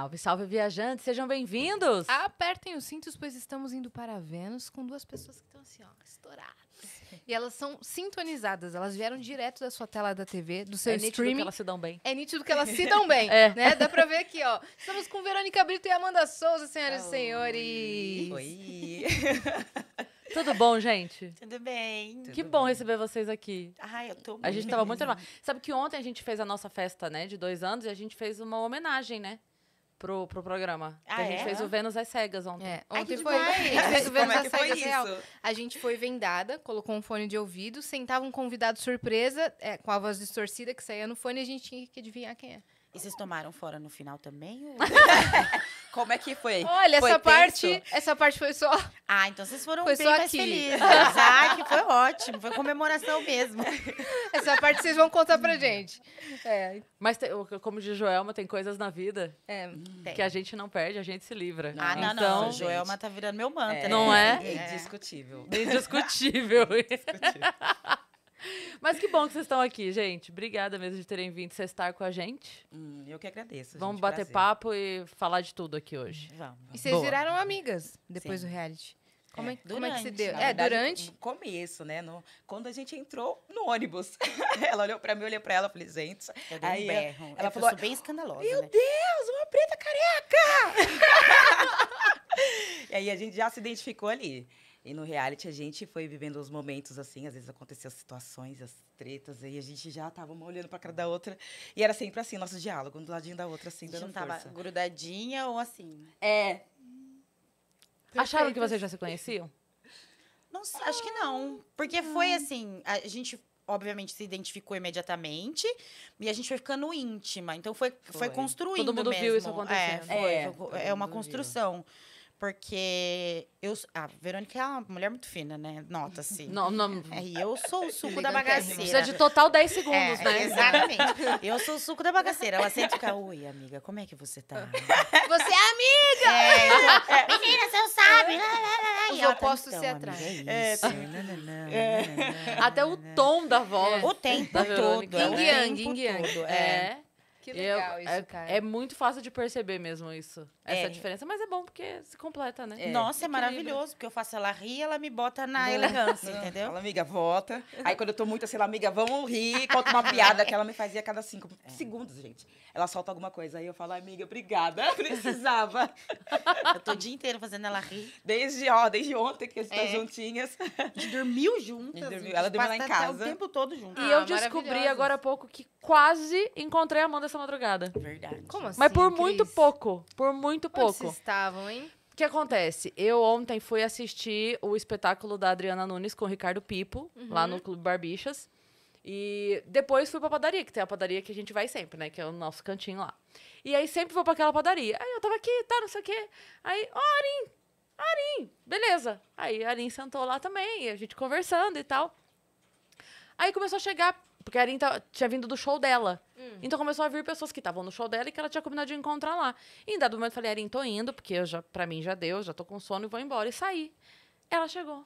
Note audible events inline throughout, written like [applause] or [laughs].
Salve, salve, viajantes, sejam bem-vindos! Apertem os cintos, pois estamos indo para Vênus com duas pessoas que estão assim, ó, estouradas. [laughs] E elas são sintonizadas, elas vieram direto da sua tela da TV, do seu é streaming. É nítido que elas se dão bem. É nítido que elas se dão [laughs] bem, é. né? Dá pra ver aqui, ó. Estamos com Verônica Brito e Amanda Souza, senhoras Oi. e senhores. Oi! [laughs] Tudo bom, gente? Tudo bem. Que Tudo bom, receber vocês aqui. Ai, eu tô muito A gente tava muito animada. Sabe que ontem a gente fez a nossa festa, né, de dois anos, e a gente fez uma homenagem, né? pro, pro programa. Ah, a gente é? fez o Vênus às cegas ontem. É. Ontem Ai, foi. [laughs] o Vênus é às cegas é real. A gente foi vendada, colocou um fone de ouvido, sentava um convidado surpresa, é, com a voz distorcida que saía no fone e a gente tinha que adivinhar quem é. E vocês tomaram fora no final também? Ou... [laughs] Como é que foi? Olha, foi essa tenso? parte, essa parte foi só. Ah, então vocês foram foi bem só mais aqui. felizes. ah, que foi ótimo, foi comemoração mesmo. [laughs] essa parte vocês vão contar pra gente. É. Mas como diz Joelma, tem coisas na vida é, que a gente não perde, a gente se livra. Ah, não, então, não. Joelma tá virando meu mantra. É, não é? É indiscutível. Indiscutível. [laughs] indiscutível. Mas que bom que vocês estão aqui, gente. Obrigada mesmo de terem vindo estar com a gente. Hum, eu que agradeço. Vamos gente, bater prazer. papo e falar de tudo aqui hoje. Vamos. E vocês Boa. viraram amigas depois Sim. do reality. É, como é, durante, como é que se deu? É, durante? No começo, né? No, quando a gente entrou no ônibus. [laughs] ela olhou pra mim, olhou pra ela, falei, gente. Eu dei aí um berro. Ela, ela falou. bem escandalosa. Meu né? Deus, uma preta careca! [laughs] e aí a gente já se identificou ali. E no reality a gente foi vivendo os momentos assim, às vezes aconteciam situações, as tretas, e a gente já tava uma olhando pra cara da outra. E era sempre assim, nosso diálogo, um do ladinho da outra, assim, a gente dando tava força. grudadinha ou assim? É. Perfeito. Acharam que vocês já se conheciam? Não acho que não. Porque ah. foi assim, a gente obviamente se identificou imediatamente e a gente foi ficando íntima. Então foi, foi. foi construindo. Todo mundo mesmo. viu isso acontecendo. É, foi, é, é uma construção. Viu. Porque eu. A ah, Verônica é uma mulher muito fina, né? Nota-se. Assim. Não, não. É, e eu sou o suco da bagaceira. Precisa de total 10 é, segundos, é, né? Exatamente. eu sou o suco da bagaceira. Ela sente fica, oi, amiga, como é que você tá? Você é amiga! É, então, Menina, você sabe! Lá, Os opostos se atraem. Até o tom da voz. O tempo é todo. Yin-yang, yin-yang. É legal eu, isso, é, cara. É muito fácil de perceber mesmo isso. Essa é. diferença. Mas é bom porque se completa, né? É. Nossa, é maravilhoso. Porque eu faço ela rir ela me bota na elegância, entendeu? Fala, amiga, volta. [laughs] Aí quando eu tô muito assim, ela, amiga, vamos rir. Conta uma piada que ela me fazia a cada cinco é. segundos, gente. Ela solta alguma coisa. Aí eu falo, amiga, obrigada. [laughs] Precisava. eu tô o dia inteiro fazendo ela rir. Desde, ó, desde ontem que a gente tá é. juntinhas. A gente dormiu juntas. Gente dormiu, ela dormiu lá em casa. O tempo todo junto. E ah, eu descobri agora há pouco que quase encontrei a Amanda essa madrugada. Verdade. Como assim? Mas por Cris? muito pouco. Por muito Onde pouco. Vocês estavam, hein? O que acontece? Eu ontem fui assistir o espetáculo da Adriana Nunes com o Ricardo Pipo, uhum. lá no Clube Barbichas E depois fui pra padaria, que tem a padaria que a gente vai sempre, né? Que é o nosso cantinho lá. E aí sempre vou pra aquela padaria. Aí eu tava aqui, tá, não sei o quê. Aí, ó, oh, Arim! Arim! Beleza! Aí Arim sentou lá também, e a gente conversando e tal. Aí começou a chegar porque a Arin tá, tinha vindo do show dela. Hum. Então começou a vir pessoas que estavam no show dela e que ela tinha combinado de encontrar lá. E em dado momento eu falei, Arin, tô indo, porque eu já, pra mim já deu, já tô com sono e vou embora. E saí. Ela chegou.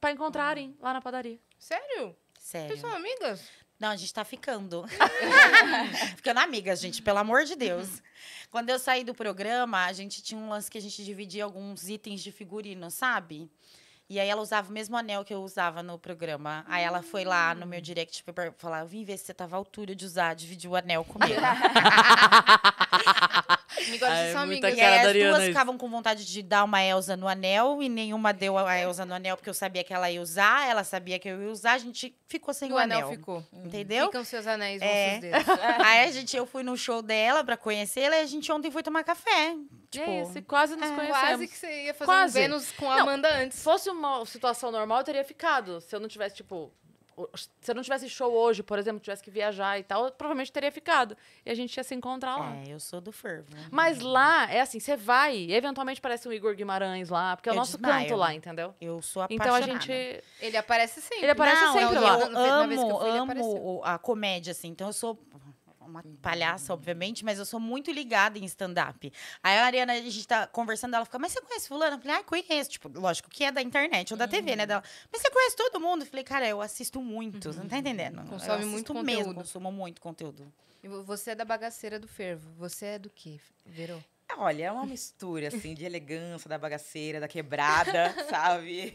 Pra encontrar a ah. Arin lá na padaria. Sério? Sério. Vocês são amigas? Não, a gente tá ficando. [laughs] ficando amigas, gente, pelo amor de Deus. Uhum. Quando eu saí do programa, a gente tinha um lance que a gente dividia alguns itens de figurino, sabe? E aí ela usava o mesmo anel que eu usava no programa. Aí ela foi lá no meu hum. direct falar: ah, eu vim ver se você tava à altura de usar, dividir o anel comigo. [laughs] Amigonas Ai, são E as duas ficavam com vontade de dar uma Elsa no anel e nenhuma deu a Elsa no anel porque eu sabia que ela ia usar, ela sabia que eu ia usar, a gente ficou sem o, o anel. anel. ficou. Uhum. Entendeu? Ficam seus anéis é. nos dedos. [laughs] aí a gente, eu fui no show dela pra conhecê-la e a gente ontem foi tomar café. Tipo, é isso, quase nos é, conhecemos. Quase que você ia fazer quase. um Vênus com a Amanda antes. Se fosse uma situação normal, eu teria ficado. Se eu não tivesse, tipo, se eu não tivesse show hoje, por exemplo, tivesse que viajar e tal, eu provavelmente teria ficado. E a gente ia se encontrar lá. É, eu sou do fervo. Né? Mas lá, é assim, você vai, eventualmente parece o Igor Guimarães lá, porque é o nosso desmaio. canto lá, entendeu? Eu sou apaixonada. Então a gente... Ele aparece sempre. Ele aparece não, sempre eu, lá. Eu amo, eu fui, amo a comédia, assim, então eu sou uma uhum. palhaça, obviamente, mas eu sou muito ligada em stand-up. Aí a Ariana, a gente tá conversando, ela fica, mas você conhece fulano? Eu falei, ah, conheço. Tipo, lógico que é da internet ou da TV, né? Uhum. Dela, mas você conhece todo mundo? Eu falei, cara, eu assisto muito, uhum. você não tá uhum. entendendo? Consome muito conteúdo. mesmo, consumo muito conteúdo. Você é da bagaceira do fervo. Você é do quê, Verô? Olha, é uma mistura, assim, de elegância, da bagaceira, da quebrada, [laughs] sabe?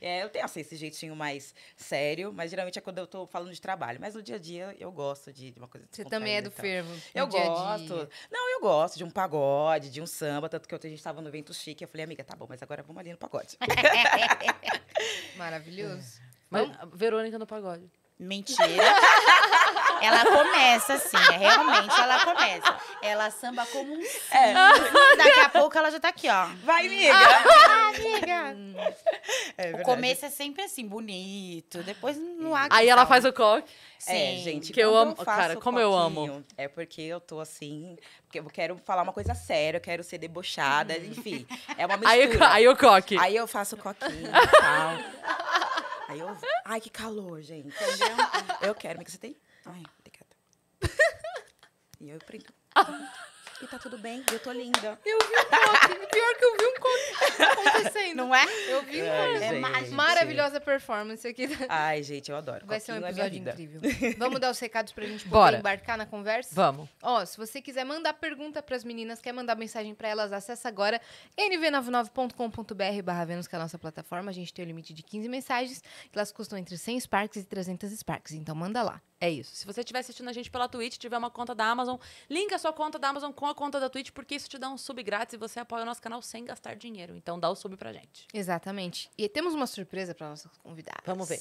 É, eu tenho, assim, esse jeitinho mais sério, mas geralmente é quando eu tô falando de trabalho. Mas no dia a dia, eu gosto de, de uma coisa... Você também é do fervo. Eu dia gosto. Dia. Não, eu gosto de um pagode, de um samba, tanto que ontem a gente tava no Vento Chique, eu falei, amiga, tá bom, mas agora vamos ali no pagode. [laughs] Maravilhoso. É. Mas, Verônica no pagode. Mentira. [laughs] Ela começa assim, é, realmente, ela começa. Ela samba como um É. Daqui a pouco ela já tá aqui, ó. Vai, hum. amiga! Ah, amiga! Hum. É o começo é sempre assim, bonito. Depois não há... Aí ela faz o coque. Sim, é, gente. Que eu amo, eu cara, como eu amo. É porque eu tô assim, porque eu quero falar uma coisa séria, eu quero ser debochada, uhum. enfim. É uma [laughs] mistura. Aí, aí o coque. Aí eu faço o coquinho e [laughs] tal. Aí eu, ai que calor, gente. Eu quero, mas você tem Ai, obrigada. [laughs] e eu aprendo. E tá tudo bem, eu tô linda. Eu vi um conto. Tá. Pior que eu vi um conto tá acontecendo. Não é? Eu vi um É, Maravilhosa performance aqui. Ai, gente, eu adoro. Vai Coquinho ser um é episódio incrível. [laughs] Vamos dar os recados pra gente Bora. embarcar na conversa? Vamos. Ó, se você quiser mandar pergunta pras meninas, quer mandar mensagem pra elas, acessa agora nv99.com.br barra Venus, que é a nossa plataforma. A gente tem o um limite de 15 mensagens, que elas custam entre 100 Sparks e 300 Sparks. Então manda lá. É isso. Se você estiver assistindo a gente pela Twitch, tiver uma conta da Amazon, linka a sua conta da Amazon com a conta da Twitch, porque isso te dá um sub grátis e você apoia o nosso canal sem gastar dinheiro. Então dá o sub pra gente. Exatamente. E temos uma surpresa para nossa convidada. Vamos ver.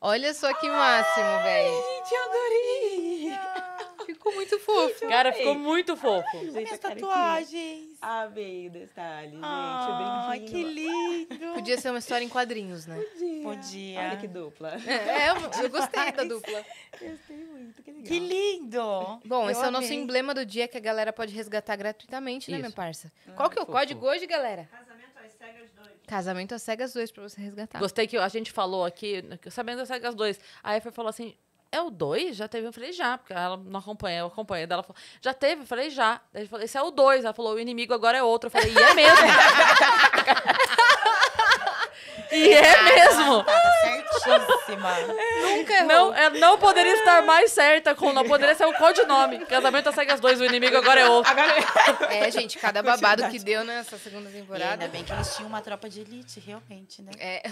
Olha só que máximo, velho. Gente, eu adorei. Ficou muito fofo. Gente, Cara, ficou muito fofo. Ai, gente, As tatuagens. Amei o detalhe, gente. Ah, Ai, que lindo. Podia ser uma história em quadrinhos, né? Podia. Podia. Olha que dupla. É, eu, eu gostei da dupla. Gostei muito, que legal. Que lindo. Bom, eu esse amei. é o nosso emblema do dia que a galera pode resgatar gratuitamente, né, minha parça? Ai, Qual que é o fofo. código hoje, galera? Casamento às cegas 2 pra você resgatar. Gostei que a gente falou aqui, sabendo às cegas 2. Aí foi falou assim: é o 2? Já teve? Eu falei, já, porque ela não acompanha, eu acompanho. Daí ela falou, já teve? Eu falei, já. Daí eu falei, esse é o 2. Ela falou, o inimigo agora é outro. Eu falei, e é mesmo. [laughs] E é ah, tá, tá mesmo. certíssima. Nunca errou. Não, é não poderia estar mais certa com. Não poderia ser o um codinome. Casamento segue as duas o inimigo é agora é outro. É, gente, cada babado que deu nessa segunda temporada. E ainda bem que eles tinham uma tropa de elite, realmente, né? É.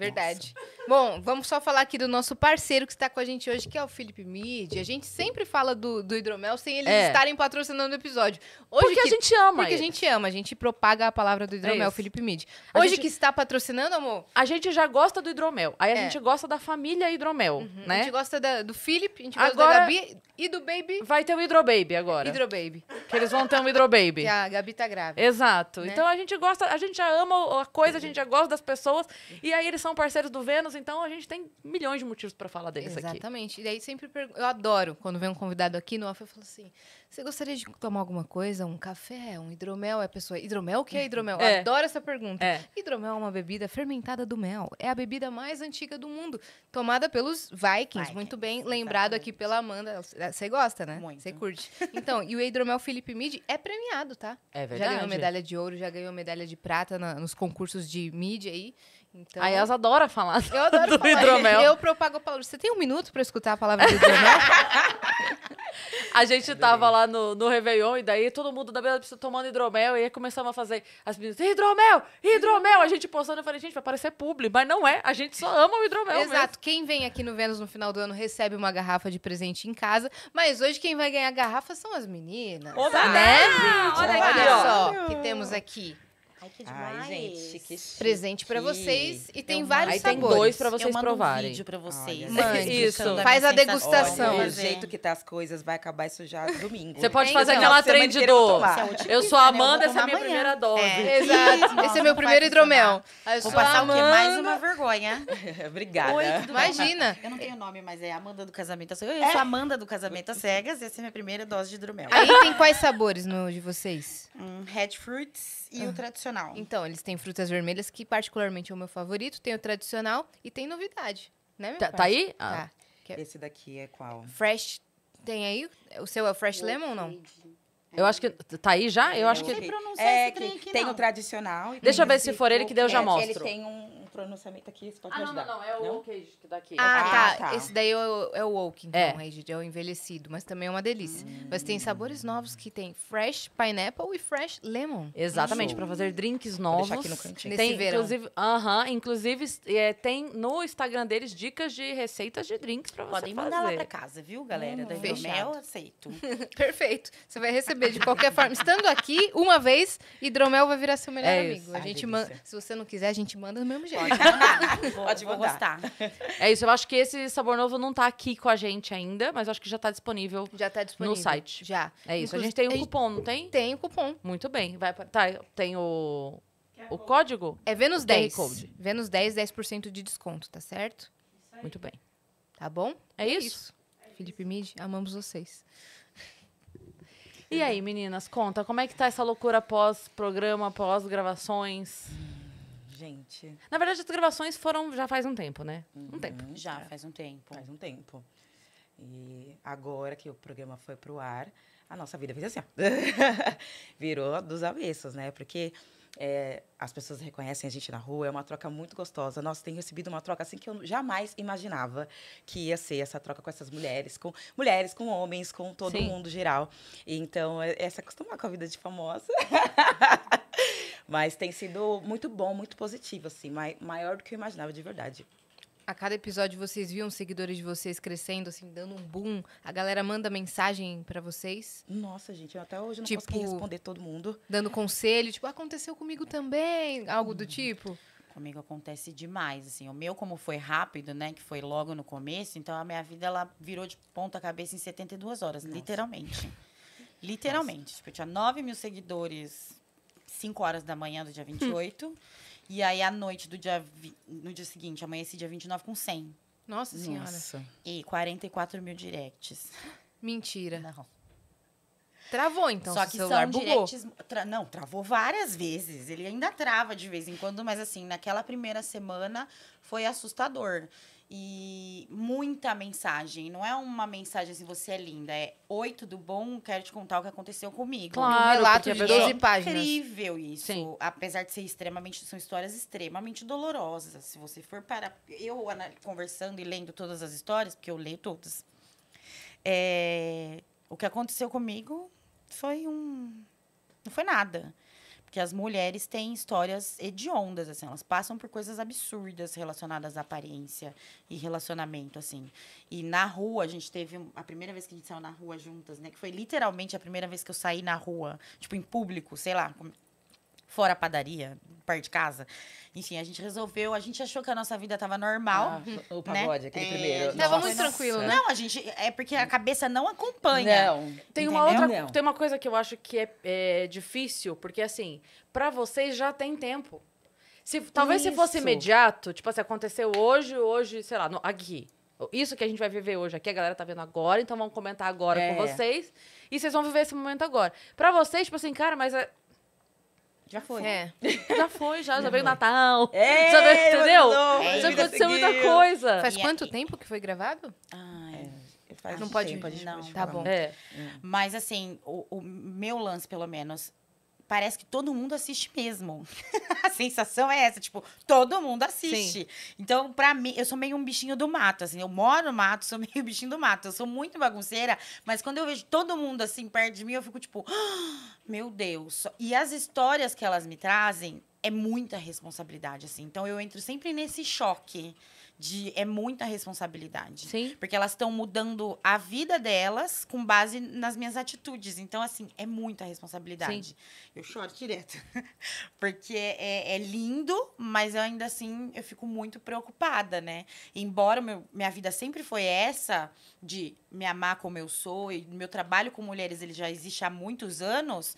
Verdade. Nossa. Bom, vamos só falar aqui do nosso parceiro que está com a gente hoje, que é o Felipe Mid. A gente sempre fala do, do hidromel sem eles é. estarem patrocinando o episódio. Hoje porque que, a gente ama. Porque a gente ama, a gente propaga a palavra do hidromel, é Felipe Mid. Hoje gente, que está patrocinando, amor? A gente já gosta do hidromel. Aí a é. gente gosta da família hidromel, uhum. né? A gente gosta da, do Felipe, a gente gosta da Gabi e do Baby. Vai ter o Hidrobaby agora. Hidrobaby. Que eles vão ter um Hidrobaby. [laughs] que a Gabi tá grávida. Exato. Né? Então a gente gosta, a gente já ama a coisa, a gente já gosta das pessoas. E aí eles são são parceiros do Vênus, então a gente tem milhões de motivos para falar deles Exatamente. aqui. Exatamente. E daí sempre per... eu adoro quando vem um convidado aqui no off, eu falo assim: você gostaria de tomar alguma coisa? Um café, um hidromel? É pessoa. Hidromel? O que é hidromel? [laughs] É. Eu adoro essa pergunta. É. Hidromel é uma bebida fermentada do mel. É a bebida mais antiga do mundo, tomada pelos Vikings. Vikings. Muito bem lembrado aqui pela Amanda. É, você gosta, né? Muito. Você curte. Então, e o hidromel Felipe Mid é premiado, tá? É verdade. Já ganhou medalha de ouro, já ganhou medalha de prata na, nos concursos de mídia aí. Então, a Yas adora falar do, eu adoro do falar. hidromel. Eu propago a palavra. Você tem um minuto para escutar a palavra do hidromel? [laughs] a gente tava lá no, no Réveillon e daí todo mundo da beira tomando hidromel e aí começamos a fazer as meninas, hidromel, hidromel. A gente postando, eu falei, gente, vai parecer publi, mas não é. A gente só ama o hidromel Exato. Mesmo. Quem vem aqui no Vênus no final do ano recebe uma garrafa de presente em casa, mas hoje quem vai ganhar garrafa são as meninas. Oba, né? Olha, olha, olha só o que temos aqui. Ai, que demais. Ai, gente, que Presente para vocês. E tem eu vários sabores. tem dois para vocês eu mando provarem. Um vídeo pra vocês. Mande. Isso. Faz a degustação. Olha, do jeito que tá as coisas, vai acabar isso já domingo. Você pode fazer então, aquela trend do... eu sou a Amanda, essa é a minha amanhã. primeira dose. É. Exato. Esse é meu primeiro hidromel. Vou passar Amanda... o quê? Mais uma vergonha. [laughs] Obrigada. Oi, Imagina. Eu não tenho nome, mas é Amanda do Casamento Cegas. Eu é. sou a Amanda do Casamento Cegas. Essa é minha primeira dose de hidromel. Aí tem quais sabores no de vocês? Red hum, fruits e ah. o tradicional. Então, eles têm frutas vermelhas, que particularmente é o meu favorito. Tem o tradicional e tem novidade, né, tá, tá, aí? Tá. Ah. É esse daqui é qual? Fresh. Tem aí? O seu é o Fresh Orchid. Lemon ou não? Eu acho que tá aí já? Eu acho que. Não sei pronunciar é, esse trem aqui, Tem não. o tradicional. Deixa eu ver se for ele que daí eu já mostro. É, ele tem um pronunciamento aqui, você pode ah, me ajudar. Ah, não, não, é o Wokage que daqui. Tá ah, ah tá. tá. Esse daí é o, é o então, é. Regid, é o envelhecido, mas também é uma delícia. Hum. Mas tem sabores novos que tem fresh pineapple e fresh lemon. Exatamente, para fazer drinks novos. Vou aqui no cantinho. Tem, verão. Inclusive, uh -huh, inclusive é, tem no Instagram deles dicas de receitas de drinks para você Podem fazer. mandar lá para casa, viu, galera? Hum, da Hidromel, aceito. [laughs] Perfeito. Você vai receber de qualquer forma. Estando aqui uma vez, hidromel vai virar seu melhor é amigo. Isso. A gente manda, se você não quiser, a gente manda do mesmo jeito. Pode mandar. vou, [laughs] Pode Vou gostar. É isso, eu acho que esse sabor novo não tá aqui com a gente ainda, mas acho que já tá disponível. Já tá disponível. No site. Já. É isso. Inclusive, a gente tem um cupom, não tem? Tem o cupom. Muito bem. Vai tá, tem o. O código? É Vênus 10. Code. Vênus 10, 10% de desconto, tá certo? Muito bem. Tá bom? É, é isso? isso. Felipe Mid, amamos vocês. E aí, meninas, conta, como é que tá essa loucura pós-programa, pós-gravações? Gente. Na verdade, as gravações foram já faz um tempo, né? Uhum. Um tempo. Já, é. faz um tempo. Faz um tempo. E agora que o programa foi pro ar, a nossa vida fez assim, ó. [laughs] Virou dos avessos, né? Porque é, as pessoas reconhecem a gente na rua, é uma troca muito gostosa. Nossa, temos recebido uma troca assim que eu jamais imaginava que ia ser essa troca com essas mulheres, com mulheres, com homens, com todo Sim. mundo geral. E, então, é, é essa é, se acostumar com a vida de famosa. [laughs] Mas tem sido muito bom, muito positivo, assim, maior do que eu imaginava, de verdade. A cada episódio vocês viam seguidores de vocês crescendo, assim, dando um boom. A galera manda mensagem para vocês. Nossa, gente, eu até hoje não tipo, consegui responder todo mundo. Dando conselho, tipo, aconteceu comigo também, algo hum. do tipo. Comigo acontece demais, assim. O meu, como foi rápido, né? Que foi logo no começo, então a minha vida, ela virou de ponta cabeça em 72 horas, Nossa. literalmente. literalmente. Nossa. Tipo, eu tinha 9 mil seguidores 5 horas da manhã do dia 28. Hum. E aí, à noite do dia... No dia seguinte, amanheci dia 29 com 100. Nossa Senhora. Nossa. E 44 mil directs. Mentira. Não. Travou, então, Só que celular são bugou. directs... Tra... Não, travou várias vezes. Ele ainda trava de vez em quando, mas assim, naquela primeira semana foi assustador e muita mensagem. Não é uma mensagem assim, você é linda. É oi, tudo bom? Quero te contar o que aconteceu comigo. Claro, um relato de 12 páginas. É incrível isso. Sim. Apesar de ser extremamente. São histórias extremamente dolorosas. Se você for para. Eu conversando e lendo todas as histórias, porque eu leio todas. É, o que aconteceu comigo foi um. Não foi nada que as mulheres têm histórias hediondas, assim, elas passam por coisas absurdas relacionadas à aparência e relacionamento, assim. E na rua, a gente teve a primeira vez que a gente saiu na rua juntas, né? Que foi literalmente a primeira vez que eu saí na rua, tipo, em público, sei lá, fora a padaria, perto de casa. Enfim, a gente resolveu, a gente achou que a nossa vida tava normal. Ah, o né? pagode, né? aquele é, primeiro. Tava muito tranquilo, né? Não, a gente. É porque a cabeça não acompanha. Não. Tem entendeu? uma outra. Não. Tem uma coisa que eu acho que é, é difícil, porque assim, para vocês já tem tempo. Se, talvez Isso. se fosse imediato, tipo assim, aconteceu hoje, hoje, sei lá, no, aqui. Isso que a gente vai viver hoje aqui, a galera tá vendo agora, então vamos comentar agora é. com vocês. E vocês vão viver esse momento agora. Para vocês, tipo assim, cara, mas é, já foi. É. Já foi, já, já, já veio o Natal. É, já veio, entendeu? é, já aconteceu muita coisa. Faz e quanto tempo que foi gravado? Ah, é. Faz não pode, tempo, não, pode, tá bom. É. Mas assim, o, o meu lance, pelo menos, parece que todo mundo assiste mesmo. [laughs] a sensação é essa, tipo, todo mundo assiste. Sim. Então, para mim, eu sou meio um bichinho do mato, assim. Eu moro no mato, sou [laughs] meio bichinho do mato. Eu sou muito bagunceira, mas quando eu vejo todo mundo assim perto de mim, eu fico tipo, [gasps] meu Deus. E as histórias que elas me trazem é muita responsabilidade, assim. Então, eu entro sempre nesse choque de é muita responsabilidade. Sim. Porque elas estão mudando a vida delas com base nas minhas atitudes. Então, assim, é muita responsabilidade. Sim. Eu choro direto. [laughs] Porque é, é, lindo, mas eu ainda assim eu fico muito preocupada, né? Embora meu, minha vida sempre foi essa de me amar como eu sou, e meu trabalho com mulheres ele já existe há muitos anos.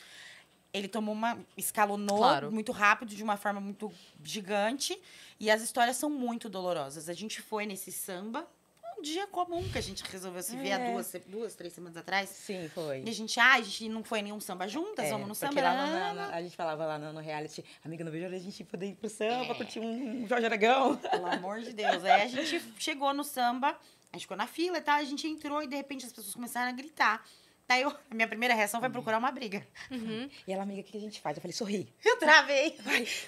Ele tomou uma. escalonou claro. muito rápido, de uma forma muito gigante. E as histórias são muito dolorosas. A gente foi nesse samba um dia comum que a gente resolveu se ver há é. duas, duas, três semanas atrás. Sim, foi. E a gente, ah, a gente não foi nenhum samba juntas, é, vamos no samba. Lá no, a gente falava lá no, no reality, amiga, não vejo a gente poder ir pro samba, é. curtir um, um Jorge Aragão. Pelo amor de Deus. Aí a gente chegou no samba, a gente ficou na fila e tal, a gente entrou e de repente as pessoas começaram a gritar. Daí eu, a minha primeira reação foi uhum. procurar uma briga. Uhum. E ela, amiga, o que a gente faz? Eu falei, sorri. Eu travei.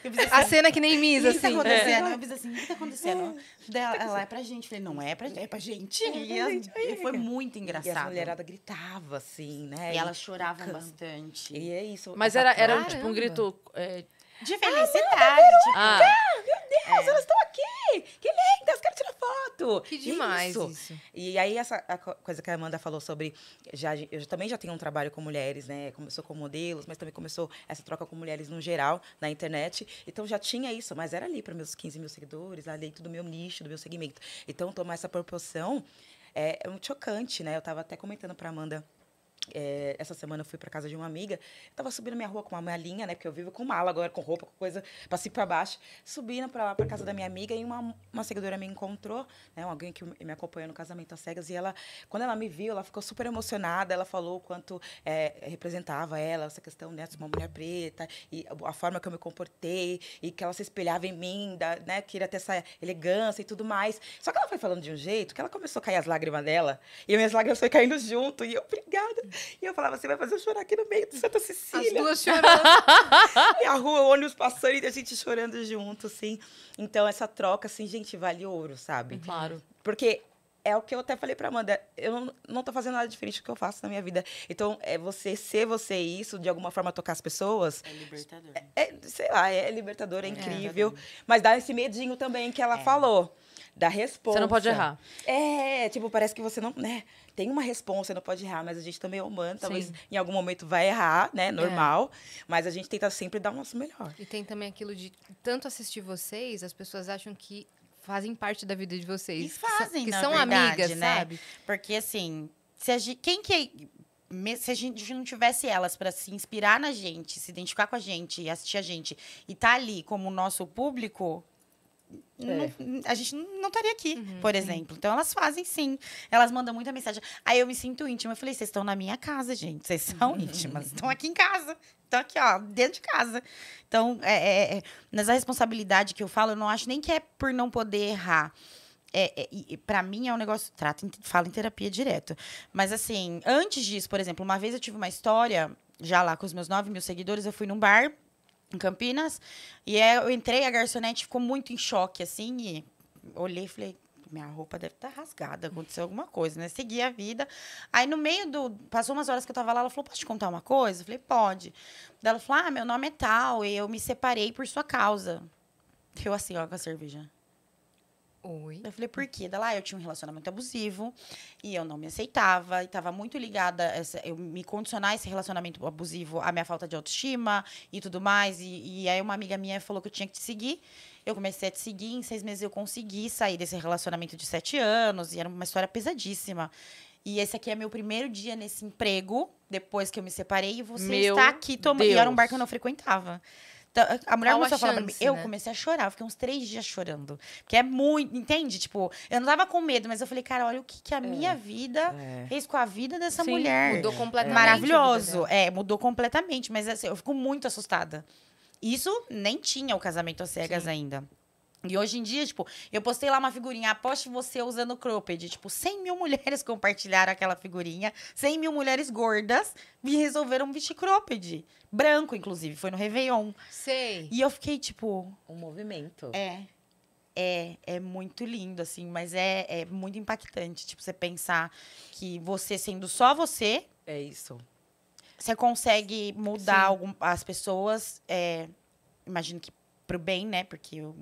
Eu assim, a cena que nem misa, assim. O que tá assim. acontecendo? É. Eu fiz assim, o que tá acontecendo? ela, ela, é pra gente. Eu falei, não é pra gente, é pra gente. É, é pra gente. E, e, foi muito engraçado. E a mulherada gritava, assim, né? E, ela chorava bastante. E é isso. Mas era, era tipo um grito... É... De ah, felicidade. Tipo, ah, ah. Meu Deus, é. elas estão aqui! que lindas, quero tirar foto. Que demais isso. isso. E aí, essa coisa que a Amanda falou sobre... Já, eu também já tenho um trabalho com mulheres, né? Começou com modelos, mas também começou essa troca com mulheres no geral, na internet. Então, já tinha isso, mas era ali para meus 15 mil seguidores, ali dentro do meu nicho, do meu segmento. Então, tomar essa proporção é, é muito chocante, né? Eu estava até comentando para Amanda é, essa semana eu fui para casa de uma amiga. Eu tava subindo minha rua com uma malinha, né? Porque eu vivo com mala agora, com roupa, com coisa, passei para baixo. Subindo para lá, para casa da minha amiga, e uma, uma seguidora me encontrou, né? Alguém que me acompanhou no casamento às cegas. E ela, quando ela me viu, ela ficou super emocionada. Ela falou o quanto é, representava ela, essa questão, né? Uma mulher preta, e a forma que eu me comportei, e que ela se espelhava em mim, da, né? Queria ter essa elegância e tudo mais. Só que ela foi falando de um jeito que ela começou a cair as lágrimas dela, e minhas lágrimas foi caindo junto. E eu, obrigada. E eu falava, você vai fazer eu chorar aqui no meio do Santa Cecília. As duas chorando. [laughs] e a rua, olhos passando e a gente chorando junto, assim. Então, essa troca, assim, gente, vale ouro, sabe? Uhum. Claro. Porque é o que eu até falei pra Amanda, eu não, não tô fazendo nada diferente do que eu faço na minha vida. Então, é você ser você isso, de alguma forma tocar as pessoas. É libertador. É, é sei lá, é libertador, é, é incrível. Mas dá esse medinho também que ela é. falou da resposta. Você não pode errar. É, tipo, parece que você não, né? Tem uma resposta, você não pode errar, mas a gente também é humano, talvez Sim. em algum momento vai errar, né? É. Normal. É. Mas a gente tenta sempre dar o nosso melhor. E tem também aquilo de tanto assistir vocês, as pessoas acham que fazem parte da vida de vocês. E fazem, que são verdade, amigas, né? sabe? Porque assim, se a gente, quem que se a gente não tivesse elas para se inspirar na gente, se identificar com a gente, assistir a gente e estar tá ali como nosso público, é. Não, a gente não estaria aqui, uhum, por uhum. exemplo. Então elas fazem sim. Elas mandam muita mensagem. Aí eu me sinto íntima. Eu falei, vocês estão na minha casa, gente. Vocês são uhum. íntimas. Estão aqui em casa. Estão aqui, ó, dentro de casa. Então, é, é, é mas a responsabilidade que eu falo, eu não acho nem que é por não poder errar. É, é, para mim é um negócio. Trato, falo em terapia direto. Mas assim, antes disso, por exemplo, uma vez eu tive uma história, já lá com os meus 9 mil seguidores, eu fui num bar em Campinas. E eu entrei, a garçonete ficou muito em choque, assim, e olhei e falei, minha roupa deve estar tá rasgada, aconteceu alguma coisa, né? Segui a vida. Aí no meio do. Passou umas horas que eu estava lá, ela falou: posso te contar uma coisa? Eu falei, pode. Daí ela falou: Ah, meu nome é tal, e eu me separei por sua causa. Eu assim, ó, com a cerveja. Oi. Eu falei, por quê? Da lá, ah, eu tinha um relacionamento abusivo e eu não me aceitava. E estava muito ligada essa, eu me condicionar esse relacionamento abusivo, à minha falta de autoestima e tudo mais. E, e aí uma amiga minha falou que eu tinha que te seguir. Eu comecei a te seguir, em seis meses eu consegui sair desse relacionamento de sete anos, e era uma história pesadíssima. E esse aqui é meu primeiro dia nesse emprego, depois que eu me separei, e você meu está aqui tomando. E era um bar que eu não frequentava. Então, a mulher Qual começou a, falar pra mim. Eu né? comecei a chorar, eu fiquei uns três dias chorando. Porque é muito. Entende? Tipo, eu não tava com medo, mas eu falei, cara, olha o que, que a é. minha vida é. fez com a vida dessa Sim, mulher. Mudou é. completamente. Maravilhoso. É, mudou completamente. Mas assim, eu fico muito assustada. Isso nem tinha o casamento às cegas Sim. ainda. E hoje em dia, tipo, eu postei lá uma figurinha, aposto você usando cropped. Tipo, 100 mil [laughs] mulheres compartilharam aquela figurinha, 100 mil mulheres gordas me resolveram vestir cropped. Branco, inclusive, foi no Réveillon. Sei. E eu fiquei, tipo... Um movimento. É. É, é muito lindo, assim, mas é, é muito impactante. Tipo, você pensar que você sendo só você... É isso. Você consegue mudar algum, as pessoas, é, imagino que pro bem, né? Porque eu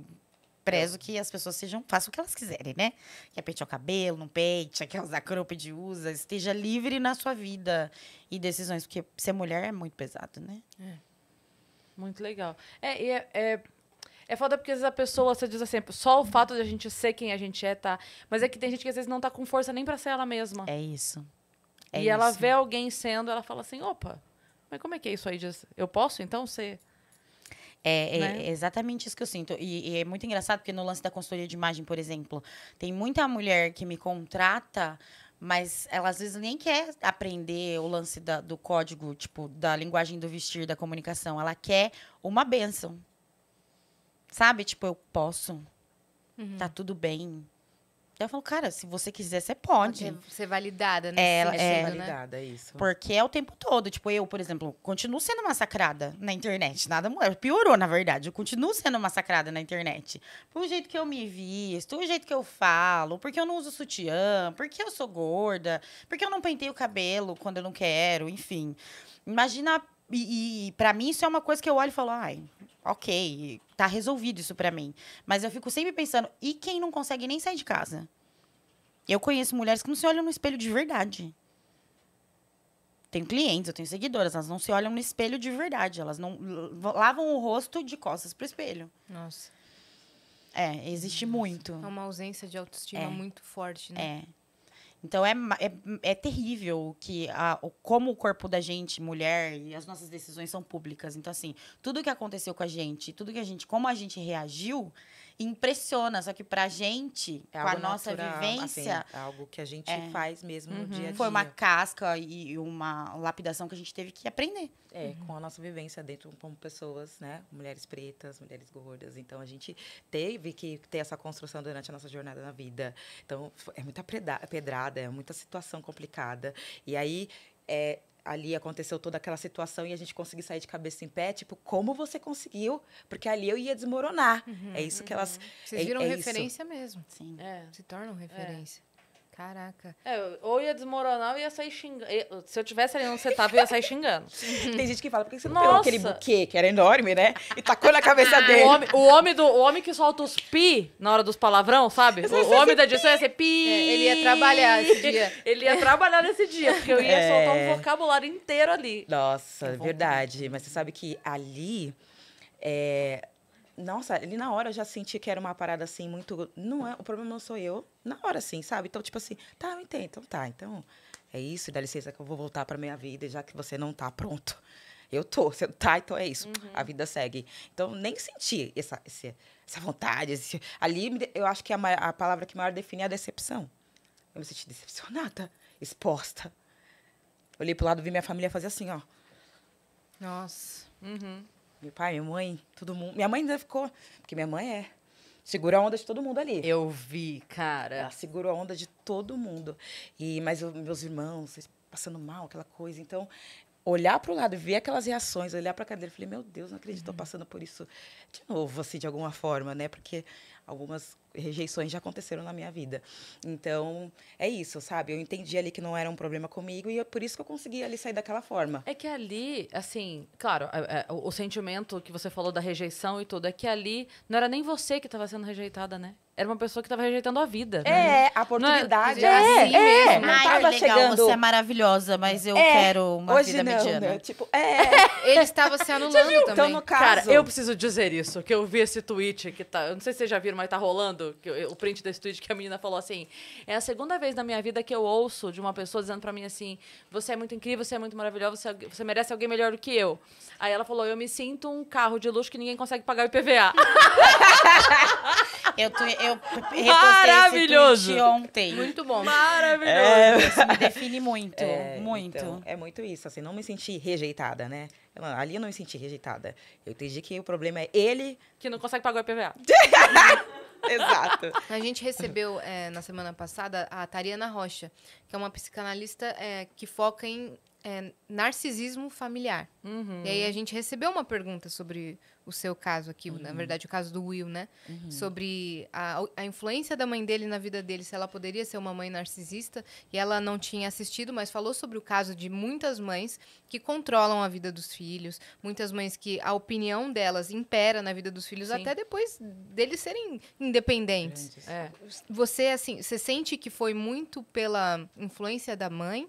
prezo que as pessoas sejam, façam o que elas quiserem, né? Quer pentear o cabelo, não peite, [laughs] quer usar cropped, usa, esteja livre na sua vida e decisões, porque ser mulher é muito pesado, né? É. Muito legal. É, é, é, é foda porque às vezes a pessoa, você diz assim, só o fato de a gente ser quem a gente é, tá? Mas é que tem gente que às vezes não tá com força nem para ser ela mesma. É isso. É e isso. ela vê alguém sendo, ela fala assim, opa, mas como é que é isso aí? Eu posso então ser é, é, né? é, exatamente isso que eu sinto. E, e, é muito engraçado, porque no lance da consultoria de imagem, por exemplo, tem muita mulher que me contrata, mas ela às vezes nem quer aprender o lance da, do código, tipo, da linguagem do vestir, da comunicação. Ela quer uma benção. Sabe? Tipo, eu posso. Uhum. Tá tudo bem. Eu falo, cara, se você quiser, você pode. Ser é validada, é né? É, é validada, isso. Porque é o tempo todo. Tipo, eu, por exemplo, continuo sendo massacrada na internet. Nada Piorou, na verdade. Eu continuo sendo massacrada na internet. Pelo jeito que eu me visto, o jeito que eu falo, porque eu não uso sutiã, porque eu sou gorda, porque eu não pentei o cabelo quando eu não quero, enfim. Imagina e, e para mim isso é uma coisa que eu olho e falo, ai, ok, tá resolvido isso para mim. Mas eu fico sempre pensando, e quem não consegue nem sair de casa? Eu conheço mulheres que não se olham no espelho de verdade. Tenho clientes, eu tenho seguidoras, elas não se olham no espelho de verdade. Elas não lavam o rosto de costas pro espelho. Nossa. É, existe Nossa. muito. É uma ausência de autoestima é. muito forte, né? É. Então é, é, é terrível que a, como o corpo da gente, mulher, e as nossas decisões são públicas. Então, assim, tudo que aconteceu com a gente, tudo que a gente, como a gente reagiu, impressiona. Só que pra gente, é com a nossa natural, assim, vivência. Assim, é algo que a gente é. faz mesmo uhum. no dia a dia. Foi uma casca e uma lapidação que a gente teve que aprender. É, uhum. com a nossa vivência dentro como pessoas, né? Mulheres pretas, mulheres gordas. Então a gente teve que ter essa construção durante a nossa jornada na vida. Então é muita pedrada, é muita situação complicada. E aí. É, ali aconteceu toda aquela situação e a gente conseguiu sair de cabeça em pé, tipo, como você conseguiu? Porque ali eu ia desmoronar. Uhum, é isso que elas. Uhum. Vocês é, viram é referência isso. mesmo. Sim. É. Se tornam referência. Caraca. É, ou ia desmoronar ou ia sair xingando. Se eu tivesse ali no setup, eu ia sair xingando. [laughs] Tem gente que fala, por que você não Nossa. pegou aquele buquê, que era enorme, né? E tacou na cabeça dele. O homem, o homem, do, o homem que solta os pi na hora dos palavrão, sabe? O, homem da edição ia ser pi. É, ele ia trabalhar esse dia. [laughs] Ele ia trabalhar nesse dia, porque eu ia é. soltar um vocabulário inteiro ali. Nossa, é verdade. Mas você sabe que ali... É, nossa, ele na hora eu já senti que era uma parada assim, muito. Não é, o problema não sou eu. Na hora, assim, sabe? Então, tipo assim, tá, eu entendo, então tá, então é isso, dá licença que eu vou voltar pra minha vida, já que você não tá pronto. Eu tô, você tá, então é isso. Uhum. A vida segue. Então, nem senti essa, essa vontade. Esse, ali, eu acho que a, a palavra que maior define é a decepção. Eu me senti decepcionada, exposta. Olhei pro lado, vi minha família fazer assim, ó. Nossa. Uhum. Meu pai, minha mãe, todo mundo. Minha mãe ainda ficou. Porque minha mãe é. Segura a onda de todo mundo ali. Eu vi, cara. Ela segurou a onda de todo mundo. E mas eu, meus irmãos passando mal, aquela coisa. Então, olhar para o lado, ver aquelas reações, olhar para a cadeira, eu falei: "Meu Deus, não acredito, estou uhum. passando por isso de novo, assim, de alguma forma, né? Porque algumas rejeições já aconteceram na minha vida. Então, é isso, sabe? Eu entendi ali que não era um problema comigo e é por isso que eu consegui ali sair daquela forma. É que ali, assim, claro, é, é, o, sentimento que você falou da rejeição e tudo, é que ali não era nem você que estava sendo rejeitada, né? Era uma pessoa que estava rejeitando a vida. Né? É, né? a é oportunidade. É, é, assim é, mesmo. Não Ai, legal, chegando... você é maravilhosa, mas eu é, quero uma hoje vida não, mediana. Né? Tipo, é. [laughs] Ele estava se [laughs] anulando também. Então, no caso... Cara, eu preciso dizer isso, que eu vi esse tweet que tá... Eu não sei se você já viu viram, mas tá rolando. o print desse tweet que a menina falou assim: é a segunda vez na minha vida que eu ouço de uma pessoa dizendo para mim assim: você é muito incrível, você é muito maravilhosa, você, é você merece alguém melhor do que eu. Aí ela falou: eu me sinto um carro de luxo que ninguém consegue pagar o IPVA. [laughs] Eu, tu, eu Maravilhoso. ontem. Muito bom. Maravilhoso. É... Isso me define muito, é, então, muito. Então, é muito isso, assim, não me senti rejeitada, né? Eu, ali eu não me senti rejeitada. Eu entendi que o problema é ele... Que não consegue pagar o IPVA. [laughs] Exato. A gente recebeu, é, na semana passada, a Tariana Rocha, que é uma psicanalista eh, que foca em é, narcisismo familiar. Uhum. E aí a gente recebeu uma pergunta sobre o seu caso aqui, uhum. na verdade o caso do Will, né? Uhum. Sobre a, a, influência da mãe dele na vida dele, se ela poderia ser uma mãe narcisista. E ela não tinha assistido, mas falou sobre o caso de muitas mães que controlam a vida dos filhos, muitas mães que a opinião delas impera na vida dos filhos Sim. até depois deles serem independentes. É. Você assim, você sente que foi muito pela influência da mãe?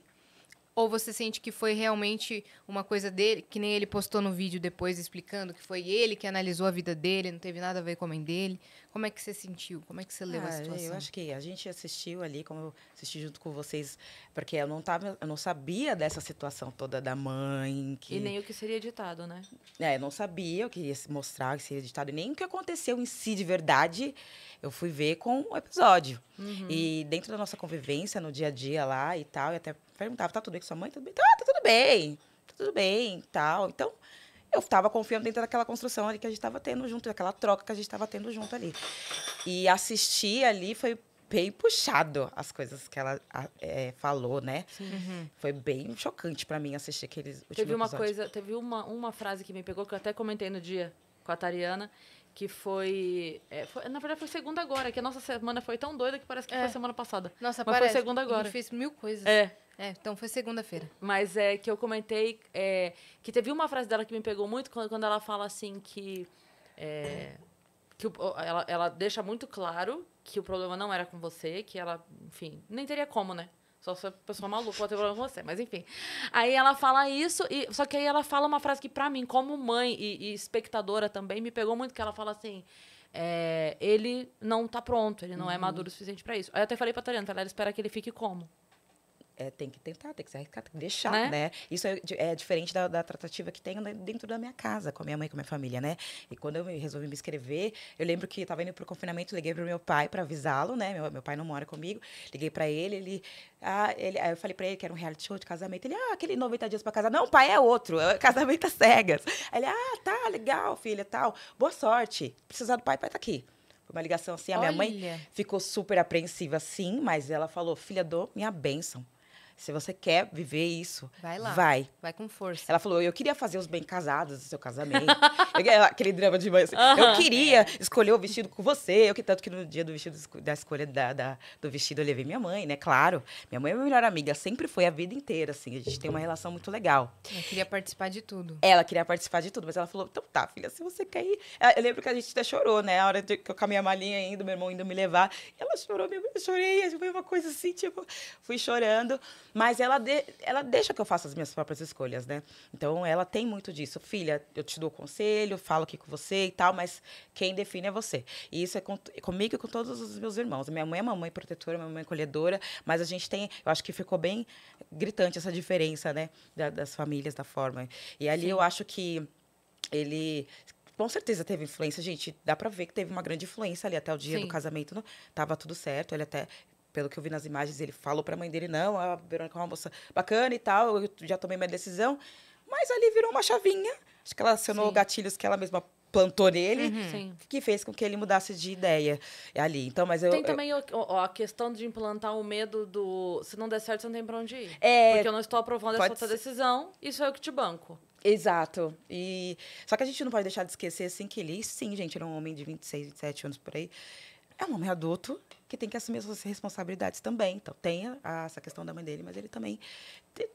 Ou você sente que foi realmente uma coisa dele, que nem ele postou no vídeo depois explicando que foi ele que analisou a vida dele, não teve nada a ver com a mãe dele? Como é que você sentiu? Como é que você leu ah, a situação? Eu acho que a gente assistiu ali, como eu assisti junto com vocês, porque eu não, tava, eu não sabia dessa situação toda da mãe. Que... E nem o que seria editado, né? É, eu não sabia, ia se mostrar o que seria editado, e nem o que aconteceu em si de verdade. Eu fui ver com o episódio. Uhum. E dentro da nossa convivência, no dia a dia lá e tal, e até perguntava: tá tudo bem com sua mãe? Tudo bem? Tá, tá tudo bem, tá tudo bem e tal. Então eu estava confiando dentro daquela construção ali que a gente estava tendo junto, daquela troca que a gente estava tendo junto ali. E assistir ali foi bem puxado as coisas que ela é, falou, né? Uhum. Foi bem chocante para mim assistir aqueles últimos Teve uma episódio. coisa, teve uma, uma frase que me pegou, que eu até comentei no dia com a Tariana, que foi, é, foi, Na verdade, foi segunda agora, que a nossa semana foi tão doida que parece que é. foi semana passada. Nossa, Mas parece. foi segunda agora. A gente fez mil coisas. É. É, então foi segunda-feira. Mas é que eu comentei é, que teve uma frase dela que me pegou muito quando, quando ela fala assim que. É, que o, ela, ela deixa muito claro que o problema não era com você, que ela, enfim, nem teria como, né? Só se a pessoa maluca pode ter problema com você, mas enfim. Aí ela fala isso, e, só que aí ela fala uma frase que, para mim, como mãe e, e, espectadora também, me pegou muito, que ela fala assim. É, ele não tá pronto, ele não é uhum. é maduro o suficiente para isso. Aí eu até falei pra Tariana, ela espera que ele fique como? é, tem que tentar, tem que se arriscar, tem que deixar, né? né? Isso é, é diferente da, da, tratativa que tenho dentro da minha casa, com a minha mãe, com a minha família, né? E quando eu resolvi me inscrever, eu lembro que estava indo para o confinamento, liguei para o meu pai para avisá-lo, né? Meu, meu pai não mora comigo, liguei para ele, ele, ah, ele, aí eu falei para ele que era um reality show de casamento, ele, ah, aquele 90 dias para casar, não, pai, é outro, é casamento às cegas. Aí ele, ah, tá, legal, filha, tal, boa sorte, precisar do pai, pai tá aqui Foi uma ligação assim. A minha Olha. mãe ficou super apreensiva, sim, mas ela falou: filha, dou minha bênção. Se você quer viver isso, vai lá. Vai. Vai com força. Ela falou: eu queria fazer os bem casados do seu casamento. [laughs] Aquele drama de mãe. Assim, Eu queria é. escolher o vestido com você. Eu que tanto que no dia do vestido da escolha da, da, do vestido eu levei minha mãe, né? Claro. Minha mãe é minha melhor amiga, sempre foi a vida inteira, assim. A gente tem uma relação muito legal. Ela queria participar de tudo. Ela queria participar de tudo, mas ela falou: então tá, filha, se você quer ir. Eu lembro que a gente até chorou, né? A hora que eu com a minha malinha indo, meu irmão indo me levar. Ela chorou, minha mãe, eu chorei. Foi uma coisa assim, tipo, fui chorando. Mas ela, de, ela deixa que eu faça as minhas próprias escolhas, né? Então ela tem muito disso. Filha, eu te dou conselho, falo aqui com você e tal, mas quem define é você. E isso é com, é comigo e com todos os meus irmãos. Minha mãe é uma mãe protetora, minha mãe é colhedora, mas a gente tem. Eu acho que ficou bem gritante essa diferença, né? Da, das famílias, da forma. E ali Sim. eu acho que ele com certeza teve influência, gente. Dá pra ver que teve uma grande influência ali até o dia Sim. do casamento. Não, tava tudo certo. Ele até pelo que eu vi nas imagens, ele falou para a mãe dele: não, a Verônica é uma moça bacana e tal, eu já tomei minha decisão. Mas ali virou uma chavinha. Acho que ela acionou Sim. gatilhos que ela mesma plantou nele, uhum. que fez com que ele mudasse de ideia ali. Então, mas eu tem também eu... O, a questão de implantar o medo do se não der certo você não tem pra onde ir, é, porque eu não estou aprovando essa outra decisão, isso é o que te banco. Exato. E só que a gente não pode deixar de esquecer assim que ele, sim, gente, era é um homem de 26, 27 anos por aí. É um homem adulto, que tem que assumir as suas responsabilidades também. Então, tem a, essa questão da mãe dele, mas ele também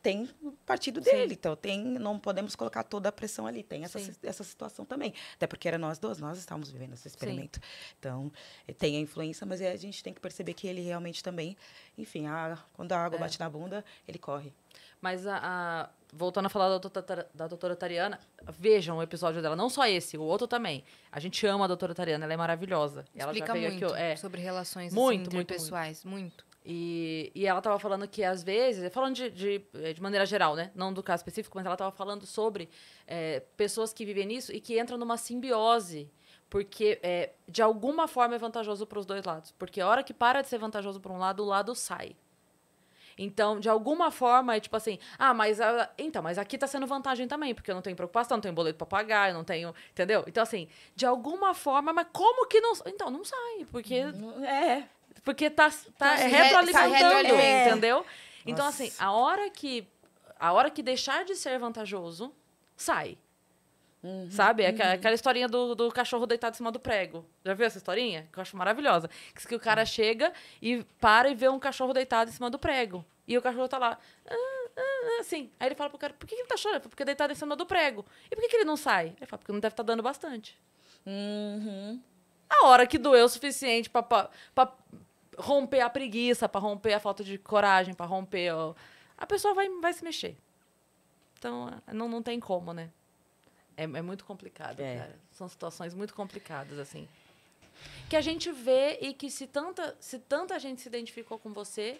tem o partido Sim. dele. Então, tem, não podemos colocar toda a pressão ali. Tem essa, essa situação também. Até porque era nós duas, nós estávamos vivendo esse experimento. Sim. Então, eh, tem a influência, mas é, a gente tem que perceber que ele realmente também... Enfim, a, quando a água é. bate na bunda, ele corre. Mas a, a voltando a falar da doutora, da doutora Tariana, vejam o episódio dela, não só esse, o outro também. A gente ama a doutora Tariana, ela é maravilhosa. Explica ela muito aqui, é, sobre relações assim, muito, assim, interpessoais, muito. muito. E, e ela estava falando que, às vezes, falando de, de, eh, de, maneira geral, né? Não do caso específico, mas ela estava falando sobre é, pessoas que vivem nisso e que entram numa simbiose. Porque, é, de alguma forma, é vantajoso para os dois lados. Porque a hora que para de ser vantajoso para um lado, o lado sai. Então, de alguma forma, é tipo assim, ah, mas a, então, mas aqui tá sendo vantagem também, porque eu não tenho preocupação, não tenho boleto para pagar, eu não tenho, entendeu? Então assim, de alguma forma, mas como que não, então não sai, porque é, é. porque tá tá então, retroalimentando, tá é. entendeu? Então, Nossa. Então assim, a hora que a hora que deixar de ser vantajoso, sai. Uhum, Sabe? Uhum. Aquela, historinha do, do cachorro deitado em cima do prego. Já viu essa historinha? Que eu acho maravilhosa. Que, que o cara hum. chega e para e vê um cachorro deitado em cima do prego. E o cachorro tá lá. Ah, ah, ah" assim. Aí ele fala pro cara: por que, que ele tá chorando? Porque é deitado em cima do prego. E por que, que ele não sai? Ele fala: porque não deve estar tá dando bastante. Uhum. A hora que doeu o suficiente pra, pra, pra romper a preguiça, pra romper a falta de coragem, pra romper. Ó, a pessoa vai, vai se mexer. Então, não, não tem como, né? É, é muito complicado, é. cara. São situações muito complicadas, assim. Que a gente vê e que se tanta, se tanta gente se identificou com você,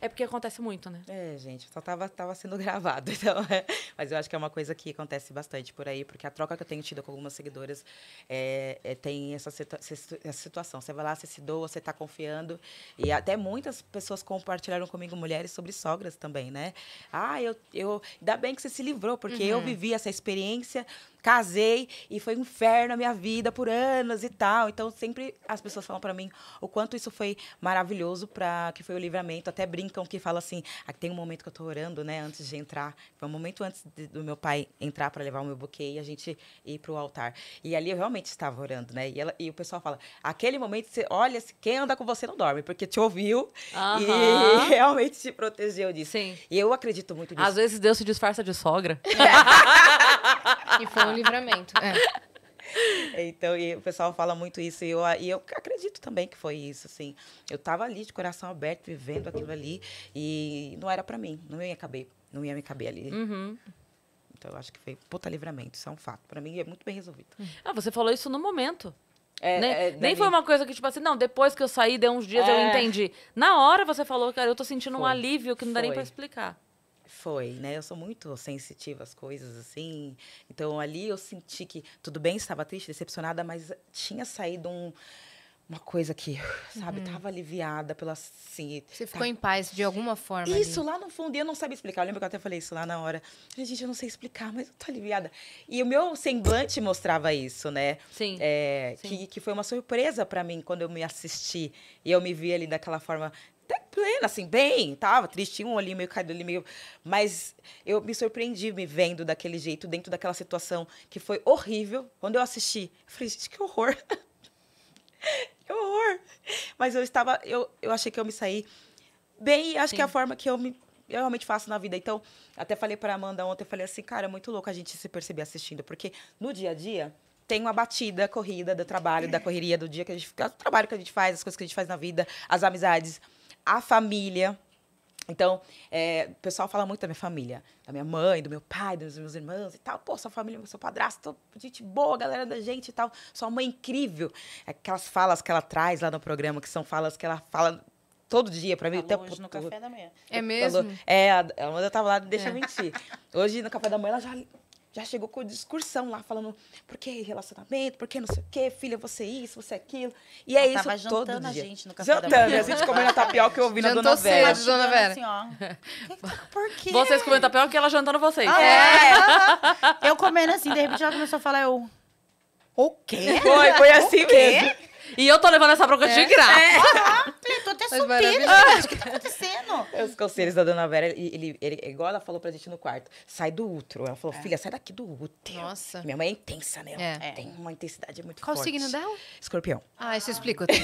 é porque acontece muito, né? É, gente, só tava, tava sendo [laughs] gravado, então. É. Mas eu acho que é uma coisa que acontece bastante por aí, porque a troca que eu tenho tido com algumas seguidoras é, é, tem essa, situa essa, situação. Você vai lá, você se doa, você está confiando. E até muitas pessoas compartilharam comigo, mulheres, sobre sogras também, né? Ah, eu. eu ainda bem que você se livrou, porque uhum. eu vivi essa experiência casei e foi um inferno a minha vida por anos e tal. Então sempre as pessoas falam para mim o quanto isso foi maravilhoso para que foi o livramento. Até brincam que falam assim, aqui ah, tem um momento que eu tô orando, né, antes de entrar. Foi um momento antes de, do meu pai entrar para levar o meu buquê e a gente ir pro altar. E ali eu realmente estava orando, né? E, ela, e o pessoal fala, aquele momento você olha, quem anda com você não dorme, porque te ouviu uh -huh. e [laughs] realmente te protegeu disso. Sim. E eu acredito muito nisso. Às vezes Deus se disfarça de sogra. [laughs] [laughs] e foi um livramento. É. [laughs] Então, e o pessoal fala muito isso, e eu, e eu acredito também que foi isso, assim. Eu estava ali de coração aberto, vivendo aquilo ali, e não era para mim, não ia caber, não ia me caber ali. Uhum. Então, eu acho que foi puta livramento, isso é um fato. Para mim, é muito bem resolvido. Ah, você falou isso no momento. É, nem, né? é, nem foi uma coisa que, tipo assim, não, depois que eu saí, deu uns dias, é. eu entendi. Na hora você falou, cara, eu tô sentindo foi. um alívio que não dá foi. nem pra explicar. Foi, né? Eu sou muito sensitiva às coisas, assim. Então, ali eu senti que, tudo bem, estava triste, decepcionada, mas tinha saído um uma coisa que, sabe, uhum. tava aliviada pela assim. Você tá... ficou em paz de alguma forma. Isso ali. lá no fundo, e eu não sabia explicar. Eu lembro que eu até falei isso lá na hora. Gente, eu não sei explicar, mas eu tô aliviada. E o meu semblante mostrava isso, né? Sim. É, Sim. Que, que foi uma surpresa para mim quando eu me assisti e eu me vi ali daquela forma até plena, assim, bem, tava tristinho, um olhinho meio caído ali, meio. Mas eu me surpreendi me vendo daquele jeito, dentro daquela situação que foi horrível. Quando eu assisti, eu falei, gente, que horror! [laughs] que horror! Mas eu estava, eu, eu achei que eu me saí bem, acho Sim. que é a forma que eu me. Eu realmente faço na vida. Então, até falei para Amanda ontem, eu falei assim, cara, é muito louco a gente se perceber assistindo, porque no dia a dia, tem uma batida corrida do trabalho, da correria do dia que a gente, do trabalho que a gente faz, as coisas que a gente faz na vida, as amizades a família. Então, é, o pessoal fala muito da minha família, da minha mãe, do meu pai, dos meus irmãos e tal. Pô, sua família, seu padrasto, gente boa, galera da gente e tal. Sua mãe é incrível. Aquelas falas que ela traz lá no programa, que são falas que ela fala todo dia para mim. Falou até hoje no todo. café da manhã. É mesmo? Falou, é, ela ainda tava lá, deixa é. mentir. Hoje no café da manhã ela já já chegou com discursão lá, falando por que relacionamento, por que não sei o quê, filha, você é isso, você é aquilo. E é isso jantando todo jantando a gente no café jantando, da manhã. a gente comendo a tapioca e ouvindo Jantou a Dona Vera. Cedo, Dona Vera. Assim, ó. Tá- por quê? Vocês comendo tapioca e ela jantando vocês. Ah, é. é. eu comendo assim, de repente ela começou a falar, eu... O quê? Foi, foi assim mesmo. E eu tô levando essa bronca é. de graça. É. [laughs] eu tô até surpresa. O que tá acontecendo? É os conselhos da dona Vera, ele, ele, é igual ela falou pra gente no quarto, sai do útero. Ela falou, é. filha, sai daqui do útero. Nossa. Minha mãe é intensa, né? É. Tem uma intensidade muito Qual forte. Qual o signo dela? Escorpião. Ah, isso explica. [laughs]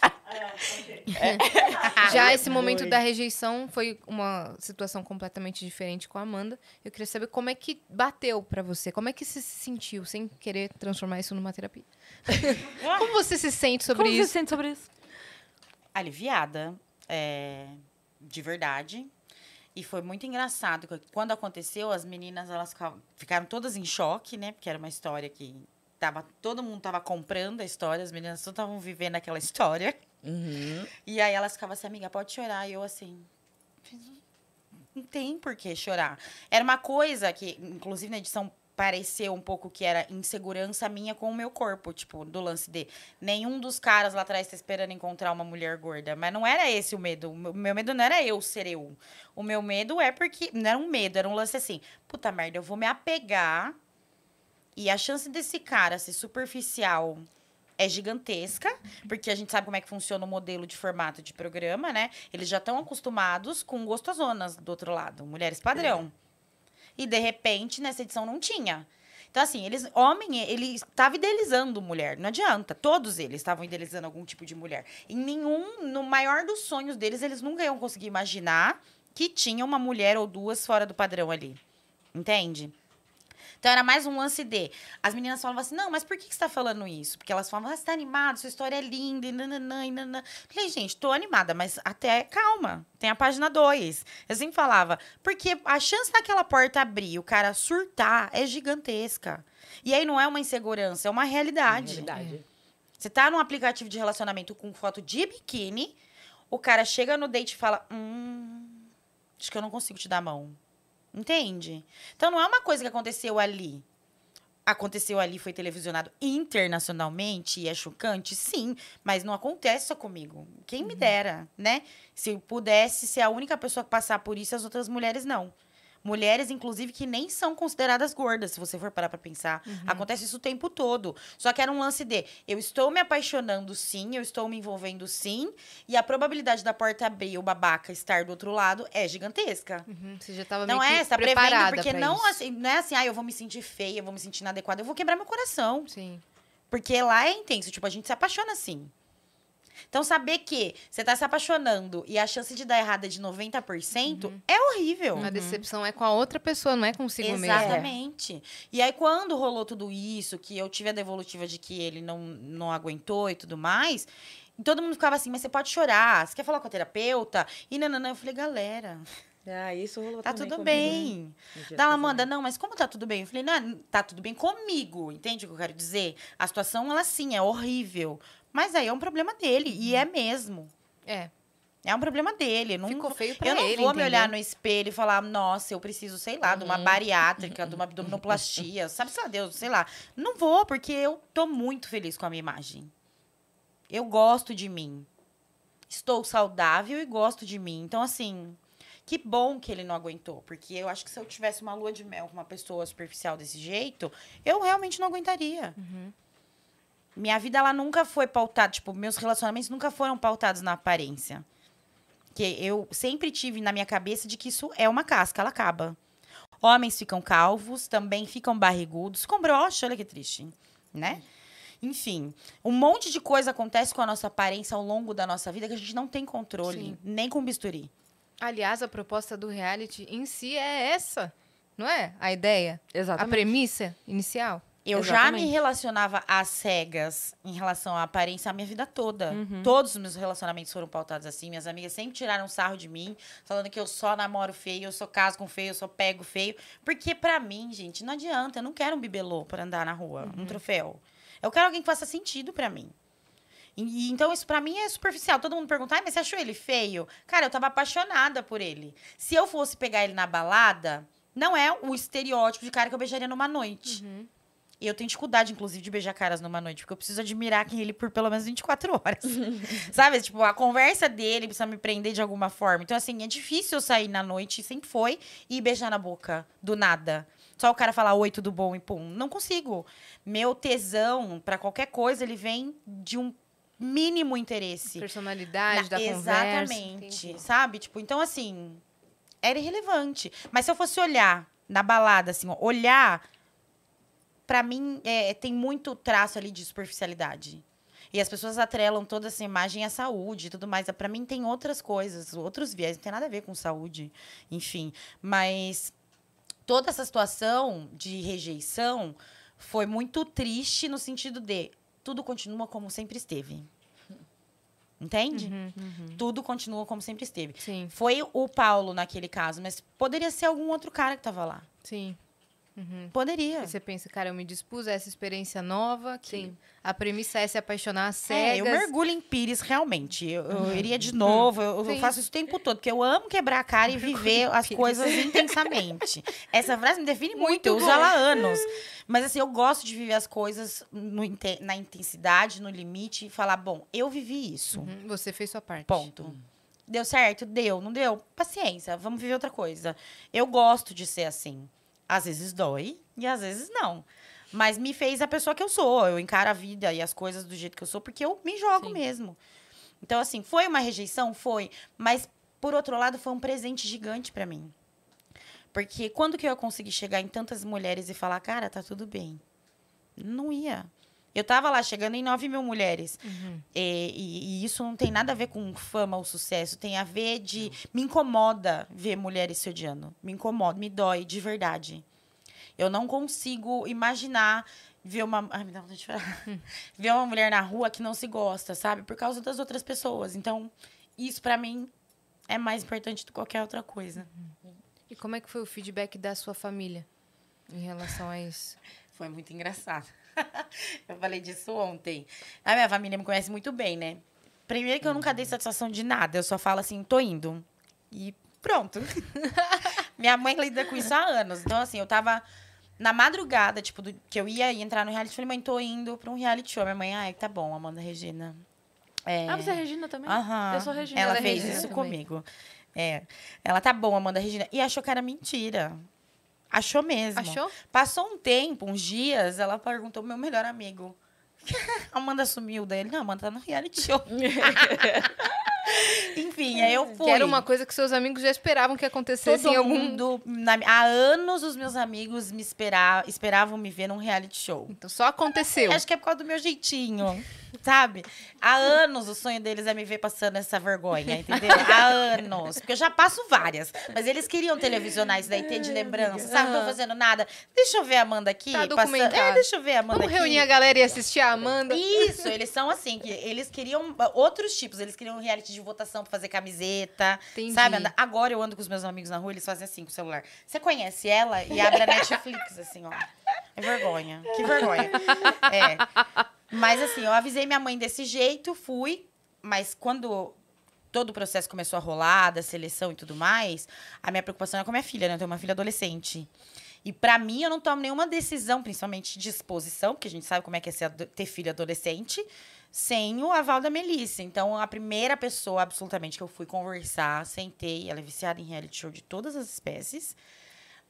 Tá é, é. Já [laughs] esse momento da rejeição foi uma situação completamente diferente com a Amanda. Eu queria saber como é que bateu para você, como é que você se sentiu sem querer transformar isso numa terapia. [laughs] como você se sente sobre como isso? Como você se sente sobre isso? Aliviada, é, de verdade. E foi muito engraçado. Quando aconteceu, as meninas elas ficaram todas em choque, né? Porque era uma história que tava, todo mundo tava comprando a história, as meninas só estavam vivendo aquela história. Uhum. E aí elas ficavam assim, amiga, pode chorar. E eu assim, não tem por que chorar. Era uma coisa que, inclusive na edição pareceu um pouco que era insegurança minha com o meu corpo, tipo, do lance de nenhum dos caras lá atrás tá esperando encontrar uma mulher gorda, mas não era esse o medo. O meu medo não era eu ser eu. O meu medo é porque não era um medo, era um lance assim, puta merda, eu vou me apegar e a chance desse cara ser superficial é gigantesca, porque a gente sabe como é que funciona o modelo de formato de programa, né? Eles já estão acostumados com gostosonas do outro lado, mulheres padrão. É. E de repente, nessa edição não tinha. Então, assim, eles. Homem, ele estava idealizando mulher. Não adianta. Todos eles estavam idealizando algum tipo de mulher. Em nenhum, no maior dos sonhos deles, eles nunca iam conseguir imaginar que tinha uma mulher ou duas fora do padrão ali. Entende? Então era mais um lance de. As meninas falavam assim: não, mas por que, que você tá falando isso? Porque elas falavam, ah, você tá animado, sua história é linda, e nananã, e nananã. Falei, gente, tô animada, mas até calma. Tem a página 2. Eu sempre falava, porque a chance daquela porta abrir, o cara surtar, é gigantesca. E aí não é uma insegurança, é uma realidade. É uma realidade. É. Você tá num aplicativo de relacionamento com foto de biquíni, o cara chega no date e fala: Hum, acho que eu não consigo te dar a mão. Entende? Então não é uma coisa que aconteceu ali. Aconteceu ali, foi televisionado internacionalmente e é chocante, sim, mas não acontece só comigo. Quem me uhum. dera, né? Se eu pudesse ser a única pessoa que passar por isso, as outras mulheres não. Mulheres, inclusive, que nem são consideradas gordas, se você for parar pra pensar. Uhum. Acontece isso o tempo todo. Só que era um lance de eu estou me apaixonando sim, eu estou me envolvendo sim, e a probabilidade da porta abrir o babaca estar do outro lado é gigantesca. Uhum. Você já tava não meio é, que tá porque não, isso. Assim, não é assim, ah, eu vou me sentir feia, eu vou me sentir inadequada, eu vou quebrar meu coração. Sim. Porque lá é intenso, tipo, a gente se apaixona assim. Então, saber que você tá se apaixonando e a chance de dar errado é de 90% uhum. é horrível. Uma A uhum. decepção é com a outra pessoa, não é consigo mesmo. Exatamente. E aí, quando rolou tudo isso, que eu tive a devolutiva de que ele não, não aguentou e tudo mais, todo mundo ficava assim, mas você pode chorar, você quer falar com a terapeuta? E não, não, não. Eu falei, galera... Ah, isso rolou Tá tudo né? bem? bem. Dala manda, não, mas como tá tudo bem? Eu falei, não, tá tudo bem comigo, entende o que eu quero dizer? A situação, ela sim, é horrível. Mas aí é um problema dele, e é mesmo. É. É um problema dele. Não, Ficou feio pra Eu não ele, vou entendeu? me olhar no espelho e falar, nossa, eu preciso, sei lá, uhum. de uma uhum. bariátrica, de uma uhum. abdominoplastia, sabe, sei lá, Deus, sei lá. Não vou, porque eu tô muito feliz com a minha imagem. Eu gosto de mim. Estou saudável e gosto de mim. Então, assim, que bom que ele não aguentou. Porque eu acho que se eu tivesse uma lua de mel com uma pessoa superficial desse jeito, eu realmente não aguentaria. Uhum. Minha vida, ela nunca foi pautada, tipo, meus relacionamentos nunca foram pautados na aparência. Que eu sempre tive na minha cabeça de que isso é uma casca, ela acaba. Homens ficam calvos, também ficam barrigudos, com brocha, olha que triste, né? Enfim, um monte de coisa acontece com a nossa aparência ao longo da nossa vida que a gente não tem controle, Sim. nem com bisturi. Aliás, a proposta do reality em si é essa, não é? A ideia, Exatamente. a premissa inicial. Eu Exatamente. já me relacionava às cegas em relação à aparência a minha vida toda. Uhum. Todos os meus relacionamentos foram pautados assim. Minhas amigas sempre tiraram sarro de mim, falando que eu só namoro feio, eu só caso com feio, eu só pego feio. Porque para mim, gente, não adianta. Eu não quero um bibelô para andar na rua, uhum. um troféu. Eu quero alguém que faça sentido para mim. E, então, isso para mim é superficial. Todo mundo pergunta, ah, mas você achou ele feio? Cara, eu tava apaixonada por ele. Se eu fosse pegar ele na balada, não é o estereótipo de cara que eu beijaria numa noite. Uhum. E eu tenho dificuldade, inclusive, de beijar caras numa noite, porque eu preciso admirar quem é ele por pelo menos 24 horas. [laughs] Sabe? Tipo, a conversa dele precisa me prender de alguma forma. Então, assim, é difícil eu sair na noite, sempre foi, e beijar na boca, do nada. Só o cara falar oi, tudo bom e pum. Não consigo. Meu tesão para qualquer coisa, ele vem de um mínimo interesse. Personalidade na, da exatamente, Exatamente. Sabe? Tipo, então, assim, era irrelevante. Mas se eu fosse olhar na balada, assim, olhar para mim, é, tem muito traço ali de superficialidade. E as pessoas atrelam toda essa imagem à saúde e tudo mais. Para mim, tem outras coisas, outros viés. Não tem nada a ver com saúde, enfim. Mas toda essa situação de rejeição foi muito triste no sentido de tudo continua como sempre esteve. Entende? Uhum, uhum. Tudo continua como sempre esteve. Sim. Foi o Paulo naquele caso, mas poderia ser algum outro cara que tava lá. Sim. Uhum. Poderia. E você pensa, cara, eu me dispus a essa experiência nova, que Sim. a premissa é se apaixonar a é, cegas. É, eu mergulho em pires realmente. Eu, eu uhum. iria de novo, eu, eu, faço isso o tempo todo, porque eu amo quebrar a cara e viver as coisas [laughs] intensamente. Essa frase me define muito, muito eu uso ela há anos. [laughs] Mas assim, eu gosto de viver as coisas no, na intensidade, no limite, e falar, bom, eu vivi isso. Uhum. Você fez sua parte. Ponto. Uhum. Deu certo? Deu. Não deu? Paciência, vamos viver outra coisa. Eu gosto de ser assim. Às vezes dói e às vezes não. Mas me fez a pessoa que eu sou. Eu encaro a vida e as coisas do jeito que eu sou, porque eu me jogo Sim. mesmo. Então, assim, foi uma rejeição? Foi. Mas, por outro lado, foi um presente gigante para mim. Porque quando que eu ia conseguir chegar em tantas mulheres e falar, cara, tá tudo bem? Não ia. Eu tava lá chegando em 9 mil mulheres. Uhum. E, é, e, e, isso não tem nada a ver com fama ou sucesso. Tem a ver de. Me incomoda ver mulheres se odiando. Me incomoda, me dói, de verdade. Eu não consigo imaginar ver uma. Ai, me dá vontade de falar. Hum. [laughs] ver uma mulher na rua que não se gosta, sabe? Por causa das outras pessoas. Então, isso para mim é mais importante do que qualquer outra coisa. Uhum. E como é que foi o feedback da sua família em relação a isso? foi muito engraçado. [laughs] eu falei disso ontem. A minha família me conhece muito bem, né? Primeiro que eu nunca dei uhum. satisfação de nada. Eu só falo assim, tô indo. E pronto. [laughs] minha mãe lida com isso há anos. Então, assim, eu tava na madrugada, tipo, do, que eu ia entrar no reality show. Falei, mãe, tô indo pra um reality show. Minha mãe, ai, tá bom, Amanda Regina. É... Ah, você é Regina também? Aham. Eu sou Regina. Ela, Ela é fez Regina isso também. comigo. É. Ela tá bom, Amanda Regina. E achou que era mentira. Achou mesmo. Achou? Passou um tempo, uns dias, ela perguntou pro meu melhor amigo. [laughs] Amanda sumiu dele. Não, Amanda tá no reality show. [laughs] [laughs] Enfim, aí eu fui. Que era uma coisa que seus amigos já esperavam que acontecesse Todo em algum... Mundo, na, há anos os meus amigos me esperavam, esperavam me ver num reality show. Então só aconteceu. É, acho que é por causa do meu jeitinho, [laughs] sabe? Há anos o sonho deles é me ver passando essa vergonha, entendeu? [laughs] Há anos. Porque eu já passo várias. Mas eles queriam televisionar isso daí, ter de lembrança. Sabe, não tô fazendo nada. Deixa eu ver a Amanda aqui. Tá passando. É, deixa eu ver a Amanda Vamos aqui. reunir a galera e assistir a Amanda? Isso, eles são assim. que Eles queriam outros tipos. Eles queriam reality de de votação pra fazer camiseta. Entendi. Sabe? Agora eu ando com os meus amigos na rua, eles fazem assim com o celular. Você conhece ela e [laughs] abre a Netflix, assim, ó. É vergonha. Que vergonha. É. Mas assim, eu avisei minha mãe desse jeito, fui. Mas quando todo o processo começou a rolar, da seleção e tudo mais, a minha preocupação era é com a minha filha, né? Eu tenho uma filha adolescente. E para mim, eu não tomo nenhuma decisão, principalmente de exposição, porque a gente sabe como é que é ser, ter filho adolescente sem o aval da Melissa. Então, a primeira pessoa, absolutamente, que eu fui conversar, sentei, ela é viciada em reality show de todas as espécies.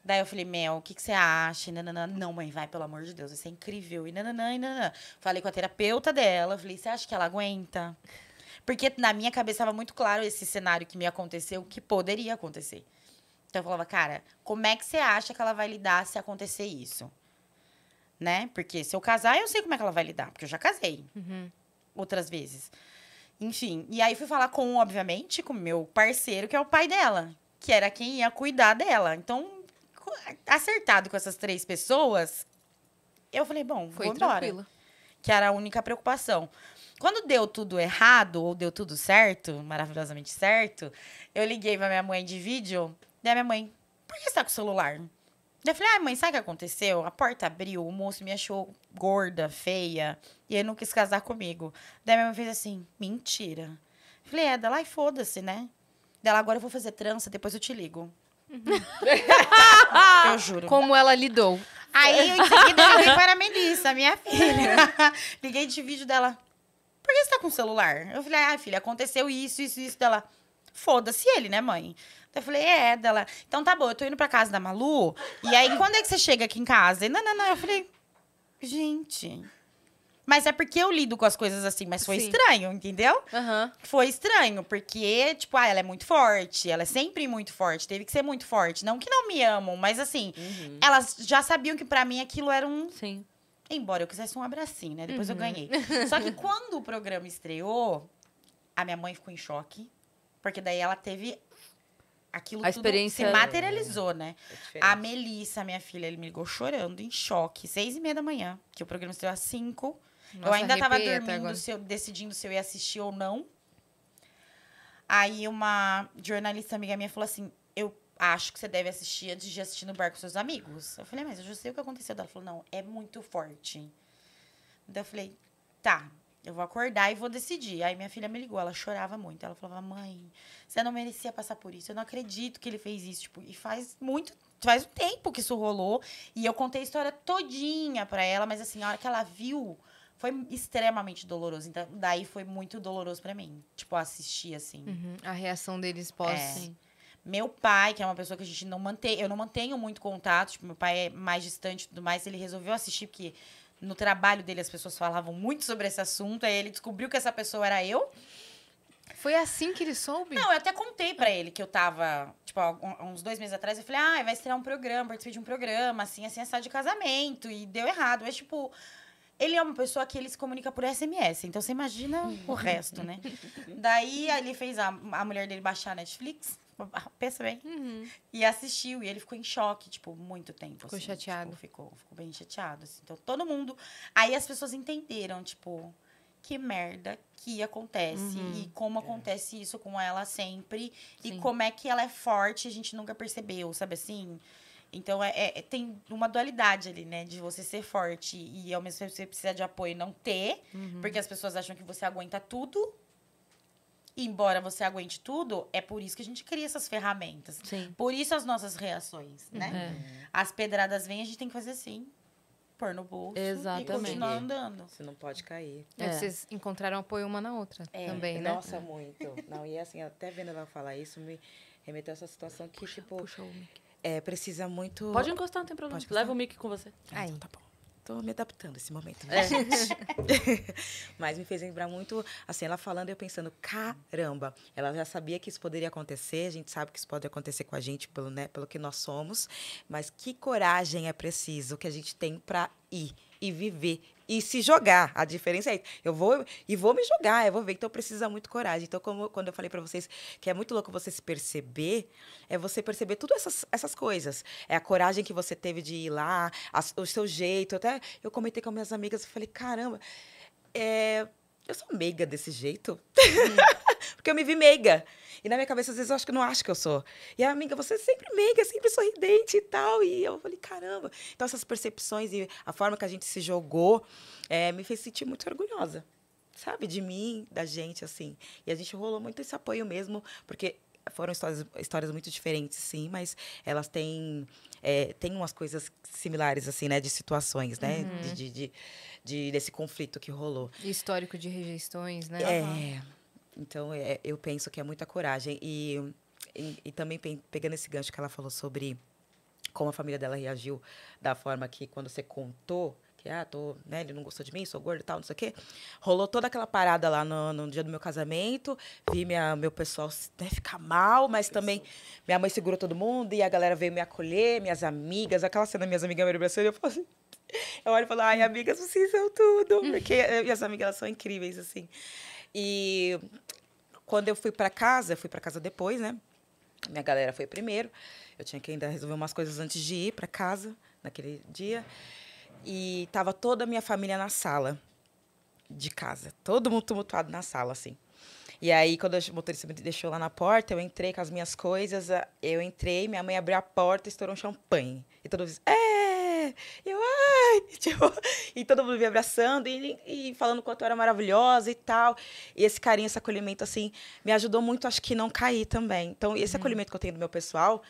Daí eu falei, Mel, o que, que você acha? nananã. Não, mãe, vai, pelo amor de Deus, isso é incrível. E nananã, e nananã. Falei com a terapeuta dela, falei, você acha que ela aguenta? Porque na minha cabeça estava muito claro esse cenário que me aconteceu, que poderia acontecer. Então eu falava, cara, como é que você acha que ela vai lidar se acontecer isso? Né? Porque se eu casar, eu sei como é que ela vai lidar, porque eu já casei. Uhum outras vezes. Enfim, e aí fui falar com, obviamente, com meu parceiro, que é o pai dela, que era quem ia cuidar dela. Então, acertado com essas três pessoas, eu falei, bom, Foi vou embora. Tranquilo. Que era a única preocupação. Quando deu tudo errado, ou deu tudo certo, maravilhosamente certo, eu liguei pra minha mãe de vídeo, daí minha mãe, por que você tá com o celular? Daí eu falei, ai, ah, mãe, sabe o que aconteceu? A porta abriu, o moço me achou gorda, feia, e ele não quis casar comigo. Daí minha mãe fez assim, mentira. Eu falei, é, dá lá e foda-se, né? Dela, agora eu vou fazer trança, depois eu te ligo. Uhum. eu juro. Como ela lidou. Aí eu em seguida liguei para a Melissa, minha filha. [laughs] liguei de vídeo dela. Por que você tá com o celular? Eu falei, ah, filha, aconteceu isso, isso, isso dela. Foda-se ele, né, mãe? eu falei, é, dela. Então tá bom, eu tô indo pra casa da Malu. E aí, quando é que você chega aqui em casa? E, não, não, não. Eu falei, gente. Mas é porque eu lido com as coisas assim, mas foi Sim. estranho, entendeu? Uhum. Foi estranho, porque, tipo, ah, ela é muito forte, ela é sempre muito forte, teve que ser muito forte. Não que não me amam, mas assim, uhum. elas já sabiam que para mim aquilo era um. Sim. Embora eu quisesse um abracinho, né? Depois uhum. eu ganhei. Só que quando o programa estreou, a minha mãe ficou em choque, porque daí ela teve aquilo a experiência se é materializou, né? É a Melissa, minha filha, ele me ligou chorando, em choque, seis e meia da manhã, que o programa estreou às cinco. Nossa, eu ainda estava dormindo, se eu, decidindo se eu ia assistir ou não. Aí uma jornalista amiga minha falou assim, eu acho que você deve assistir antes de assistir no bar com seus amigos. Eu falei, ah, mas eu já sei o que aconteceu. Ela falou, não, é muito forte. Então eu falei, tá, eu vou acordar e vou decidir. Aí minha filha me ligou, ela chorava muito. Ela falava, mãe, você não merecia passar por isso. Eu não acredito que ele fez isso. Tipo, e faz muito, faz um tempo que isso rolou. E eu contei a história todinha pra ela, mas assim, a hora que ela viu, foi extremamente doloroso. Então, daí foi muito doloroso para mim. Tipo, assistir, assim. Uhum. A reação deles pós, é. Meu pai, que é uma pessoa que a gente não mantém, eu não mantenho muito contato, tipo, meu pai é mais distante e tudo mais, ele resolveu assistir, porque no trabalho dele as pessoas falavam muito sobre esse assunto, aí ele descobriu que essa pessoa era eu. Foi assim que ele soube? Não, eu até contei para ele que eu tava, tipo, uns dois meses atrás, eu falei, ah, vai estrear um programa, participei de um programa, assim, assim, essa de casamento, e deu errado. Mas, tipo, ele é uma pessoa que ele se comunica por SMS, então você imagina o resto, né? [laughs] Daí ele fez a, a mulher dele baixar a Netflix, Tipo, ah, pensa bem. Uhum. E assistiu, e ele ficou em choque, tipo, muito tempo. Ficou assim, chateado. Tipo, ficou, ficou bem chateado, assim. Então, todo mundo... Aí as pessoas entenderam, tipo, que merda que acontece. Uhum. E como é. acontece isso com ela sempre. Sim. E como é que ela é forte, a gente nunca percebeu, sabe assim? Então, é, é, é, tem uma dualidade ali, né? De você ser forte e, ao mesmo tempo, você precisar de apoio e não ter. Uhum. Porque as pessoas acham que você aguenta tudo embora você aguente tudo, é por isso que a gente cria essas ferramentas. Sim. Por isso as nossas reações, né? Uhum. É. As pedradas vêm, a gente tem que fazer assim. Pôr no bolso Exatamente. e continuar andando. Você não pode cair. É. é vocês encontraram apoio uma na outra é. também, né? Nossa, muito. Não, e assim, até vendo ela falar isso, me remeteu a essa situação que, puxa, tipo. Puxa o mic. É, precisa muito. Pode encostar, não tem problema. Leva o mic com você. Aí. Então, tá bom. Tô me adaptando a esse momento, né, gente? [laughs] Mas me fez lembrar muito, assim, ela falando e eu pensando, caramba, ela já sabia que isso poderia acontecer, a gente sabe que isso pode acontecer com a gente pelo, né, pelo que nós somos, mas que coragem é preciso que a gente tem para ir e viver e se jogar. A diferença é isso. Eu vou e vou me jogar, eu vou ver. Então precisa muito coragem. Então, como quando eu falei para vocês que é muito louco você se perceber, é você perceber todas essas, essas coisas. É a coragem que você teve de ir lá, a, o seu jeito. Até eu comentei com minhas amigas e falei, caramba, é, eu sou meiga desse jeito. Hum. [laughs] porque eu me vi meiga. E na minha cabeça, às vezes, eu acho que eu não acho que eu sou. E a amiga, você é sempre meiga, sempre sorridente e tal. E eu falei, caramba. Então, essas percepções e a forma que a gente se jogou é, me fez sentir muito orgulhosa, sabe? De mim, da gente, assim. E a gente rolou muito esse apoio mesmo, porque foram histórias, histórias muito diferentes, sim, mas elas têm, é, têm umas coisas similares, assim, né? De situações, né? Uhum. De, de, de, de, desse conflito que rolou. Histórico de rejeições, né? É. Uhum. Então, é, eu penso que é muita coragem. E, e, e também pegando esse gancho que ela falou sobre como a família dela reagiu da forma que quando você contou que ah, tô, né, ele não gostou de mim, sou gordo e tal, não sei o quê. Rolou toda aquela parada lá no, no dia do meu casamento, vi minha, meu pessoal né, ficar mal, mas também minha mãe segurou todo mundo e a galera veio me acolher, minhas amigas, aquela cena minhas amigas me abraçando, eu falo assim, [laughs] eu olho e falo, ai, amigas, vocês são tudo, hum. porque eh, minhas amigas elas são incríveis, assim. E quando eu fui para casa, fui para casa depois, né? Minha galera foi primeiro. Eu tinha que ainda resolver umas coisas antes de ir para casa naquele dia. E tava toda a minha família na sala de casa, todo mundo tumultuado na sala assim. E aí, quando o motorista me deixou lá na porta, eu entrei com as minhas coisas, eu entrei, minha mãe abriu a porta, estourou um champanhe. E todos, é! E eu, ai, [laughs] tipo, e todo mundo me abraçando e, e falando quanto eu era maravilhosa e tal. E esse carinho, esse acolhimento, assim, me ajudou muito, acho que não cair também. Então, esse uhum. acolhimento que eu tenho do meu pessoal.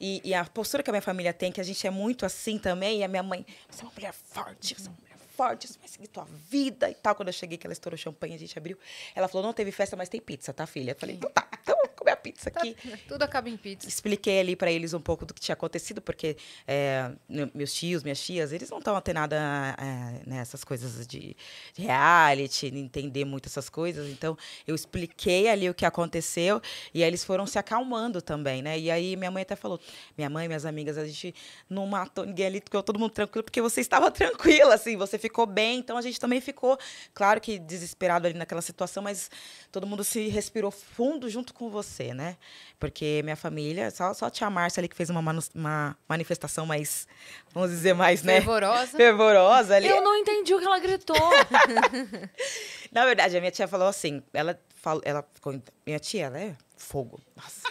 E, e, a postura que a minha família tem, que a gente é muito assim também, e a minha mãe, você é uma mulher forte, você é uma mulher forte, você vai seguir tua vida e tal. Quando eu cheguei, que ela estourou champanhe, a gente abriu. Ela falou: não teve festa, mas tem pizza, tá, filha? Eu falei: então tá, então vou comer a pizza tá, aqui. Tá, tudo acaba em pizza. Expliquei ali para eles um pouco do que tinha acontecido, porque é, meus tios, minhas tias, eles não estão ter é, nessas né, coisas de, de reality, entender muito essas coisas. Então, eu expliquei ali o que aconteceu e aí eles foram se acalmando também, né? E aí minha mãe até falou: minha mãe, minhas amigas, a gente não matou ninguém ali, ficou todo mundo tranquilo, porque você estava [laughs] tranquila, assim, você ficou bem, então a gente também ficou, claro que desesperado ali naquela situação, mas todo mundo se respirou fundo junto com você, né? Porque minha família, só, só a tia Márcia ali que fez uma, uma manifestação mais, vamos dizer, mais, né? Fervorosa. [laughs] Fervorosa ali. Eu não entendi o que ela gritou. [laughs] Na verdade, a minha tia falou assim, ela, falou, ela ficou, minha tia, ela é fogo, nossa.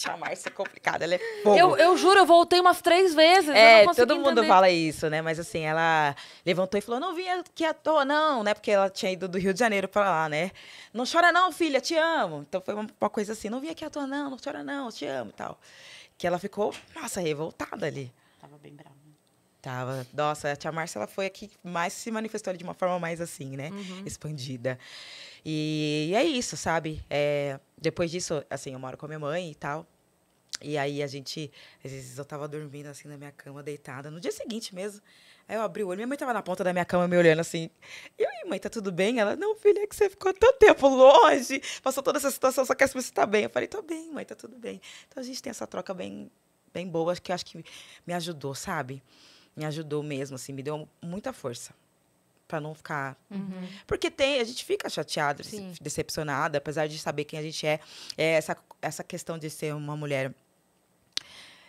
Tia Márcia é complicada, ela é fogo. Eu, eu juro, eu voltei umas três vezes. É, todo mundo entender. fala isso, né? Mas assim, ela levantou e falou: não vim aqui à toa, não, né? Porque ela tinha ido do Rio de Janeiro pra lá, né? Não chora, não, filha, te amo. Então foi uma coisa assim: não vim aqui à toa, não, não chora, não, te amo e tal. Que ela ficou, nossa, revoltada ali. Tava bem brava. Tava. Nossa, a tia Márcia, ela foi aqui que mais se manifestou ali de uma forma mais assim, né? Uhum. Expandida. E, é isso, sabe? É, depois disso, assim, eu moro com a minha mãe e tal. E aí a gente, às vezes eu tava dormindo assim na minha cama, deitada, no dia seguinte mesmo. Aí eu abri o olho, minha mãe tava na ponta da minha cama me olhando assim. E aí, mãe, tá tudo bem? Ela, não, filha, é que você ficou tanto tempo longe, passou toda essa situação, só quer saber se tá bem. Eu falei, tô bem, mãe, tá tudo bem. Então a gente tem essa troca bem, bem boa, que eu acho que me ajudou, sabe? Me ajudou mesmo, assim, me deu muita força para não ficar. Uhum. Porque tem, a gente fica chateada, Sim. decepcionada, apesar de saber quem a gente é. é essa, essa questão de ser uma mulher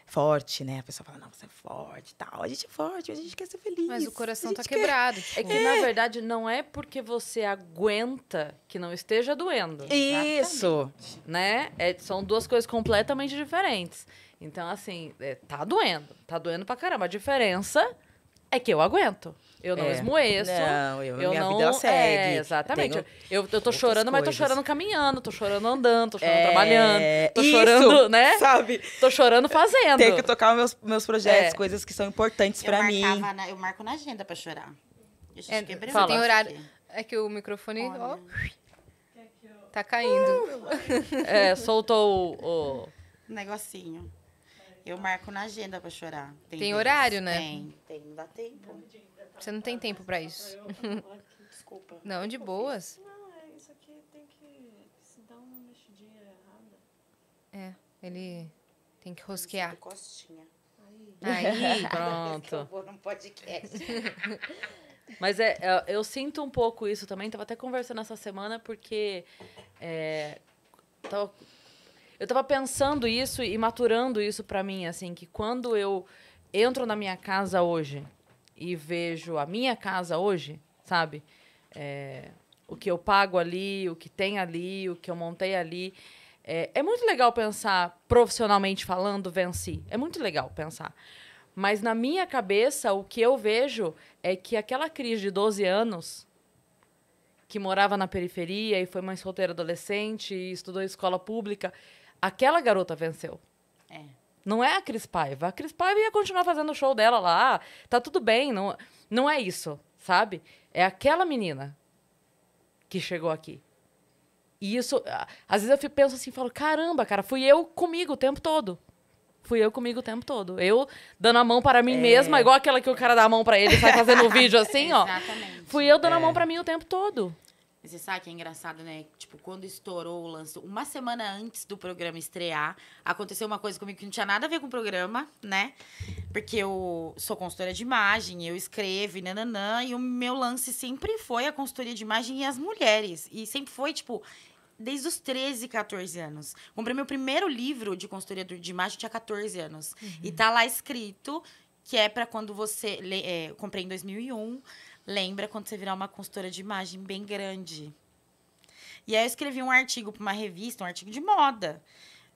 forte, né? A pessoa fala, não, você é forte tal. A gente é forte, a gente quer ser feliz. Mas o coração tá quer... quebrado. É, tipo. é que, é. na verdade, não é porque você aguenta que não esteja doendo. Isso! Né? É, são duas coisas completamente diferentes. Então, assim, é, tá doendo. Tá doendo pra caramba. A diferença é que eu aguento. Eu não é. esmoeço. Não, eu, eu minha não, vida ela segue. É, exatamente. eu, eu tô chorando, mas tô chorando caminhando, tô chorando andando, tô chorando é... trabalhando, tô Isso, chorando, né? Sabe? Tô chorando fazendo. Tenho que tocar meus, meus projetos, é. coisas que são importantes para mim. Na, eu marco na agenda para chorar. Deixa é, quebrei fala. Tem horário. É que o microfone. tá caindo. Uh! é, soltou o, o. Negocinho. Eu marco na agenda para chorar. Tem, tem horário, né? Tem, tem, não dá tempo. Você não tem tempo para isso. [laughs] Desculpa. Não, de boas. Não, é isso aqui tem que se dar uma mexidinha errada. É, ele tem que rosquear. Costinha. Aí, [laughs] pronto. [laughs] Mas é, eu, é, eu sinto um pouco isso também. Tava até conversando essa semana porque é, tava eu tava pensando isso e maturando isso para mim, assim, que quando eu entro na minha casa hoje e vejo a minha casa hoje, sabe? É, o que eu pago ali, o que tem ali, o que eu montei ali. É, é muito legal pensar, profissionalmente falando, venci. É muito legal pensar. Mas na minha cabeça, o que eu vejo é que aquela crise de 12 anos, que morava na periferia e foi mãe solteira adolescente e estudou em escola pública, aquela garota venceu. É. Não é a Cris Paiva. A Cris Paiva ia continuar fazendo o show dela lá. Tá tudo bem, não, não é isso, sabe? É aquela menina que chegou aqui. E isso, às vezes eu penso assim, falo, caramba, cara, fui eu comigo o tempo todo. Fui eu comigo o tempo todo. Eu dando a mão para mim é. mesma, igual aquela que o cara dá a mão para ele, e sai fazendo o vídeo [laughs] assim, ó. Exatamente. Fui eu dando é. a mão é. para mim o tempo todo. Mas você sabe que é engraçado, né? Tipo, quando estourou o lance, uma semana antes do programa estrear, aconteceu uma coisa comigo que não tinha nada a ver com o programa, né? Porque eu sou consultora de imagem, eu escrevo e nananã, e o meu lance sempre foi a consultoria de imagem e as mulheres. E sempre foi, tipo, desde os 13, 14 anos. Comprei meu primeiro livro de consultoria de imagem, tinha 14 anos. Uhum. E tá lá escrito que é para quando você. É, comprei em 2001 Lembra quando você virar uma consultora de imagem bem grande. E aí eu escrevi um artigo para uma revista, um artigo de moda.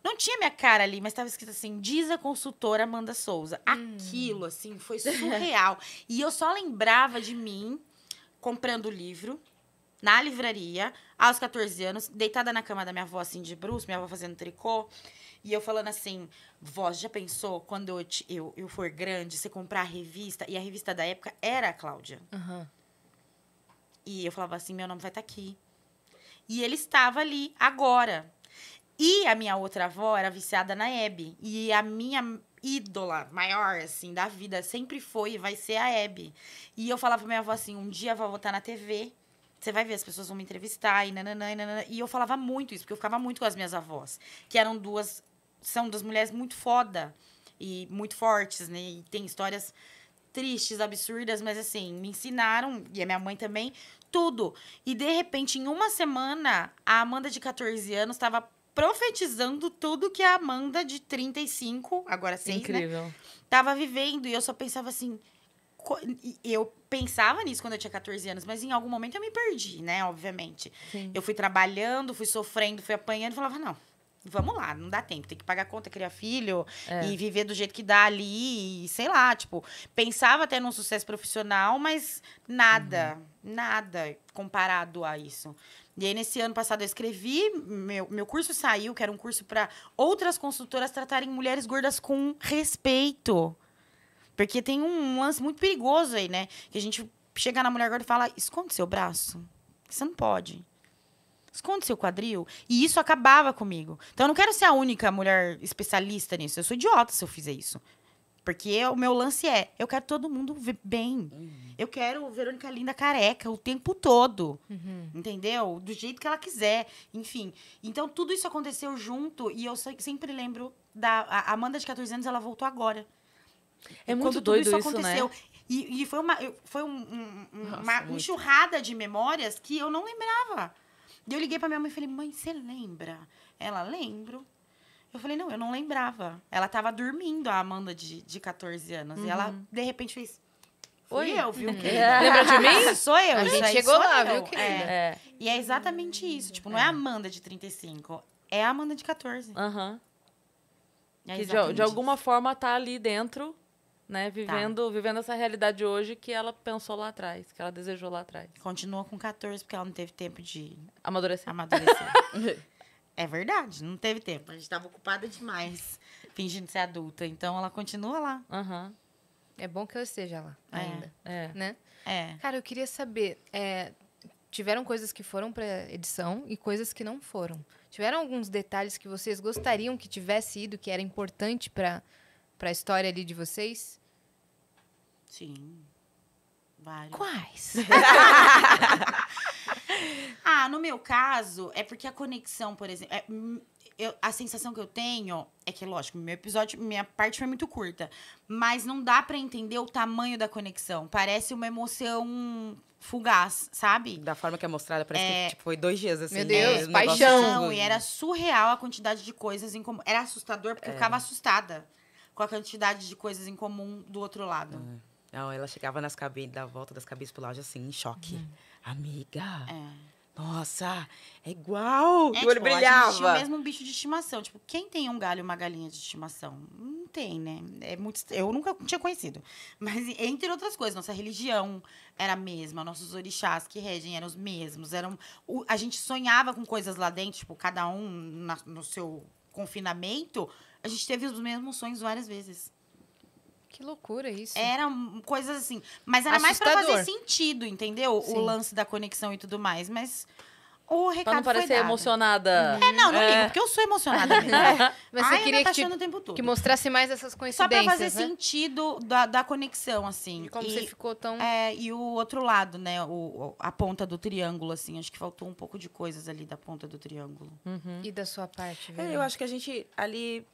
Não tinha minha cara ali, mas estava escrito assim: diz a consultora Amanda Souza. Hum. Aquilo, assim, foi [laughs] surreal. e eu só lembrava de mim comprando o livro na livraria, aos 14 anos, deitada na cama da minha avó, assim, de bruxo, minha avó fazendo tricô. E eu falando assim, vó, já pensou quando eu, te, eu, eu for grande, você comprar a revista? E a revista da época era a Cláudia. Uhum. E eu falava assim, meu nome vai estar tá aqui. E ele estava ali, agora. E a minha outra avó era viciada na Hebe. E a minha ídola maior, assim, da vida sempre foi e vai ser a Hebe. E eu falava pra minha avó assim, um dia a vovó tá na TV, você vai ver, as pessoas vão me entrevistar, e nananã, e nananã. E eu falava muito isso, porque eu ficava muito com as minhas avós, que eram duas são das mulheres muito foda e muito fortes, né? E tem histórias tristes, absurdas, mas assim, me ensinaram, e a minha mãe também, tudo. E de repente, em uma semana, a Amanda de 14 anos estava profetizando tudo que a Amanda de 35, agora 6, né, Incrível. né? Tava vivendo. E eu só pensava assim. Eu pensava nisso quando eu tinha 14 anos, mas em algum momento eu me perdi, né? Obviamente. Sim. Eu fui trabalhando, fui sofrendo, fui apanhando e falava, não, vamos lá, não dá tempo, tem que pagar conta, criar filho é. e viver do jeito que dá ali, e, sei lá, tipo, pensava até num sucesso profissional, mas nada, uhum. nada comparado a isso. E aí, nesse ano passado, eu escrevi, meu, meu curso saiu, que era um curso para outras consultoras tratarem mulheres gordas com respeito. Porque tem um lance muito perigoso aí, né? Que a gente chega na mulher gorda e fala: esconde seu braço, você não pode esconde seu quadril. E isso acabava comigo. Então eu não quero ser a única mulher especialista nisso. Eu sou idiota se eu fizer isso. Porque o meu lance é, eu quero todo mundo ver bem. Uhum. Eu quero Verônica Linda careca o tempo todo. Uhum. Entendeu? Do jeito que ela quiser. Enfim. Então, tudo isso aconteceu junto. E eu sempre lembro da... A Amanda de 14 anos, ela voltou agora. É muito quando doido tudo isso, isso né? aconteceu. Né? E, e, foi uma, foi um, um, Nossa, uma enxurrada de memórias que eu não lembrava. E eu liguei pra minha mãe e falei, mãe, você lembra? Ela, lembro. Eu falei, não, eu não lembrava. Ela tava dormindo, a Amanda de, de 14 anos. Uhum. E ela, uhum. de repente, fez. Oi. eu, viu, [laughs] querida? Lembra de mim? [laughs] Sou eu. A gente chegou lá, eu. viu, querida? É. É. E é exatamente isso. Tipo, não é a é. Amanda de 35, é a Amanda de 14. Aham. Uhum. É que de, de alguma forma tá ali dentro né? Tá. Vivendo, tá. vivendo essa realidade hoje que ela pensou lá atrás, que ela desejou lá atrás. Continua com 14, porque ela não teve tempo de amadurecer. Amadurecer. [laughs] é verdade, não teve tempo. A gente estava ocupada demais, fingindo ser adulta. Então ela continua lá. Uhum. É bom que eu esteja lá é. ainda. É. Né? É. Cara, eu queria saber. É, tiveram coisas que foram para edição e coisas que não foram. Tiveram alguns detalhes que vocês gostariam que tivesse ido, que era importante para para a história ali de vocês? Sim. Vários. Quais? [laughs] ah, no meu caso, é porque a conexão, por exemplo. É, hum, eu, a sensação que eu tenho é que, lógico, meu episódio, minha parte foi muito curta. Mas não dá para entender o tamanho da conexão. Parece uma emoção fugaz, sabe? Da forma que é mostrada, parece é... que tipo, foi dois dias assim. Meu Deus, né? é, paixão. E era surreal a quantidade de coisas em como Era assustador porque eu é. ficava assustada com a quantidade de coisas em comum do outro lado. É. Não, ela chegava nas cabines, da volta das cabines pro lado assim, em choque. Uhum. Amiga. É. Nossa, é igual! É, o tipo, olho brilhava. A gente tinha mesmo um bicho de estimação. Tipo, quem tem um galho e uma galinha de estimação? Não tem, né? É muito, eu nunca tinha conhecido. Mas, entre outras coisas, nossa religião era a mesma, nossos orixás que regem eram os mesmos. Eram, o, a gente sonhava com coisas lá dentro, tipo, cada um na, no seu confinamento a gente teve os mesmos sonhos várias vezes. Que loucura isso. Era coisas assim. Mas era Assustador. mais pra fazer sentido, entendeu? Sim. O lance da conexão e tudo mais. Mas o recado pra não parecer foi dado. emocionada. É, não, não é. ligo, porque eu sou emocionada mesmo. [laughs] É. Mas você Ai, queria tá que, te, o tempo todo. que mostrasse mais essas coincidências, Só pra fazer né? sentido da, da conexão, assim. E como e, você ficou tão... É, e o outro lado, né, o, a ponta do triângulo, assim. Acho que faltou um pouco de coisas ali da ponta do triângulo. Uhum. E da sua parte, é, velho? Eu acho que a gente ali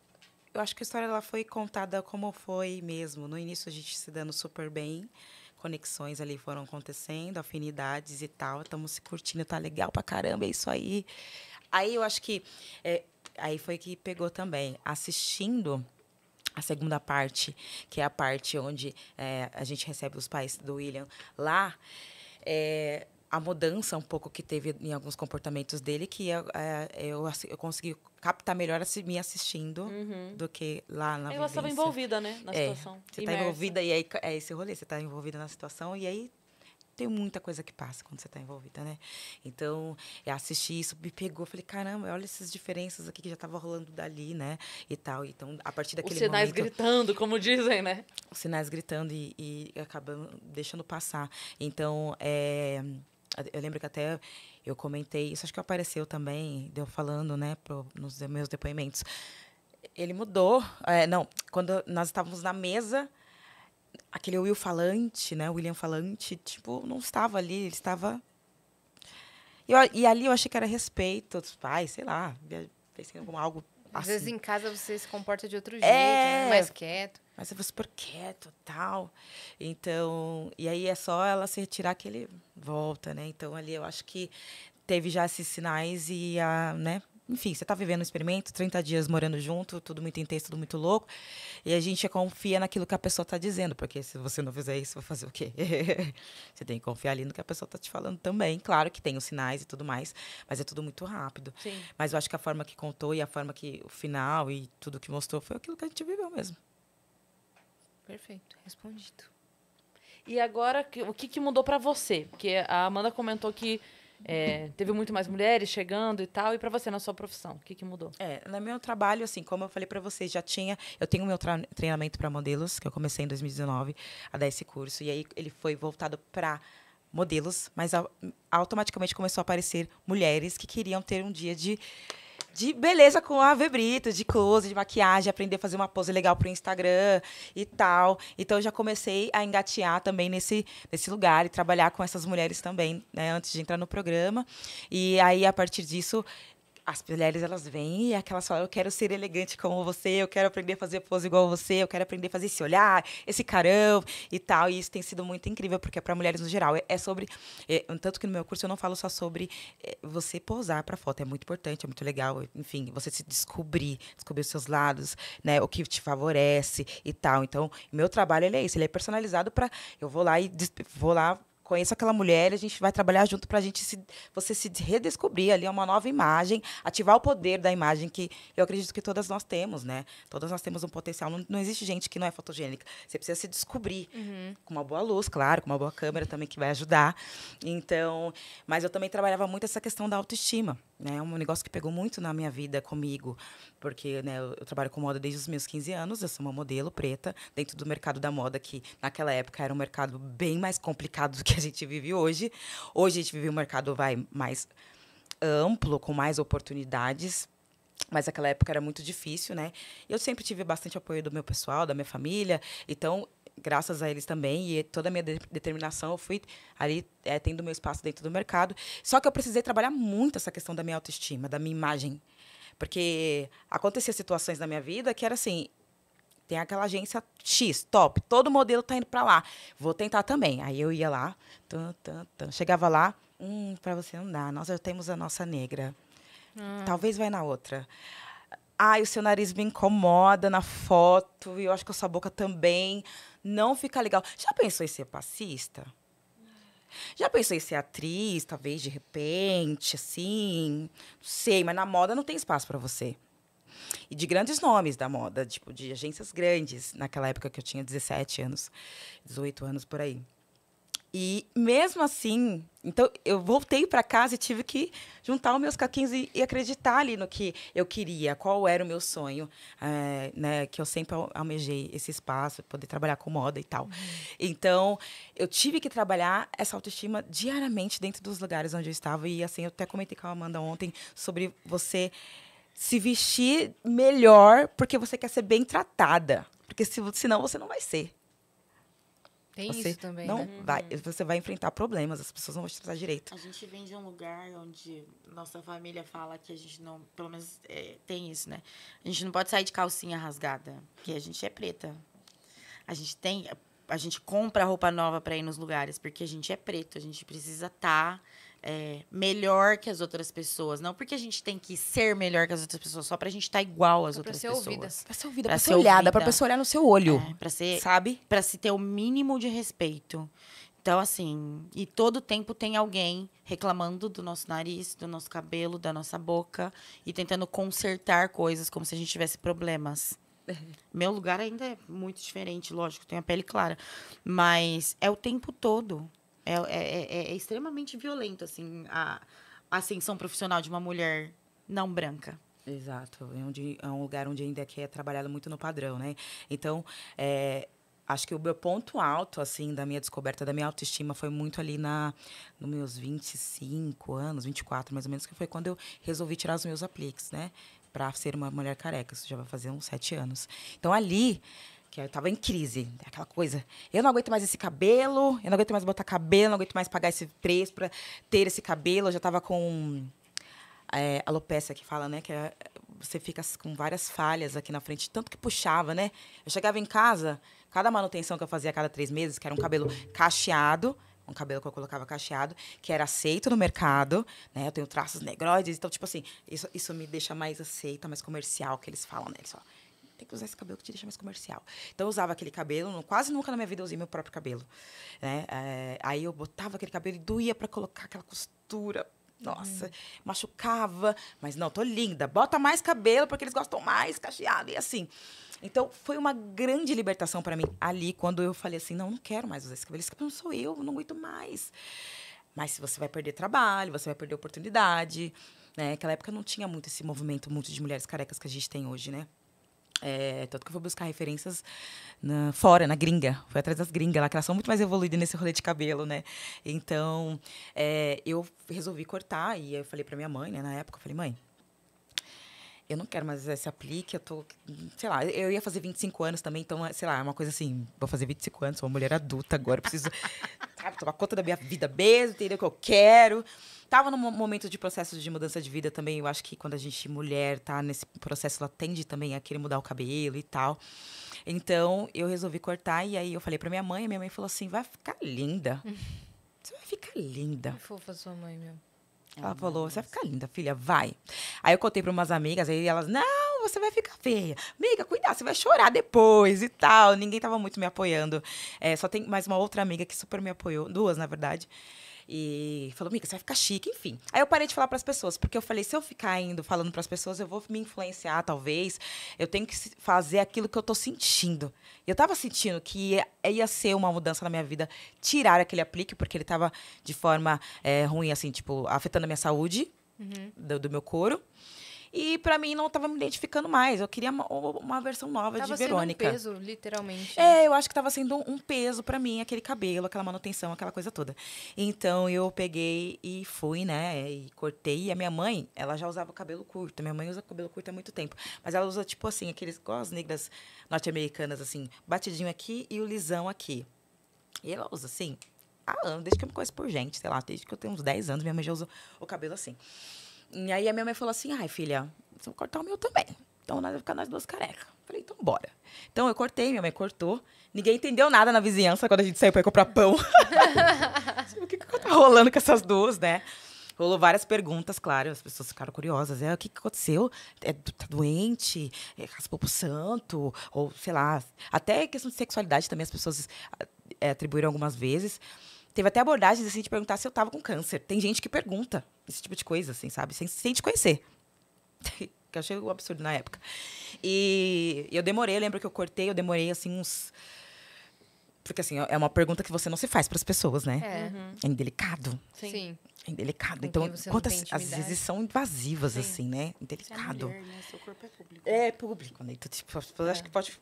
eu acho que a história ela foi contada como foi mesmo. No início a gente se dando super bem, conexões ali foram acontecendo, afinidades e tal, estamos se curtindo, tá legal pra caramba, é isso aí. Aí eu acho que é, aí foi que pegou também, assistindo a segunda parte, que é a parte onde é, a gente recebe os pais do William lá, é, a mudança um pouco que teve em alguns comportamentos dele, que eu, é, eu, eu consegui captar melhor me assistindo uhum. do que lá na Ela estava envolvida, né, na é, situação. Você está envolvida e aí é esse rolê, você está envolvida na situação e aí tem muita coisa que passa quando você está envolvida, né? Então, eu assisti isso, me pegou, falei, caramba, olha essas diferenças aqui que já estavam rolando dali, né? E tal. Então, a partir daquele momento... Os sinais momento, gritando, como dizem, né? Os sinais gritando e, e acabando deixando passar. Então, é eu lembro que até eu comentei, isso acho que apareceu também, deu falando, né, pro, nos meus depoimentos. Ele mudou, é, não, quando nós estávamos na mesa, aquele Will falante, né, William falante, tipo, não estava ali, ele estava eu, e ali eu achei que era respeito dos pais, sei lá, pensei em algum, algo às assim. vezes em casa você se comporta de outro é. jeito, é... mais quieto. Mas você é super quieto tal. Então, e aí é só ela se retirar que ele volta, né? Então ali eu acho que teve já esses sinais e a, né? enfim, você está vivendo um experimento, 30 dias morando junto, tudo muito intenso, tudo muito louco. E a gente confia naquilo que a pessoa está dizendo, porque se você não fizer isso, vai fazer o quê? [laughs] você tem que confiar ali no que a pessoa está te falando também. Claro que tem os sinais e tudo mais, mas é tudo muito rápido. Sim. Mas eu acho que a forma que contou e a forma que o final e tudo que mostrou foi aquilo que a gente viveu mesmo. Perfeito, respondido. E agora, o que, que mudou para você? Porque a Amanda comentou que é, teve muito mais mulheres chegando e tal. E para você, na sua profissão, o que, que mudou? É, no meu trabalho, assim, como eu falei para vocês, já tinha. Eu tenho meu treinamento para modelos, que eu comecei em 2019 a dar esse curso. E aí ele foi voltado para modelos, mas automaticamente começou a aparecer mulheres que queriam ter um dia de de beleza com a Vebrito, de close, de maquiagem, aprender a fazer uma pose legal pro Instagram e tal. Então eu já comecei a engatear também nesse, nesse lugar e trabalhar com essas mulheres também, né, antes de entrar no programa. E aí, a partir disso, as mulheres elas vêm e aquelas falam, eu quero ser elegante como você, eu quero aprender a fazer pose igual você, eu quero aprender a fazer esse olhar, esse carão e tal. E isso tem sido muito incrível, porque é para mulheres no geral é, é sobre, é, tanto que no meu curso eu não falo só sobre é, você posar para foto, é muito importante, é muito legal, enfim, você se descobrir, descobrir os seus lados, né, o que te favorece e tal. Então, meu trabalho ele é isso, ele é personalizado para eu vou lá e vou lá conheço aquela mulher, a gente vai trabalhar junto para a gente se, você se redescobrir ali, é uma nova imagem, ativar o poder da imagem que eu acredito que todas nós temos, né? Todas nós temos um potencial. Não, não existe gente que não é fotogênica. Você precisa se descobrir uhum. com uma boa luz, claro, com uma boa câmera também que vai ajudar. Então, mas eu também trabalhava muito essa questão da autoestima, né? É um negócio que pegou muito na minha vida comigo, porque né, eu, eu trabalho com moda desde os meus 15 anos, eu sou uma modelo preta dentro do mercado da moda que naquela época era um mercado bem mais complicado do que gente vive hoje. Hoje a gente vive um mercado vai mais amplo, com mais oportunidades, mas aquela época era muito difícil, né? Eu sempre tive bastante apoio do meu pessoal, da minha família, então graças a eles também e toda a minha de determinação eu fui ali é, tendo meu espaço dentro do mercado. Só que eu precisei trabalhar muito essa questão da minha autoestima, da minha imagem, porque acontecia situações na minha vida que era assim, tem aquela agência X, top, todo modelo tá indo para lá. Vou tentar também. Aí eu ia lá, tum, tum, tum. chegava lá, hum, para você não dá, nós já temos a nossa negra. Hum. Talvez vai na outra. Ai, o seu nariz me incomoda na foto, e eu acho que a sua boca também não fica legal. Já pensou em ser passista? Já pensou em ser atriz, talvez de repente, assim? Não sei, mas na moda não tem espaço para você. E de grandes nomes da moda, tipo, de agências grandes, naquela época que eu tinha 17 anos, 18 anos por aí. E mesmo assim, então eu voltei para casa e tive que juntar os meus caquinhos e, e, acreditar ali no que eu queria, qual era o meu sonho, é, né, que eu sempre almejei esse espaço, poder trabalhar com moda e tal. Uhum. Então, eu tive que trabalhar essa autoestima diariamente dentro dos lugares onde eu estava e assim, eu até comentei com a Amanda ontem sobre você se vestir melhor porque você quer ser bem tratada. Porque se, senão você não vai ser. Tem você isso também, não né? vai, Você vai enfrentar problemas, as pessoas não vão te tratar direito. A gente vem de um lugar onde nossa família fala que a gente não... Pelo menos é, tem isso, né? A gente não pode sair de calcinha rasgada, porque a gente é preta. A gente tem... A gente compra roupa nova para ir nos lugares, porque a gente é preto. A gente precisa estar... Tá é, melhor que as outras pessoas. Não porque a gente tem que ser melhor que as outras pessoas, só pra gente estar tá igual às outras pessoas. Ouvida. Pra ser ouvida, pra, pra ser, ser olhada, ouvida. pra pessoa olhar no seu olho. É, pra ser. Sabe? Pra se ter o mínimo de respeito. Então, assim, e todo tempo tem alguém reclamando do nosso nariz, do nosso cabelo, da nossa boca e tentando consertar coisas como se a gente tivesse problemas. É. Meu lugar ainda é muito diferente, lógico, tenho a pele clara. Mas é o tempo todo. É é, é, é, é extremamente violento, assim, a, ascensão profissional de uma mulher não branca. Exato. É, onde, é um lugar onde ainda é, é trabalhado muito no padrão, né? Então, é, acho que o meu ponto alto, assim, da minha descoberta, da minha autoestima, foi muito ali na, nos meus 25 anos, 24 mais ou menos, que foi quando eu resolvi tirar os meus apliques, né? Para ser uma mulher careca. Isso já vai fazer uns sete anos. Então, ali que eu tava em crise, aquela coisa. Eu não aguento mais esse cabelo, eu não aguento mais botar cabelo, não aguento mais pagar esse preço para ter esse cabelo. Eu já tava com é, alopecia que fala, né, que é, você fica com várias falhas aqui na frente, tanto que puxava, né? Eu chegava em casa, cada manutenção que eu fazia a cada três meses, que era um cabelo cacheado, um cabelo que eu colocava cacheado, que era aceito no mercado, né? Eu tenho traços negroides, então, tipo assim, isso, isso me deixa mais aceita, mais comercial, que eles falam, né? Eles falam, tem que usar esse cabelo que te deixa mais comercial. Então eu usava aquele cabelo, quase nunca na minha vida eu usei meu próprio cabelo. Né? É, aí eu botava aquele cabelo e doía para colocar aquela costura. Nossa, hum. machucava. Mas não, tô linda. Bota mais cabelo, porque eles gostam mais cacheado e assim. Então, foi uma grande libertação para mim ali, quando eu falei assim: não, não quero mais usar esse cabelo. Esse cabelo não sou eu, não aguento mais. Mas você vai perder trabalho, você vai perder oportunidade. Né? Naquela época não tinha muito esse movimento muito de mulheres carecas que a gente tem hoje, né? É, tanto que eu fui buscar referências na, fora, na gringa. foi atrás das gringas lá, que elas são muito mais evoluídas nesse rolê de cabelo, né? Então, é, eu resolvi cortar e eu falei pra minha mãe, né? Na época, eu falei, mãe, eu não quero mais esse aplique, eu tô, sei lá, eu ia fazer 25 anos também, então, sei lá, é uma coisa assim, vou fazer 25 anos, sou uma mulher adulta agora, preciso, [laughs] sabe, tomar conta da minha vida mesmo, entender o que eu quero estava num momento de processo de mudança de vida também. Eu acho que quando a gente, mulher, tá nesse processo, ela tende também a querer mudar o cabelo e tal. Então, eu resolvi cortar. E aí, eu falei pra minha mãe. E minha mãe falou assim, vai ficar linda. [laughs] Você vai ficar linda. Que fofa sua mãe, meu. Ela Ai, falou, você vai ficar linda, filha, vai. Aí eu contei para umas amigas, aí elas, não, você vai ficar feia. Amiga, cuidado, você vai chorar depois e tal. Ninguém tava muito me apoiando. É, só tem mais uma outra amiga que super me apoiou, duas, na verdade. E falou, amiga, você vai ficar chique, enfim. Aí eu parei de falar para as pessoas, porque eu falei, se eu ficar indo falando para as pessoas, eu vou me influenciar, talvez. Eu tenho que fazer aquilo que eu tô sentindo. E eu tava sentindo que ia, ia, ser uma mudança na minha vida tirar aquele aplique, porque ele tava de forma é, ruim, assim, tipo, afetando a minha saúde uhum. do, do meu couro. E para mim não estava me identificando mais. Eu queria uma, uma versão nova tava de Verônica. Tava sendo um peso, literalmente. É, eu acho que estava sendo um peso para mim, aquele cabelo, aquela manutenção, aquela coisa toda. Então eu peguei e fui, né? E cortei. E a minha mãe, ela já usava cabelo curto. Minha mãe usa cabelo curto há muito tempo. Mas ela usa, tipo assim, aqueles igual as negras norte-americanas, assim, batidinho aqui e o lisão aqui. E ela usa assim, há anos, desde que eu me conheço por gente, sei lá, desde que eu tenho uns 10 anos, minha mãe já usa o cabelo assim. E aí a minha mãe falou assim: ai, filha, você vai cortar o meu também. Então nós vamos ficar nas duas carecas. Falei, então bora. Então eu cortei, minha mãe cortou. Ninguém entendeu nada na vizinhança quando a gente saiu pra ir comprar pão. [laughs] o que, que tá rolando com essas duas, né? Rolou várias perguntas, claro, as pessoas ficaram curiosas. É, o que, que aconteceu? É, tá doente? É, raspou pro santo? Ou sei lá. Até questão de sexualidade também as pessoas é, atribuíram algumas vezes. Teve até abordagens assim de perguntar se eu tava com câncer. Tem gente que pergunta esse tipo de coisa, assim, sabe? Sem, sem te conhecer. [laughs] que eu achei um absurdo na época. E eu demorei, eu lembro que eu cortei, eu demorei assim uns. Porque assim, é uma pergunta que você não se faz para as pessoas, né? É. Uhum. É indelicado. Sim. É indelicado. Com então, quantas às vezes são invasivas, Sim. assim, né? Indelicado. é mulher, né? Seu corpo é público. É público, né? Então, tipo, é. acho que pode.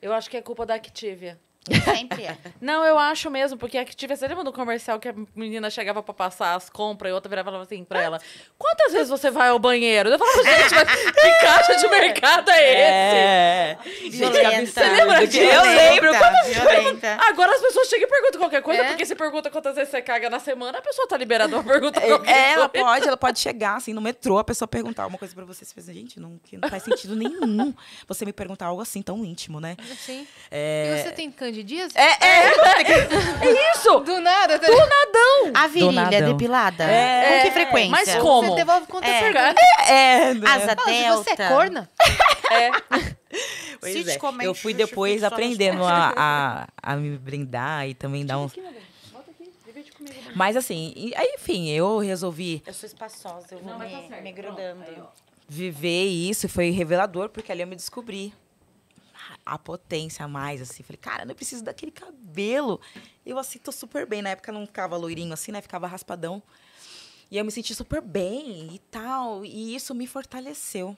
Eu acho que é culpa da Activia. Sempre é. [laughs] Não, eu acho mesmo, porque aqui tive. Você lembra do comercial que a menina chegava pra passar as compras e outra virava e falava assim pra ela: Quantas vezes você vai ao banheiro? Eu falava, gente, mas que caixa de mercado é, é. esse? É. Gente, você lembra disso? Eu lembro. Quantas Agora as pessoas chegam e perguntam qualquer coisa, é. porque se pergunta quantas vezes você caga na semana, a pessoa tá liberada pra perguntar é, qualquer é, Ela pode, ela pode chegar assim no metrô, a pessoa perguntar uma coisa pra você. Você gente, não, que não faz sentido nenhum você me perguntar algo assim tão íntimo, né? Sim. É... E você tem candidato? de dias? É, é, é, é isso! Do nada, tá... Do nadão! A virilha depilada. É, com que frequência? Mas como? Você devolve conta é. É. é, é, é. Asa Fala, delta. Você é corna? É. [laughs] Pois é. é. Eu fui depois aprendendo a, a, a me brindar e também dar um. Né? Mas assim, enfim, eu resolvi. Eu sou espaçosa, eu vou não, me, tá me grudando. Viver isso foi revelador, porque ali eu me descobri a potência a mais, assim. Falei, cara, não preciso daquele cabelo. Eu, assim, tô super bem. Na época não ficava loirinho assim, né? Ficava raspadão. E eu me senti super bem e tal. E isso me fortaleceu.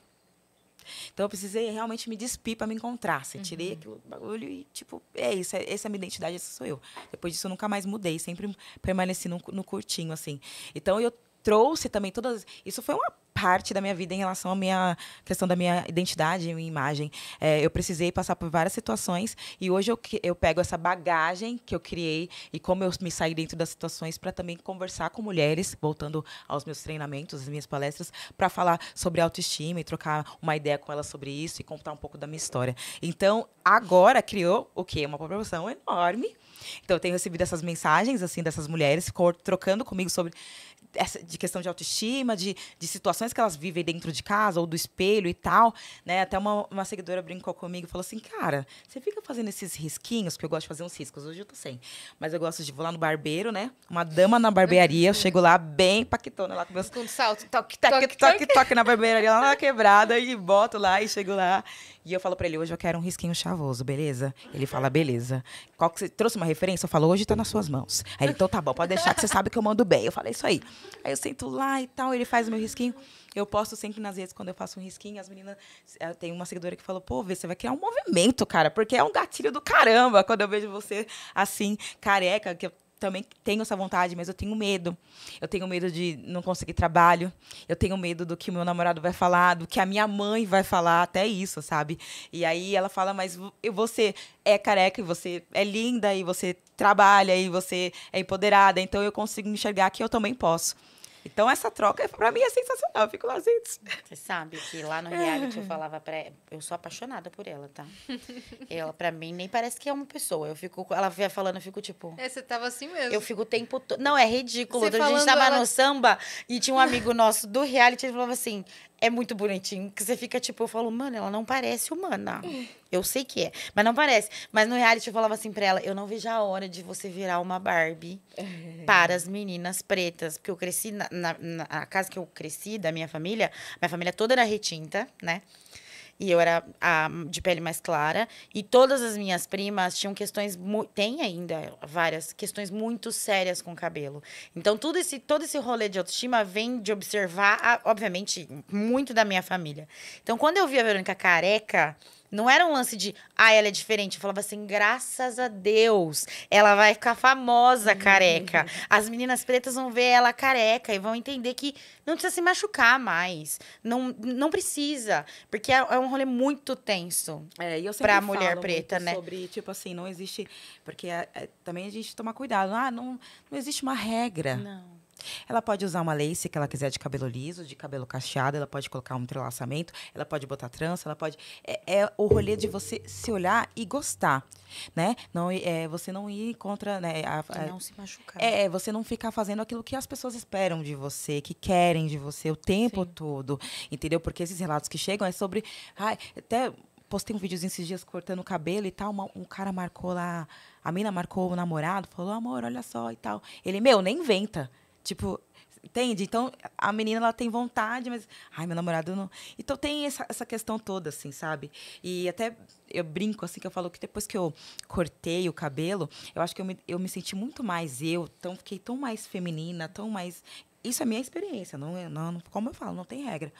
Então eu precisei realmente me despir para me encontrar. Assim, tirei uhum. bagulho e, tipo, é isso, é, essa é a minha identidade, essa sou eu. Depois disso eu nunca mais mudei, sempre permaneci no, no curtinho, assim. Então eu trouxe também todas. Isso foi uma parte da minha vida em relação à minha questão da minha identidade e minha imagem. É, eu precisei passar por várias situações e hoje eu, eu pego essa bagagem que eu criei e como eu me saí dentro das situações para também conversar com mulheres, voltando aos meus treinamentos, às minhas palestras, para falar sobre autoestima e trocar uma ideia com elas sobre isso e contar um pouco da minha história. Então, agora criou o quê? Uma proporção enorme. Então, eu tenho recebido essas mensagens, assim, dessas mulheres trocando comigo sobre essa, de questão de autoestima, de, de situações que elas vivem dentro de casa ou do espelho e tal, né? Até uma, uma seguidora brincou comigo e falou assim: cara, você fica fazendo esses risquinhos, porque eu gosto de fazer uns riscos, hoje eu tô sem. Mas eu gosto de vou lá no barbeiro, né? Uma dama na barbearia, eu chego lá bem paquetona lá com meus. Com salto, toque, toque, toque, toque, toque na barbearia lá na quebrada e boto lá e chego lá. E eu falo pra ele, hoje eu quero um risquinho chavoso, beleza? Ele fala, beleza. Qual que você trouxe uma referência? Eu falo, hoje tá nas suas mãos. Aí ele, então tá bom, pode deixar que você sabe que eu mando bem. Eu falei, é isso aí. Aí eu sento lá e tal, ele faz o meu risquinho. Eu posto sempre nas redes quando eu faço um risquinho. As meninas. Eh, tem uma seguidora que falou: pô, Vê, você vai criar um movimento, cara, porque é um gatilho do caramba quando eu vejo você assim, careca, que eu também tenho essa vontade, mas eu tenho medo. Eu tenho medo de não conseguir trabalho. Eu tenho medo do que o meu namorado vai falar, do que a minha mãe vai falar, até isso, sabe? E aí ela fala, mas você é careca e você é linda e você trabalha e você é empoderada, então eu consigo enxergar que eu também posso. Então, essa troca, é, para mim, é sensacional. Eu fico lá, gente. Você sabe que lá no reality eu falava pra ela, eu sou apaixonada por ela, tá? Ela, para mim, nem parece que é uma pessoa. Eu fico, ela via falando, eu fico tipo. É, você tava assim mesmo. Eu fico o tempo todo. Não, é ridículo. a gente tava ela... no samba e tinha um amigo nosso do reality, ele falava assim: é muito bonitinho, que você fica tipo, eu falo, mano, ela não parece humana. É. Eu sei que é, mas não parece. Mas no reality eu falava assim pra ela, eu não vejo a hora de você virar uma Barbie é. para as meninas pretas. Porque eu cresci, na, na, na casa que eu cresci, da minha família, minha família toda era retinta, né? e eu era a, de pele mais clara. E todas as minhas primas tinham questões, tem ainda várias questões muito sérias com o cabelo. Então, tudo esse, todo esse rolê de autoestima vem de observar, a, obviamente, muito da minha família. Então, quando eu vi a Verônica careca, não era um lance de, ah, ela é diferente. Eu falava assim, graças a Deus, ela vai ficar famosa uhum. careca. As meninas pretas vão ver ela careca e vão entender que não precisa se machucar mais. Não, não precisa. Porque é, é um rolê muito tenso é, e eu pra mulher preta, né? Sobre, tipo assim, não existe. Porque é, é, também a gente toma cuidado. Ah, não, não existe uma regra. Não ela pode usar uma lace que ela quiser de cabelo liso, de cabelo cacheado, ela pode colocar um entrelaçamento, ela pode botar trança, ela pode. É, é o rolê de você se olhar e gostar, né? Não, é, você não ir contra. Né, a, a, não se machucar. É, você não ficar fazendo aquilo que as pessoas esperam de você, que querem de você o tempo Sim. todo, entendeu? Porque esses relatos que chegam é sobre. Ai, até postei um videozinho esses dias cortando o cabelo e tal. Uma, um cara marcou lá, a mina marcou o namorado, falou: amor, olha só e tal. Ele, meu, nem inventa. Tipo, entende? Então, a menina ela tem vontade, mas. Ai, meu namorado não. Então tem essa, essa questão toda, assim, sabe? E até eu brinco, assim, que eu falo que depois que eu cortei o cabelo, eu acho que eu me, eu me senti muito mais eu, então fiquei tão mais feminina, tão mais. Isso é minha experiência, não, não, como eu falo, não tem regra.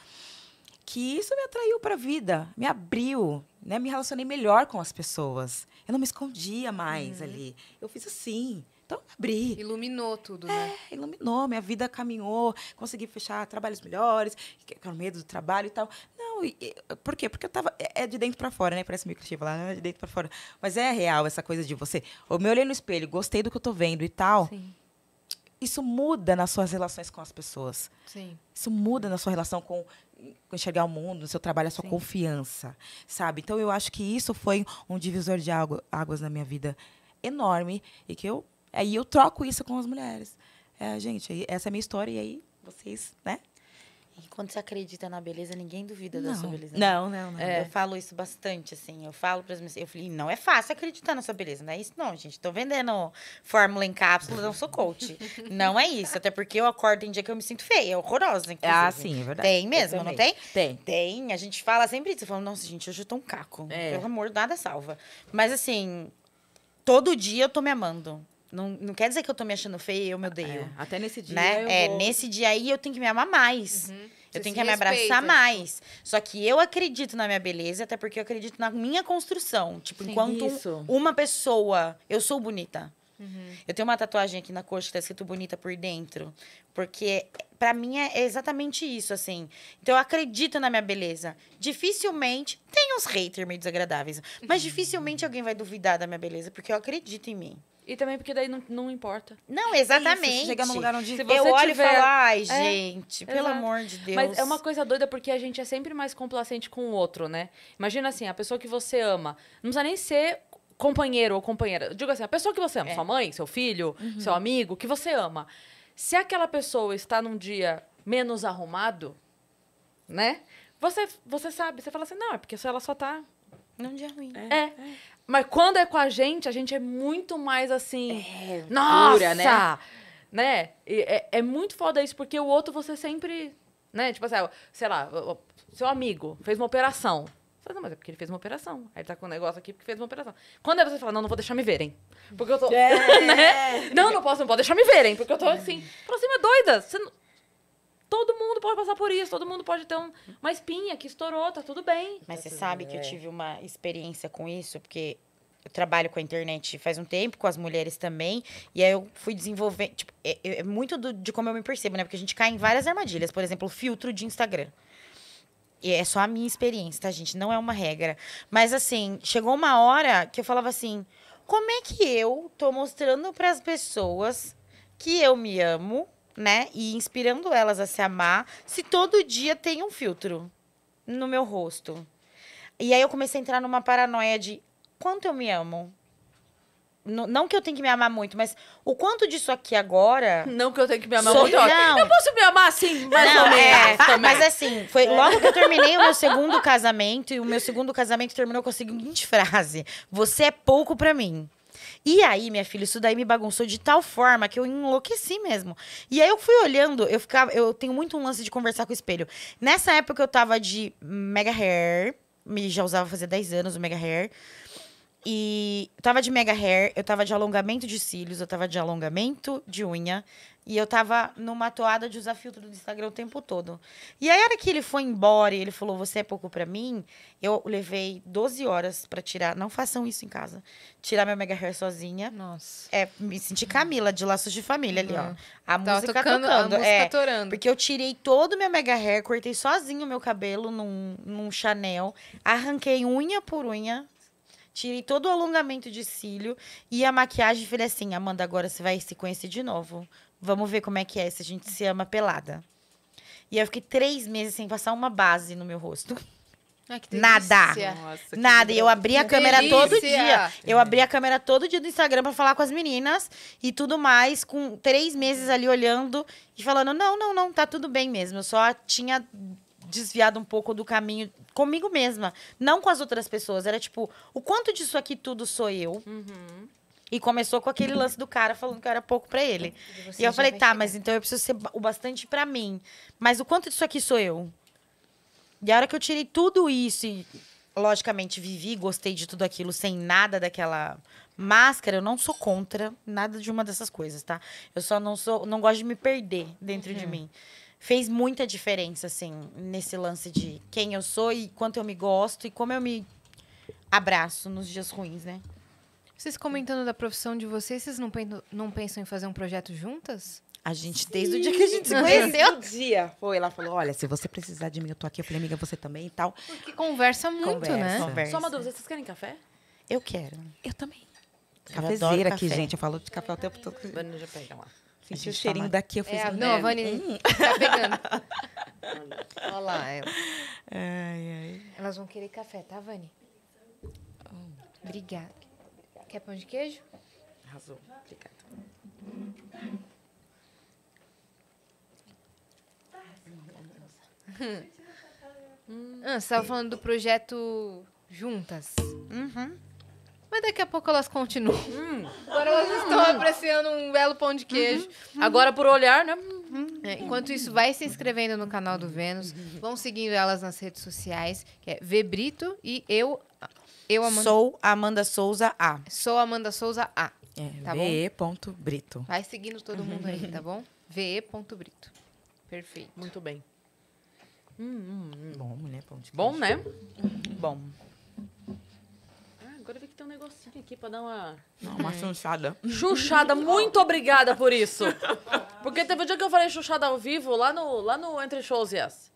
Que isso me atraiu para a vida, me abriu, né? Me relacionei melhor com as pessoas. Eu não me escondia mais uhum. ali. Eu fiz assim. Então, abri. Iluminou tudo, né? é, né? iluminou. Minha vida caminhou. Consegui fechar trabalhos melhores, que era medo do trabalho e tal. Não, e, e, por quê? Porque eu tava. É, é de dentro para fora, né? Parece meio clichê falar, ah, é de dentro para fora. Mas é real essa coisa de você. Eu me olhei no espelho, gostei do que eu tô vendo e tal. Sim isso muda nas suas relações com as pessoas. Sim. Isso muda na sua relação com, enxergar o mundo, no seu trabalho, a sua Sim. confiança, sabe? Então eu acho que isso foi um divisor de águas na minha vida enorme e que eu Aí eu troco isso com as mulheres. É, gente, essa é a minha história, e aí vocês, né? E quando você acredita na beleza, ninguém duvida não. da sua beleza. Não, não, não. É. Eu falo isso bastante, assim. Eu falo para as minhas... Eu falei, não é fácil acreditar na sua beleza. Não é isso, não, gente. Tô vendendo fórmula em cápsula, não sou coach. [laughs] não é isso. Até porque eu acordo em dia que eu me sinto feia, horrorosa, inclusive. Ah, sim, é verdade. Tem mesmo, não tem? Tem. Tem. A gente fala sempre isso. Eu falo, nossa, gente, hoje eu tô um caco. É. Pelo amor, nada salva. Mas, assim, todo dia eu tô me amando. Não, não quer dizer que eu tô me achando feia, eu me é, odeio. É, até nesse dia. Né? Eu é, vou... nesse dia aí eu tenho que me amar mais. Uhum. Eu tenho que me abraçar tipo. mais. Só que eu acredito na minha beleza, até porque eu acredito na minha construção. Tipo, Sim, enquanto isso. uma pessoa, eu sou bonita. Uhum. Eu tenho uma tatuagem aqui na coxa que tá escrito bonita por dentro. Porque para mim é exatamente isso, assim. Então eu acredito na minha beleza. Dificilmente. Tem uns haters meio desagradáveis. Mas [laughs] dificilmente alguém vai duvidar da minha beleza, porque eu acredito em mim. E também porque daí não, não importa. Não, exatamente. Isso, chegar num lugar onde Se você eu olho tiver... e falo, ai, ah, é, gente, é, pelo exato. amor de Deus. Mas é uma coisa doida porque a gente é sempre mais complacente com o outro, né? Imagina assim, a pessoa que você ama, não precisa nem ser companheiro ou companheira. Digo assim, a pessoa que você ama, é. sua mãe, seu filho, uhum. seu amigo, que você ama. Se aquela pessoa está num dia menos arrumado, né? Você, você sabe, você fala assim, não, é porque ela só tá num dia ruim. é. é. Mas quando é com a gente, a gente é muito mais assim. É, nossa! Pura, né? né? E, é, é muito foda isso, porque o outro você sempre. Né? Tipo assim, sei lá, seu amigo fez uma operação. Você fala, não, mas é porque ele fez uma operação. Aí ele tá com um negócio aqui porque fez uma operação. Quando é você fala, não, não vou deixar me verem. Porque eu tô. É. [laughs] né? Não, não posso, não pode deixar me verem. Porque eu tô assim. Fala assim, mas doida. Você não Todo mundo pode passar por isso, todo mundo pode ter um, uma espinha que estourou, tá tudo bem. Mas tá você sabe que eu tive uma experiência com isso, porque eu trabalho com a internet faz um tempo, com as mulheres também, e aí eu fui desenvolvendo. Tipo, é, é, é muito do, de como eu me percebo, né? Porque a gente cai em várias armadilhas, por exemplo, o filtro de Instagram. E é só a minha experiência, tá, gente? Não é uma regra. Mas assim, chegou uma hora que eu falava assim: como é que eu tô mostrando para as pessoas que eu me amo, né? E inspirando elas a se amar, se todo dia tem um filtro no meu rosto. E aí eu comecei a entrar numa paranoia de quanto eu me amo. não que eu tenho que me amar muito, mas o quanto disso aqui agora. Não que eu tenho que me amar sou... muito. Não. Eu posso me amar assim, não, é, [laughs] mas assim, foi é. logo que eu terminei o meu segundo casamento, e o meu segundo casamento terminou com a seguinte frase: Você é pouco para mim. E aí, minha filha, isso daí me bagunçou de tal forma que eu enlouqueci mesmo. E aí eu fui olhando, eu ficava, eu tenho muito um lance de conversar com o espelho. Nessa época eu tava de mega hair, me já usava fazer 10 anos o mega hair. E eu tava de mega hair, eu tava de alongamento de cílios, eu tava de alongamento de unha. E eu tava numa toada de usar filtro do Instagram o tempo todo. E aí, a hora que ele foi embora e ele falou, você é pouco para mim, eu levei 12 horas para tirar. Não façam isso em casa. Tirar meu mega hair sozinha. Nossa. É, me senti Camila, de laços de família ali, uhum. ó. A tava música tocando. tocando. A música é, atorando. Porque eu tirei todo o meu mega hair, cortei sozinho o meu cabelo num, num Chanel, arranquei unha por unha Tirei todo o alongamento de cílio e a maquiagem. Falei assim, Amanda, agora você vai se conhecer de novo. Vamos ver como é que é se a gente se ama pelada. E eu fiquei três meses sem passar uma base no meu rosto. Nada. Nossa, Nada. E eu abri a câmera todo dia. Eu abri a câmera todo dia do Instagram para falar com as meninas e tudo mais, com três meses ali olhando e falando: não, não, não, tá tudo bem mesmo. Eu só tinha desviado um pouco do caminho comigo mesma, não com as outras pessoas. Era tipo, o quanto disso aqui tudo sou eu? Uhum. E começou com aquele lance do cara falando que eu era pouco para ele. E, e eu falei, tá, mas então eu preciso ser o bastante para mim. Mas o quanto disso aqui sou eu? E a hora que eu tirei tudo isso e, logicamente, vivi, gostei de tudo aquilo sem nada daquela máscara, eu não sou contra nada de uma dessas coisas, tá? Eu só não sou, não gosto de me perder dentro uhum. de mim fez muita diferença, assim, nesse lance de quem eu sou e quanto eu me gosto e como eu me abraço nos dias ruins, né? Vocês comentando da profissão de vocês, vocês não, não pensam em fazer um projeto juntas? A gente, desde o dia que a gente se conheceu. Desde o dia. Foi, ela falou: olha, se você precisar de mim, eu tô aqui. Eu falei, amiga, você também e tal. Porque conversa muito, conversa, né? Conversa. Só uma dúvida: vocês querem café? Eu quero. Eu também. Cafezeira aqui, café. gente. Eu falo de café o tempo todo. Vamos já pegar lá. Senti o tá cheirinho tá daqui, eu fiz... É, a, não, a Vani hum. tá pegando. [laughs] Olha lá. Ai, ai. Elas vão querer café, tá, Vani? Obrigada. Quer pão de queijo? Arrasou. Obrigada. [laughs] Ah, você estava falando do projeto Juntas. Uhum. Mas daqui a pouco elas continuam. Hum. Agora elas hum. estão apreciando um belo pão de queijo. Uhum. Agora por olhar, né? É, enquanto isso, vai se inscrevendo no canal do Vênus. Vão seguindo elas nas redes sociais, que é Vebrito e eu. Eu Amanda... Sou Amanda Souza A. Sou Amanda Souza A. É, tá VE. Bom? Brito. Vai seguindo todo mundo aí, tá bom? VE. Brito. Perfeito. Muito bem. Hum, hum, hum. Bom, né Bom, né? Bom tem um negocinho aqui pra dar uma. Não, uma chuchada. Chuchada, muito obrigada por isso. Porque teve um dia que eu falei chuchada ao vivo lá no, lá no Entre Shows Yes.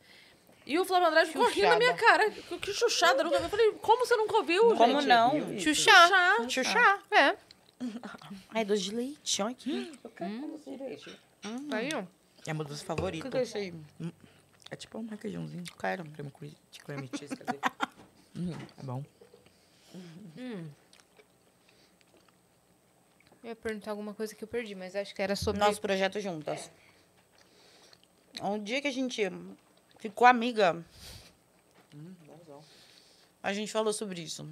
E o Flávio Andrade ficou rindo na minha cara. Que chuchada, Eu falei, como você nunca ouviu, Como não? Chuchá. Chuchá. é. Ai, doce de leite, olha aqui. Eu quero hum. hum. É meu doce favorito. O que é isso aí? É tipo um requeijãozinho. Quero. Creme de creme cheese, quer dizer. [laughs] Hum, é bom. Uhum. Hum. Eu ia perguntar alguma coisa que eu perdi, mas acho que era sobre. Nosso projeto juntas. É. Um dia que a gente ficou amiga. Hum, a gente falou sobre isso.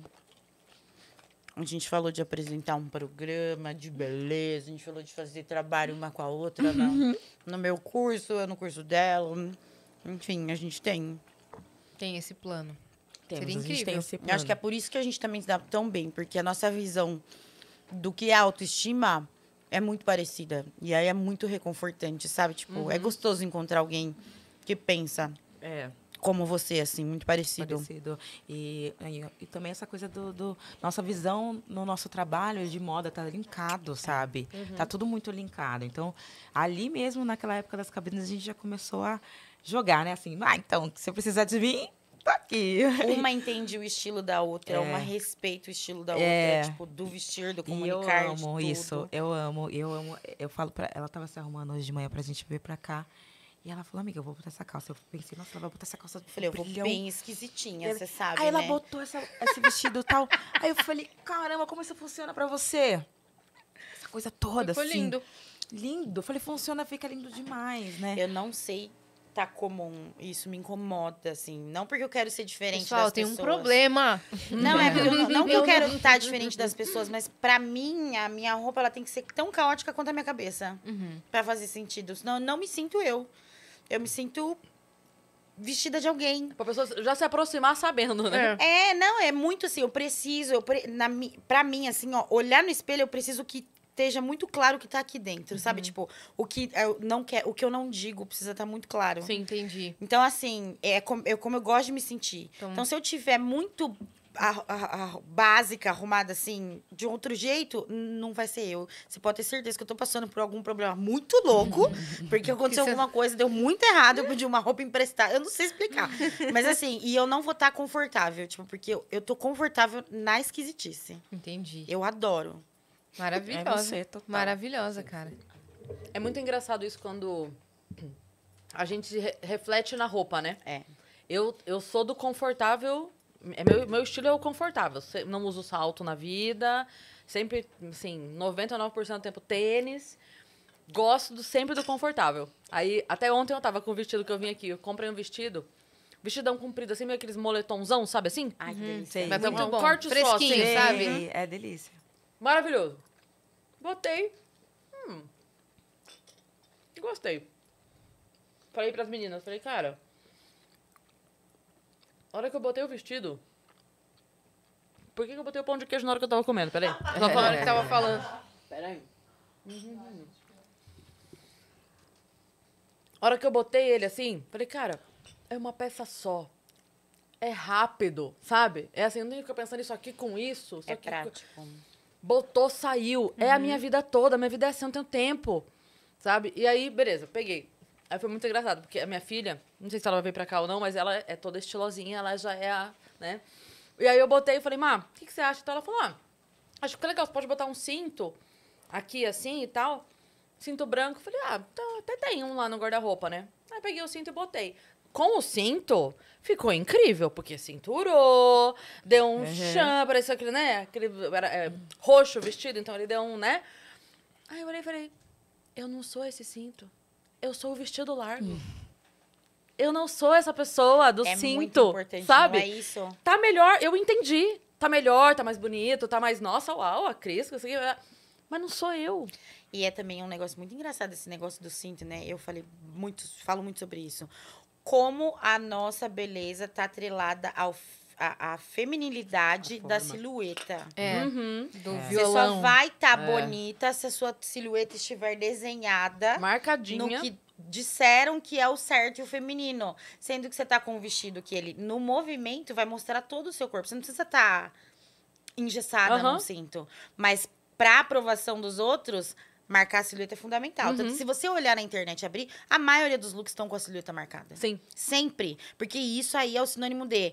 A gente falou de apresentar um programa de beleza, a gente falou de fazer trabalho uma com a outra né? uhum. no, meu curso, no curso dela. Enfim, a gente tem. Tem esse plano temos. Seria incrível. A gente tem esse plano. Eu acho que é por isso que a gente também se dá tão bem, porque a nossa visão do que é autoestima é muito parecida. E aí é muito reconfortante, sabe? Tipo, é uhum. é gostoso encontrar alguém que pensa. É como você, assim, muito parecido. Parecido. E, e, e também essa coisa do, do, Nossa visão no nosso trabalho de moda tá linkado, sabe? Uhum. Tá tudo muito linkado. Então, ali mesmo, naquela época das cabines, a gente já começou a jogar, né? Assim, ah, então, se você precisar de mim, tá aqui. Uma entende o estilo da outra, é. uma respeita o estilo da outra, é. tipo, do vestir, do comunicar. E eu amo isso, eu amo, eu amo. Eu falo pra ela, tava se arrumando hoje de manhã pra gente vir pra cá. E ela falou, amiga, eu vou botar essa calça. Eu pensei, nossa, ela vai botar essa calça. Eu falei, eu vou bem esquisitinha, você sabe. Aí ela né? botou essa, esse vestido tal. Aí eu falei, caramba, como isso funciona pra você? Essa coisa toda, Ficou assim. Ficou lindo. Lindo. Eu falei, funciona, fica lindo demais, né? Eu não sei tá comum. Isso me incomoda, assim. Não porque eu quero ser diferente Pessoal, das pessoas. tem um problema. Não, é porque eu, não, não [laughs] que eu quero estar tá diferente das pessoas, mas para mim, a minha roupa ela tem que ser tão caótica quanto a minha cabeça. Uhum. para fazer sentido. Senão eu não me sinto eu. Eu me sinto vestida de alguém. Pra pessoa já se aproximar sabendo, né? É, é não, é muito assim, eu preciso, eu pre... na, pra mim, assim, ó, olhar no espelho, eu preciso que esteja muito claro o que tá aqui dentro, uhum. sabe? Tipo, o que eu é, não quer, o que eu não digo precisa estar tá muito claro. Sim, entendi. Então, assim, é como eu, como eu gosto de me sentir. Então, então se eu tiver muito a, a, a, básica, arrumada assim, de outro jeito, não vai ser eu. Você pode ter certeza que eu tô passando por algum problema muito louco, [laughs] porque aconteceu alguma coisa, deu muito errado, eu pedi uma roupa emprestada, eu não sei explicar. [laughs] Mas assim, e eu não vou estar tá confortável, tipo, porque eu, eu tô confortável na esquisitice. Entendi. Eu adoro. É Maravilhosa. É você, total. Maravilhosa, cara. É muito engraçado isso quando a gente re reflete na roupa, né? É. Eu, eu sou do confortável. É meu, meu estilo é o confortável. Não uso salto na vida. Sempre, assim, 99% do tempo tênis. Gosto do, sempre do confortável. Aí, até ontem eu tava com o vestido que eu vim aqui. Eu comprei um vestido vestidão comprido, assim, meio aqueles moletomzão, sabe assim? Ai, que uhum. delícia. Hum, Mas é um bom. corte Fresquinho, só, assim, sabe? É delícia. Maravilhoso. Botei. Hum. Gostei. Falei pras meninas, falei, cara. A hora que eu botei o vestido. Por que, que eu botei o pão de queijo na hora que eu tava comendo? Peraí. Só na hora que tava falando. Peraí. A hora que eu botei ele assim, falei, cara, é uma peça só. É rápido, sabe? É assim, eu não fico pensando isso aqui com isso. é prático. Com botou, saiu. Uhum. É a minha uhum. vida toda, minha vida é assim, eu não tenho tempo. Sabe? E aí, beleza, peguei. Aí foi muito engraçado, porque a minha filha, não sei se ela vai vir pra cá ou não, mas ela é toda estilosinha, ela já é a, né? E aí eu botei e falei, Má, o que, que, você acha? Então ela falou, ah, acho que é legal, você pode botar um cinto aqui assim e tal. Cinto branco. Falei, ah, tá, até tem um lá no guarda-roupa, né? Aí peguei o cinto e botei com o cinto, ficou incrível, porque cinturou, deu um uhum. chão, parecia aquele, né? Aquele era, é, roxo o vestido, então ele deu um, né? Aí eu olhei e falei: eu não sou esse cinto. Eu sou o vestido largo. Eu não sou essa pessoa do é cinto. Muito importante, sabe? é isso. Tá melhor, eu entendi. Tá melhor, tá mais bonito, tá mais. Nossa, uau, a Cris, consegui. Mas não sou eu. E é também um negócio muito engraçado esse negócio do cinto, né? Eu falei muito, falo muito sobre isso como a nossa beleza tá atrelada ao a, a feminilidade a da silhueta. É. Uhum. Do é. violão. Você só vai estar tá é. bonita se a sua silhueta estiver desenhada. Marcadinha. No que disseram que é o certo e o feminino. Sendo que você tá com um vestido que ele, no movimento, vai mostrar todo o seu corpo. Você não precisa estar tá engessada uhum. no cinto. Mas pra aprovação dos outros, marcar a silhueta é fundamental. Uhum. Tanto, se você olhar na internet e abrir, a maioria dos looks estão com a silhueta marcada. Sim. Sempre. Porque isso aí é o sinônimo de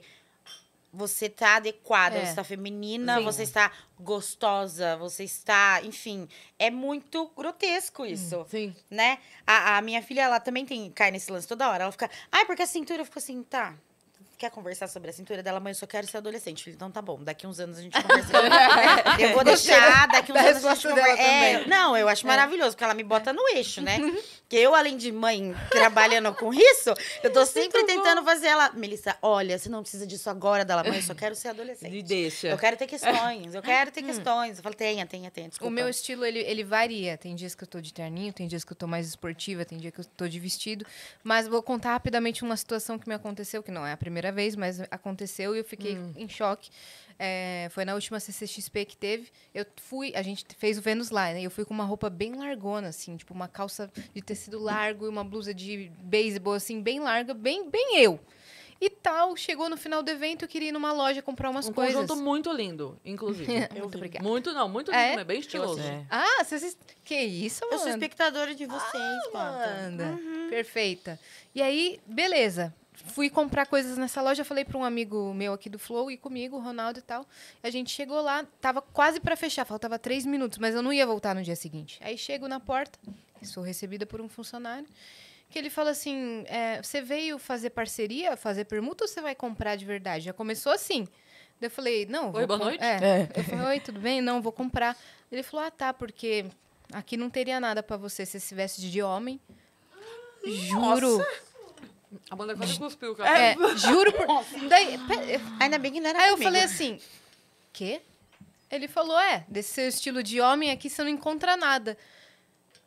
você tá adequada, é. você tá feminina, Sim. você está gostosa, você está, enfim, é muito grotesco hum, isso. Sim. Né? A, a, minha filha, ela também tem, cai nesse lance toda hora. Ela fica, ai, porque a cintura, eu fico assim, tá quer conversar sobre a cintura dela, mãe, eu só quero ser adolescente. Falei, então tá bom, daqui uns anos a gente conversa. [laughs] eu vou deixar, daqui uns anos a gente conversa. É, não, eu acho é. maravilhoso, porque ela me bota no eixo, né? Uhum. Porque eu, além de mãe, trabalhando com isso, eu tô é sempre Muito tentando bom. fazer ela. Melissa, olha, você não precisa disso agora dela, mãe, eu só quero ser adolescente. Me deixa. Eu quero ter questões, eu quero ter hum. questões. Eu falo, tenha, tenha, tenha. Desculpa. O meu estilo, ele, ele varia. Tem dias que eu tô de terninho, tem dias que eu tô mais esportiva, tem dia que eu tô de vestido. Mas vou contar rapidamente uma situação que me aconteceu, que não é a primeira primeira vez, mas aconteceu e eu fiquei hum. em choque. É, foi na última CCXP que teve. Eu fui, a gente fez o Venus lá, né? Eu fui com uma roupa bem largona, assim, tipo uma calça de tecido largo e uma blusa de beisebol, assim, bem larga, bem, bem eu e tal. Chegou no final do evento, eu queria ir numa loja comprar umas um coisas. Um conjunto muito lindo, inclusive. [laughs] muito obrigada. Muito não, muito é? lindo, é, bem tipo estiloso. É. Ah, vocês... Que isso, mano? Eu sou espectadora de vocês, ah, Amanda. Uhum. Perfeita. E aí, beleza fui comprar coisas nessa loja, falei para um amigo meu aqui do Flow e comigo, o Ronaldo e tal. A gente chegou lá, tava quase para fechar, faltava três minutos, mas eu não ia voltar no dia seguinte. Aí chego na porta, sou recebida por um funcionário que ele fala assim: é, você veio fazer parceria, fazer permuta ou você vai comprar de verdade? Já começou assim. eu falei, não. Oi, boa noite. É. É. Eu falei, oi, tudo bem? Não, vou comprar. Ele falou, ah, tá, porque aqui não teria nada para você se você estivesse de homem. Juro. Nossa. A Amanda quase cuspiu o é. é, juro por... [laughs] Daí, é, é, Ainda bem que não era Aí eu comigo. falei assim, quê? Ele falou, é, desse seu estilo de homem aqui você não encontra nada.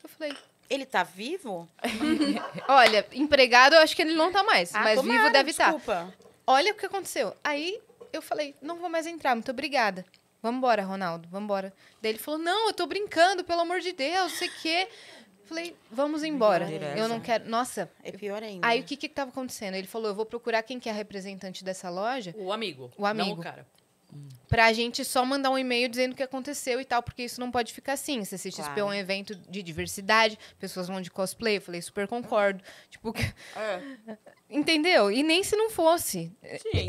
Eu falei, Ele tá vivo? [laughs] olha, empregado eu acho que ele não tá mais, Ah, mas tomara, vivo deve estar. Tá. Desculpa. Olha o que aconteceu. Aí eu falei, não vou mais entrar, muito obrigada. Vambora, Ronaldo, vambora. Daí ele falou, não, eu tô brincando, pelo amor de Deus, sei o quê. Falei, vamos embora. Direto. Eu não quero. Nossa. É pior ainda. Aí o que que tava acontecendo? Ele falou, eu vou procurar quem que é representante dessa loja. O amigo. O amigo. Não o cara. Pra gente só mandar um e-mail dizendo o que aconteceu e tal, porque isso não pode ficar assim. CCXP claro. é um evento de diversidade, pessoas vão de cosplay, eu falei, super concordo. Tipo, [laughs] é. Entendeu? E nem se não fosse.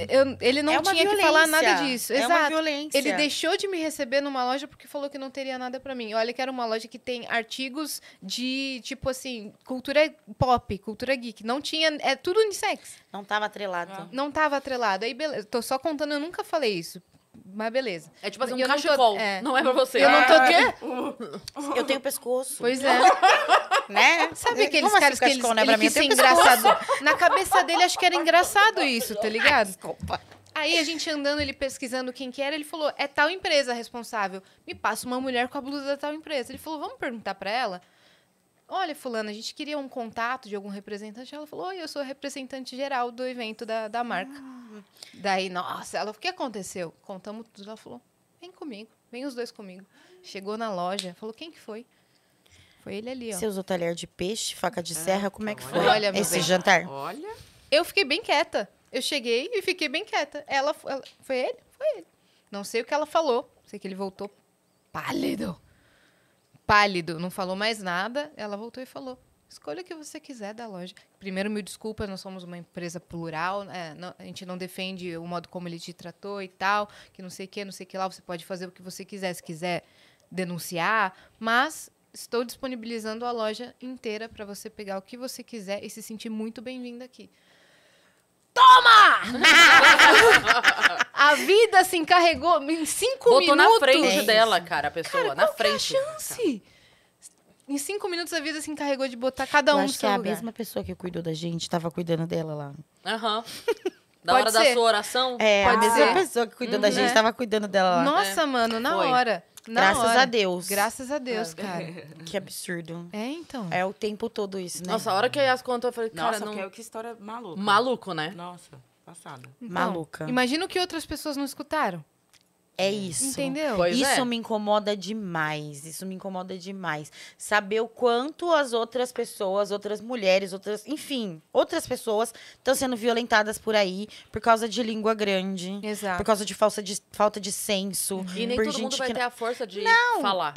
Eu, ele não é tinha violência. que falar nada disso. É Exato. uma violência. Ele deixou de me receber numa loja porque falou que não teria nada para mim. Olha que era uma loja que tem artigos de, tipo assim, cultura pop, cultura geek. Não tinha... É tudo unissex. Não tava atrelado. Não, não tava atrelado. Aí, beleza. Tô só contando, eu nunca falei isso. Mas beleza. É tipo fazer assim, um eu cachecol. Não, tô, é. não é pra você. Eu não tô... Quê? [laughs] Eu tenho pescoço. Pois é. [laughs] né? Sabe aqueles assim caras que eles, não é pra ele mim? tenho engraçado. Pescoço. Na cabeça dele, acho que era engraçado isso, tá ligado? Desculpa. Aí a gente andando, ele pesquisando quem que era, ele falou, é tal empresa responsável. Me passa uma mulher com a blusa da tal empresa. Ele falou, vamos perguntar pra ela? olha, fulano, a gente queria um contato de algum representante. Ela falou, oi, eu sou representante geral do evento da, da marca. Ah. Daí, nossa, ela, o que aconteceu? Contamos tudo. Ela falou, vem comigo, vem os dois comigo. Chegou na loja, falou, quem que foi? Foi ele ali, ó. Você usou talher de peixe, faca de ah, serra, como é que olha, então foi olha, esse bem, jantar? Olha. Eu fiquei bem quieta. Eu cheguei e fiquei bem quieta. Ela, ela foi ele? Foi ele. Não sei o que ela falou. Sei que ele voltou pálido pálido, não falou mais nada. Ela voltou e falou: escolha o que você quiser da loja. Primeiro, mil desculpas, nós somos uma empresa plural, é, não, a gente não defende o modo como ele te tratou e tal, que não sei o que, não sei o que lá, você pode fazer o que você quiser, se quiser denunciar, mas estou disponibilizando a loja inteira para você pegar o que você quiser e se sentir muito bem-vindo aqui. Toma! [laughs] a vida se encarregou em cinco Botou minutos. Botou na frente dela, cara, a pessoa. Cara, na é frente. É chance? Em cinco minutos a vida se encarregou de botar cada eu um acho que é lugar. a mesma pessoa que cuidou da gente estava cuidando dela lá. Aham. Uhum. [laughs] Da hora ser. da sua oração? É, Pode a mesma pessoa que cuidou da uhum. gente estava cuidando dela lá. Nossa, é. mano, na Foi. hora. Na graças hora. a Deus. Graças a Deus, é. cara. [laughs] que absurdo. É, então. É o tempo todo isso, né? Nossa, a hora que as contas eu falei, cara, Nossa, não... É que, que história maluca. Maluco, né? Nossa, passada. Então, Maluca. Imagina o que outras pessoas não escutaram. É hum. isso. Entendeu? Pois isso é. me incomoda demais. Isso me incomoda demais. Saber o quanto as outras pessoas, outras mulheres, outras, enfim, outras pessoas estão sendo violentadas por aí por causa de língua grande, Exato. por causa de falta de falta de senso. Uhum. E nem todo mundo vai que... ter a força de não, falar.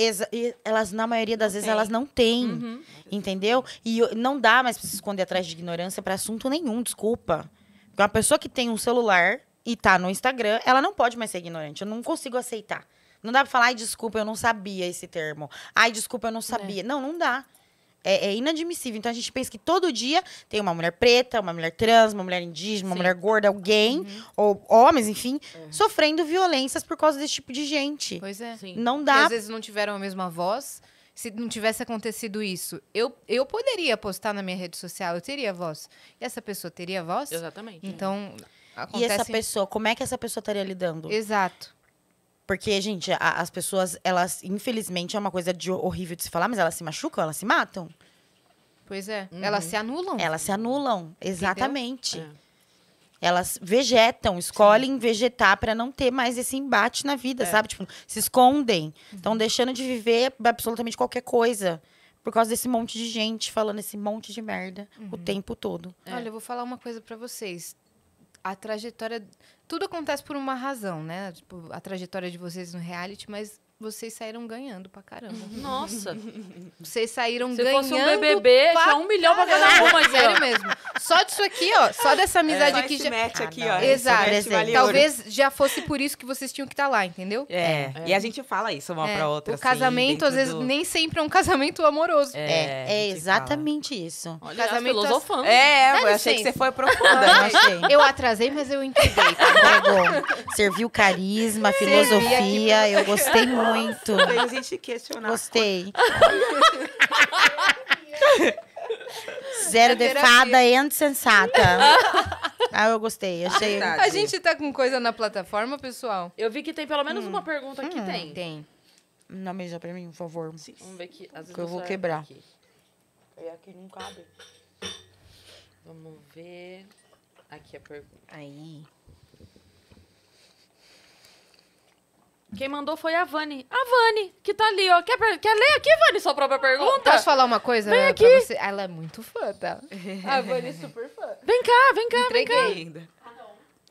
Elas na maioria das não vezes tem. elas não têm, uhum. entendeu? E não dá mais para se esconder atrás de ignorância para assunto nenhum. Desculpa. Uma pessoa que tem um celular e tá no Instagram, ela não pode mais ser ignorante. Eu não consigo aceitar. Não dá pra falar, ai, desculpa, eu não sabia esse termo. Ai, desculpa, eu não sabia. É. Não, não dá. É, é, inadmissível. Então a gente pensa que todo dia tem uma mulher preta, uma mulher trans, uma mulher indígena, uma Sim. mulher gorda, alguém, uhum. ou homens, enfim, uhum. sofrendo violências por causa desse tipo de gente. Pois é. Sim. Não dá. E às vezes não tiveram a mesma voz. Se não tivesse acontecido isso, eu, eu poderia postar na minha rede social, eu teria voz. E essa pessoa teria voz? Exatamente. Então. É. Acontece... E essa pessoa, como é que essa pessoa estaria lidando? Exato. Porque, gente, a, as pessoas, elas, infelizmente, é uma coisa de horrível de se falar, mas elas se machucam, elas se matam. Pois é. Uhum. Elas se anulam. Elas se anulam, exatamente. É. Elas vegetam, escolhem Sim. vegetar para não ter mais esse embate na vida, é. sabe? Tipo, se escondem. Estão uhum. deixando de viver absolutamente qualquer coisa por causa desse monte de gente falando esse monte de merda uhum. o tempo todo. É. Olha, eu vou falar uma coisa para vocês a trajetória. Tudo acontece por uma razão, né? Tipo, a trajetória de vocês no reality, mas vocês saíram ganhando pra caramba. Nossa! [laughs] Vocês saíram Se ganhando. Se fosse um BBB, tinha um milhão pra cada uma, é Sério mesmo. Só disso aqui, ó. Só dessa amizade é. aqui. Já... Mete aqui ó, ah, Exato. vale Talvez ouro. já fosse por isso que vocês tinham que estar tá lá, entendeu? É. é. E a gente fala isso uma é. pra outra. O casamento, assim, às vezes, do... nem sempre é um casamento amoroso. É, é, exatamente fala. isso. Olha, casamento filosofando. É, é, eu achei que você foi profunda. eu atrasei, mas eu entendi tá [laughs] Serviu carisma, filosofia. Né? Eu gostei muito muito. Fez a gente questionar. Gostei. [laughs] Zero defada e insensata. [laughs] Ah, eu gostei, é achei. Verdade. A gente tá com coisa na plataforma, pessoal? Eu vi que tem pelo menos hum. uma pergunta aqui, hum, tem. Tem. Na mesa pra mim, por favor. Sim. Vamos ver aqui. Às que eu vou quebrar. Aqui. É e aqui não cabe. Vamos ver. Aqui a pergunta. Aí. Quem mandou foi a Vani. A Vani, que tá ali, ó. Quer, quer ler aqui, Vani, sua própria pergunta? Posso falar uma coisa? Vem aqui. Ela é muito fã, tá? [laughs] a Vani é super fã. Vem cá, vem cá, Entreguei vem cá. ainda.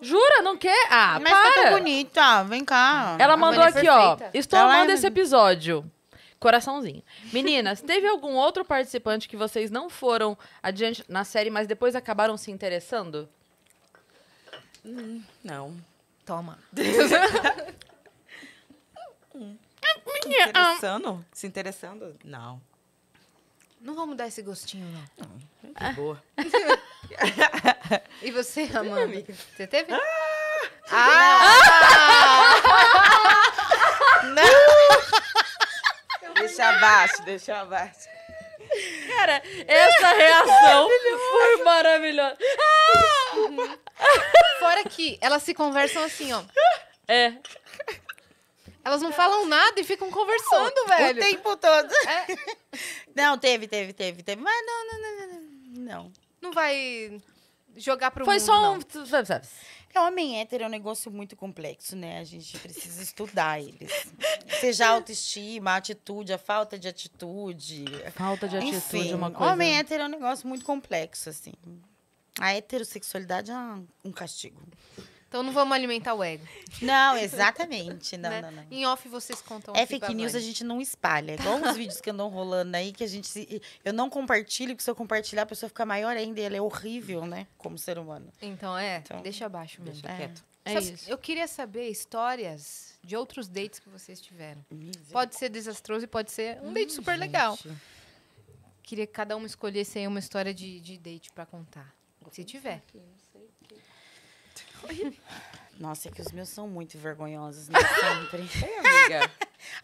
Jura? Não quer? Ah, Mas para. tá tão bonita. Vem cá. Ela mandou é aqui, perfeita. ó. Estou Ela é amando é... esse episódio. Coraçãozinho. Meninas, teve algum outro participante que vocês não foram adiante na série, mas depois acabaram se interessando? Hum, não. Toma. [laughs] Minha, interessando? Se interessando? Não. Não vamos dar esse gostinho, não. não que é ah. boa. [laughs] e você, Amanda? Amiga. Você teve? Ah! ah! Não! [laughs] Deixa abaixo, deixa abaixo. Cara, essa reação foi maravilhosa. Uhum. Fora que elas se conversam assim, ó. É. Elas não falam nada e ficam conversando, velho. O tempo todo. É. [laughs] Não, teve, teve, teve, teve. Mas não, não, não, não. Não, não vai jogar pro Foi mundo, só um... Não. É, homem hétero é um negócio muito complexo, né? A gente precisa estudar eles. Seja a [laughs] autoestima, a atitude, a falta de atitude. Falta de atitude, é Enfim, uma coisa. Homem hétero é um negócio muito complexo, assim. A heterossexualidade é um castigo. Então não vamos alimentar o ego. Não, exatamente. Não, né? não, não. Em off vocês contam. É fake news, a gente não espalha. É igual uns vídeos que andam rolando aí, que a gente. Eu não compartilho, porque se eu compartilhar, a pessoa fica maior ainda. E ela é horrível, né? Como ser humano. Então é, então, deixa abaixo mesmo. Deixa é. quieto. É isso. eu queria saber histórias de outros dates que vocês tiveram. Pode ser desastroso e pode ser um hum, date super gente. legal. Queria que cada um escolhesse aí uma história de, de date para contar. Se tiver. [laughs] Nossa, é que os meus são muito vergonhosos, né? Sempre. [laughs] amiga.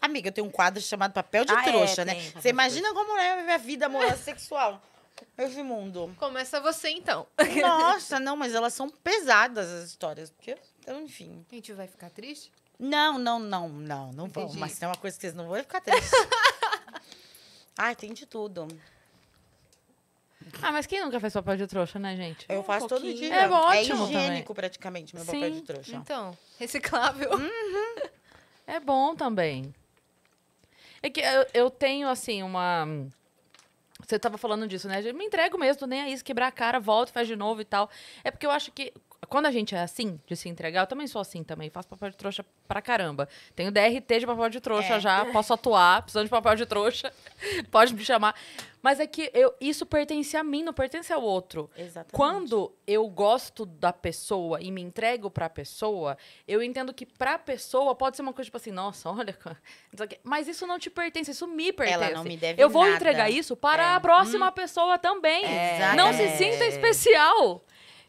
[laughs] amiga, eu tenho um quadro chamado Papel de ah, é, Trouxa, é, né? Você imagina como é a minha vida amorosa sexual. Esse mundo. Começa você, então. Nossa, não, mas elas são pesadas, as histórias. Porque, então, enfim. A gente vai ficar triste? Não, não, não, não. Não vou. Mas tem uma coisa que vocês não vão ficar tristes. Ai, tem de tudo. Ah, mas quem nunca fez papel de trouxa, né, gente? Eu um faço pouquinho. todo dia. É, é ótimo. É higiênico também. praticamente meu Sim. papel de trouxa. Então, reciclável. Uhum. É bom também. É que eu, eu tenho, assim, uma. Você estava falando disso, né? Eu me entrego mesmo, nem aí, é se quebrar a cara, volto, faz de novo e tal. É porque eu acho que quando a gente é assim, de se entregar, eu também sou assim também, faço papel de trouxa pra caramba. Tenho DRT de papel de trouxa é. já, posso atuar, precisando de papel de trouxa, [laughs] pode me chamar. Mas é que eu, isso pertence a mim, não pertence ao outro. Exatamente. Quando eu gosto da pessoa e me entrego pra pessoa, eu entendo que pra pessoa pode ser uma coisa tipo assim, nossa, olha. [laughs] Mas isso não te pertence, isso me pertence. Ela não me deve Eu vou nada. entregar isso para é. a próxima hum. pessoa também. É. Não se sinta especial.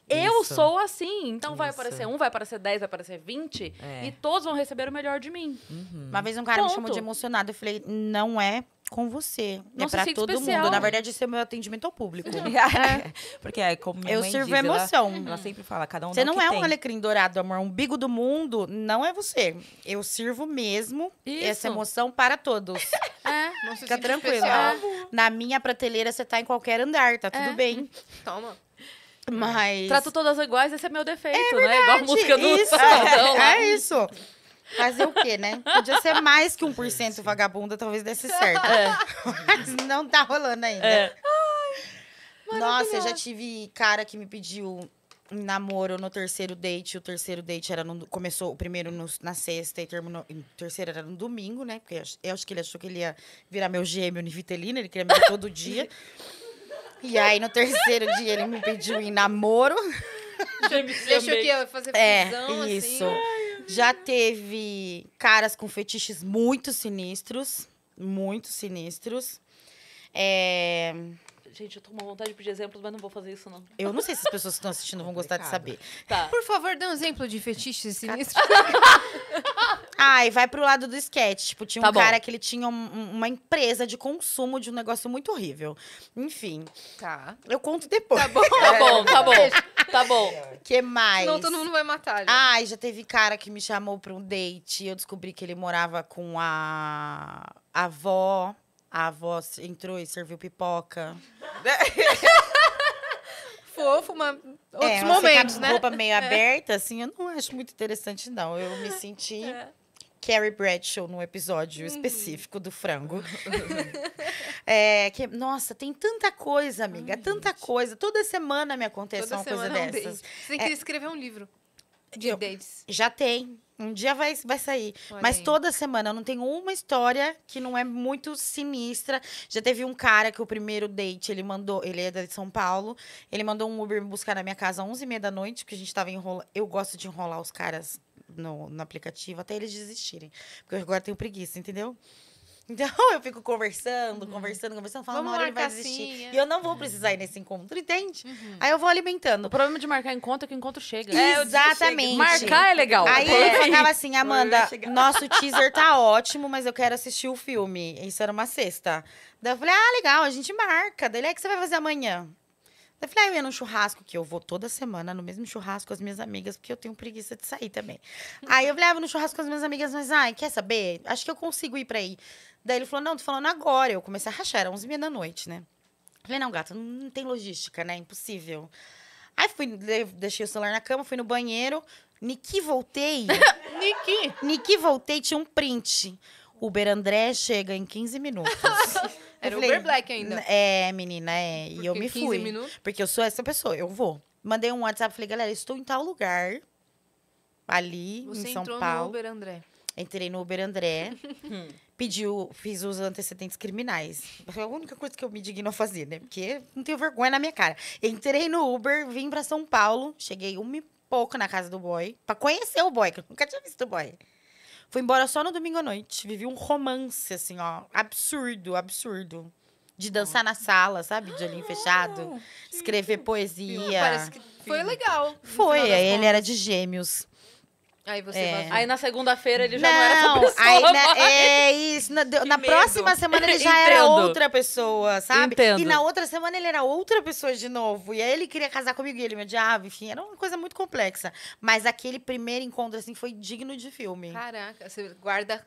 Eu Isso. sou assim. Então vai aparecer um, vai aparecer dez, vai aparecer vinte. É. E todos vão receber o melhor de mim. Uhum. Uma vez um cara Ponto. me chamou de emocionado. Eu falei, não é com você. É não é pra todo especial. mundo. Na verdade, esse é o meu atendimento ao público. [laughs] é. Porque é como minha Eu sirvo diz, emoção. Ela, ela, uhum. sempre fala, cada um Você não é tem. um alecrim dourado, amor. Um bigo do mundo não é você. Eu sirvo mesmo Isso. essa emoção para todos. [laughs] É. Não Fica tranquilo. É. Ah. Na minha prateleira, você tá em qualquer andar, tá tudo é. bem. Toma. Mas. Trato todas iguais, esse é meu defeito, é né? Igual a música do isso, Saldão, é, é isso. Fazer o quê, né? Podia ser mais que 1% vagabunda, talvez desse certo. É. Mas não tá rolando ainda. É. Ai, Nossa, eu já tive cara que me pediu um namoro no terceiro date. O terceiro date era no, começou o primeiro no, na sexta e terminou. o terceiro era no domingo, né? Porque eu, eu, acho que ele achou que ele ia virar meu gêmeo Nivitelina, ele queria me ver todo dia. [laughs] E aí, no terceiro dia, ele me pediu em namoro. [laughs] Deixa eu fazer prisão, é, assim. isso. Assim. Já teve caras com fetiches muito sinistros. Muito sinistros. É... Gente, eu tô com vontade de pedir exemplos, mas não vou fazer isso, não. Eu não sei se as pessoas que estão assistindo vão gostar de saber. Tá. Por favor, dê um exemplo de fetiche sinistro. [laughs] Ai, vai pro lado do sketch. Tipo, tinha tá um Tá cara que ele tinha um- uma empresa de consumo de um negócio muito horrível. Enfim, Tá. eu conto depois. Tá bom. Tá bom, tá bom. Tá bom. que mais? não todo mundo vai matar. já. Ai, já teve cara que me chamou pra um date. Eu descobri que ele morava com a, a avó. A avó entrou e serviu pipoca. [laughs] Fofo, uma... outros é, momentos, né? roupa meio [laughs] é. aberta, assim, eu não acho muito interessante, não. Eu me senti... É. Carrie Bradshaw num episódio uhum. específico do frango. [laughs] é, que, nossa, tem tanta coisa, amiga, Ai, tanta gente. coisa. Toda semana me acontece Toda uma coisa é dessas. Um Você tem é, que escrever um livro de eu, Davis. Já tem. Um dia vai, vai sair. Mas toda semana não tem uma história que não é muito sinistra. Já teve um cara que o primeiro date, ele mandou, ele é de São Paulo, ele mandou um Uber me buscar na minha casa às 11h30 da noite, porque a gente tava enrolando. Eu gosto de enrolar os caras no, no aplicativo até eles desistirem. Porque agora eu tenho preguiça, entendeu? Então eu fico conversando, uhum. conversando, conversando, falando uma hora ele vai desistir. Assim, e eu não vou é. precisar ir nesse encontro, entende? Uhum. Aí eu vou alimentando. O problema de marcar encontro é que o encontro chega. É, Exatamente. Chega. Marcar é legal. Aí é. eu falava assim, Amanda, [laughs] nosso teaser tá ótimo, mas eu quero assistir o filme. Isso era uma sexta. Daí eu falei, ah, legal, a gente marca. Daí ele, é que você vai fazer amanhã? Eu falei, ah, eu ia num churrasco, que eu vou toda semana no mesmo churrasco com as minhas amigas, porque eu tenho preguiça de sair também. aí eu falei, ah, eu vou no churrasco com as minhas amigas, mas, ai, quer saber? Acho que eu consigo ir pra aí. Daí ele falou, não, tô falando agora. Eu comecei a rachar, era 11 h da noite, né? falei, não, gato, não tem logística, né? Impossível. Aí fui, deixei o celular na cama, fui no banheiro. Niki, voltei. [laughs] Niki? Niki, voltei, tinha um print. Uber André chega em 15 minutos. [laughs] Era falei, Uber Black ainda. É, menina, é. Porque e eu me fui. Minutos? Porque eu sou essa pessoa, eu vou. Mandei um WhatsApp, falei, galera, estou em tal lugar. Ali, Você em São Paulo. Você entrou no Uber André. Entrei no Uber André. [laughs] pediu, fiz os antecedentes criminais. Foi a única coisa que eu me digno a fazer, né? Porque não tenho vergonha na minha cara. Entrei no Uber, vim para São Paulo, cheguei uma e pouco na casa do boy, para conhecer o boy, que eu nunca tinha visto o boy. Fui embora só no domingo à noite. Vivi um romance, assim, ó. Absurdo, absurdo. De dançar na sala, sabe? De olhinho fechado. Escrever poesia. Parece que foi legal. Foi. Ele era de gêmeos. Aí você é. Assim, aí na segunda-feira ele já não, não era essa pessoa. Aí, na, né, é, é isso. Na, na próxima semana ele já era outra pessoa, sabe? Entendo. E na outra semana ele era outra pessoa de novo. E aí ele queria casar comigo e ele me odiava. Enfim, era uma coisa muito complexa. Mas aquele primeiro encontro, assim, foi digno de filme. Caraca, você guarda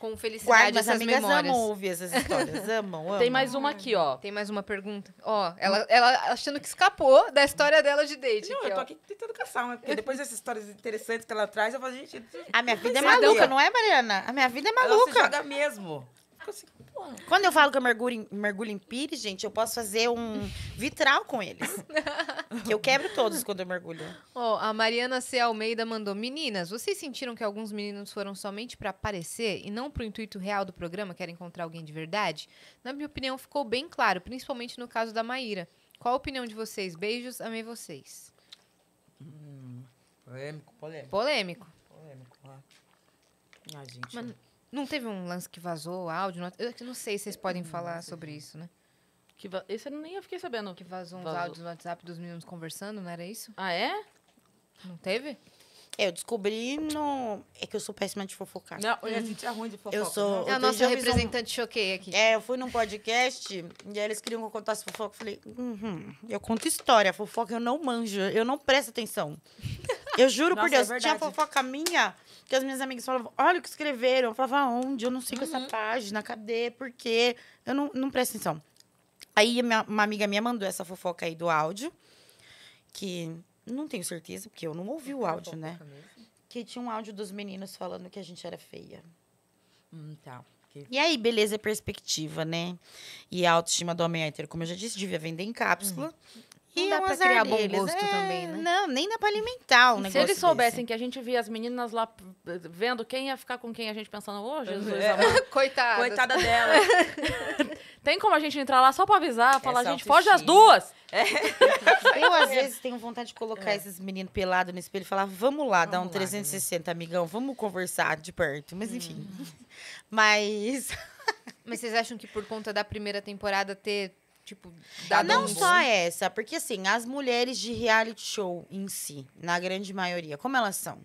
com felicidade Guarda, essas amigas memórias. amam ouvir essas histórias, amam, [laughs] amam. Tem mais uma aqui, ó. Tem mais uma pergunta. Ó, ela, ela achando que escapou da história dela de date. Não, aqui, eu tô ó. aqui tentando caçar uma, porque depois dessas histórias interessantes que ela traz, eu falo, gente... A minha vida é maluca, não é, Mariana? A minha vida é maluca. Ela se joga mesmo assim, porra. Quando eu falo que eu mergulho em, mergulho em pires, gente, eu posso fazer um vitral com eles. [laughs] que eu quebro todos quando eu mergulho. Oh, a Mariana C. Almeida mandou: Meninas, vocês sentiram que alguns meninos foram somente para aparecer e não para o intuito real do programa, que era encontrar alguém de verdade? Na minha opinião, ficou bem claro, principalmente no caso da Maíra. Qual a opinião de vocês? Beijos, amei vocês. Hum, polêmico, polêmico. Polêmico. Polêmico, ah. Ah, gente. Não teve um lance que vazou áudio? Não... Eu é não sei se vocês podem falar sobre isso, né? Que va... Esse eu nem fiquei sabendo. Que vazou uns vazou. áudios no WhatsApp dos meninos conversando, não era isso? Ah, é? Não teve? É, eu descobri no. É que eu sou péssima de fofocar. Não, a gente é ruim de fofocar. Eu sou. É a nossa representante um... choquei aqui. É, eu fui num podcast e aí eles queriam que eu contasse fofoca. Eu falei, uhum, eu conto história, fofoca eu não manjo, eu não presto atenção. Eu juro nossa, por é Deus, é tinha fofoca minha porque as minhas amigas falavam, olha o que escreveram. Eu falava, onde? Eu não sigo uhum. essa página, cadê? Por quê? Eu não, não presto atenção. Aí minha, uma amiga minha mandou essa fofoca aí do áudio, que não tenho certeza, porque eu não ouvi o áudio, né? Mesmo. Que tinha um áudio dos meninos falando que a gente era feia. Hum, tá. Que... E aí, beleza é perspectiva, né? E a autoestima do homem hétero, como eu já disse, devia vender em cápsula. Uhum. Não e dá é pra criar deles. bom gosto é, também, né? Não, nem dá pra alimentar o negócio Se eles soubessem desse. que a gente via as meninas lá vendo quem ia ficar com quem, a gente pensando, ô, oh, Jesus, é. [laughs] Coitada. Coitada dela. [laughs] tem como a gente entrar lá só pra avisar, Essa é falar, a gente, foge as duas! É. [laughs] Eu, às vezes, tenho vontade de colocar é. esses meninos pelados no espelho e falar: vamos lá, vamos dar um lá, 360, né? amigão, vamos conversar de perto. Mas, hum. enfim. Hum. Mas. Mas vocês acham que por conta da primeira temporada ter tipo, ah, dado Não um só bom. essa, porque assim, as mulheres de reality show em si, na grande maioria, como elas são?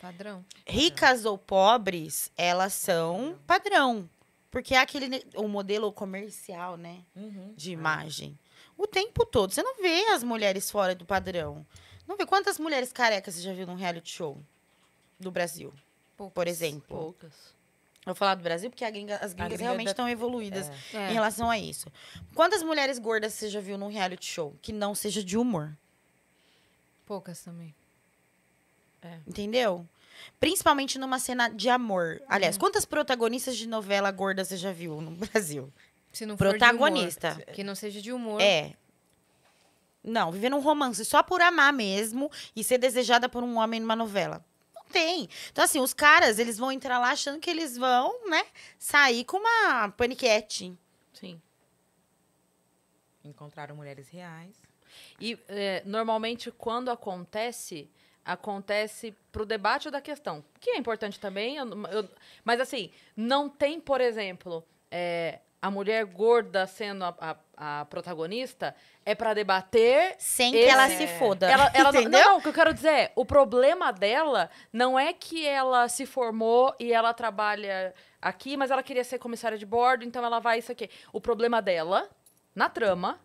Padrão. Ricas ou pobres, elas são padrão. Porque é aquele o modelo comercial, né? Uhum, de ah. imagem. O tempo todo. Você não vê as mulheres fora do padrão. Não vê quantas mulheres carecas você já viu num reality show do Brasil? Poucas, por exemplo. Poucas. Vou falar do Brasil, porque gringa, as gringas gringa realmente estão da... evoluídas é. em é. relação a isso. Quantas mulheres gordas você já viu num reality show que não seja de humor? Poucas também. É. Entendeu? Principalmente numa cena de amor. Aliás, hum. quantas protagonistas de novela gorda você já viu no [laughs] Brasil? Se não for Protagonista. Humor, que não seja de humor. É. Não, vivendo um romance só por amar mesmo e ser desejada por um homem numa novela tem. Então, assim, os caras, eles vão entrar lá achando que eles vão, né, sair com uma paniquete. Sim. Encontraram mulheres reais. E, é, normalmente, quando acontece, acontece pro debate da questão, que é importante também, eu, eu, mas, assim, não tem, por exemplo, é, a mulher gorda sendo a, a, a protagonista é para debater. Sem esse... que ela se foda. Ela, ela não, não, o que eu quero dizer é: o problema dela não é que ela se formou e ela trabalha aqui, mas ela queria ser comissária de bordo, então ela vai isso aqui. O problema dela, na trama.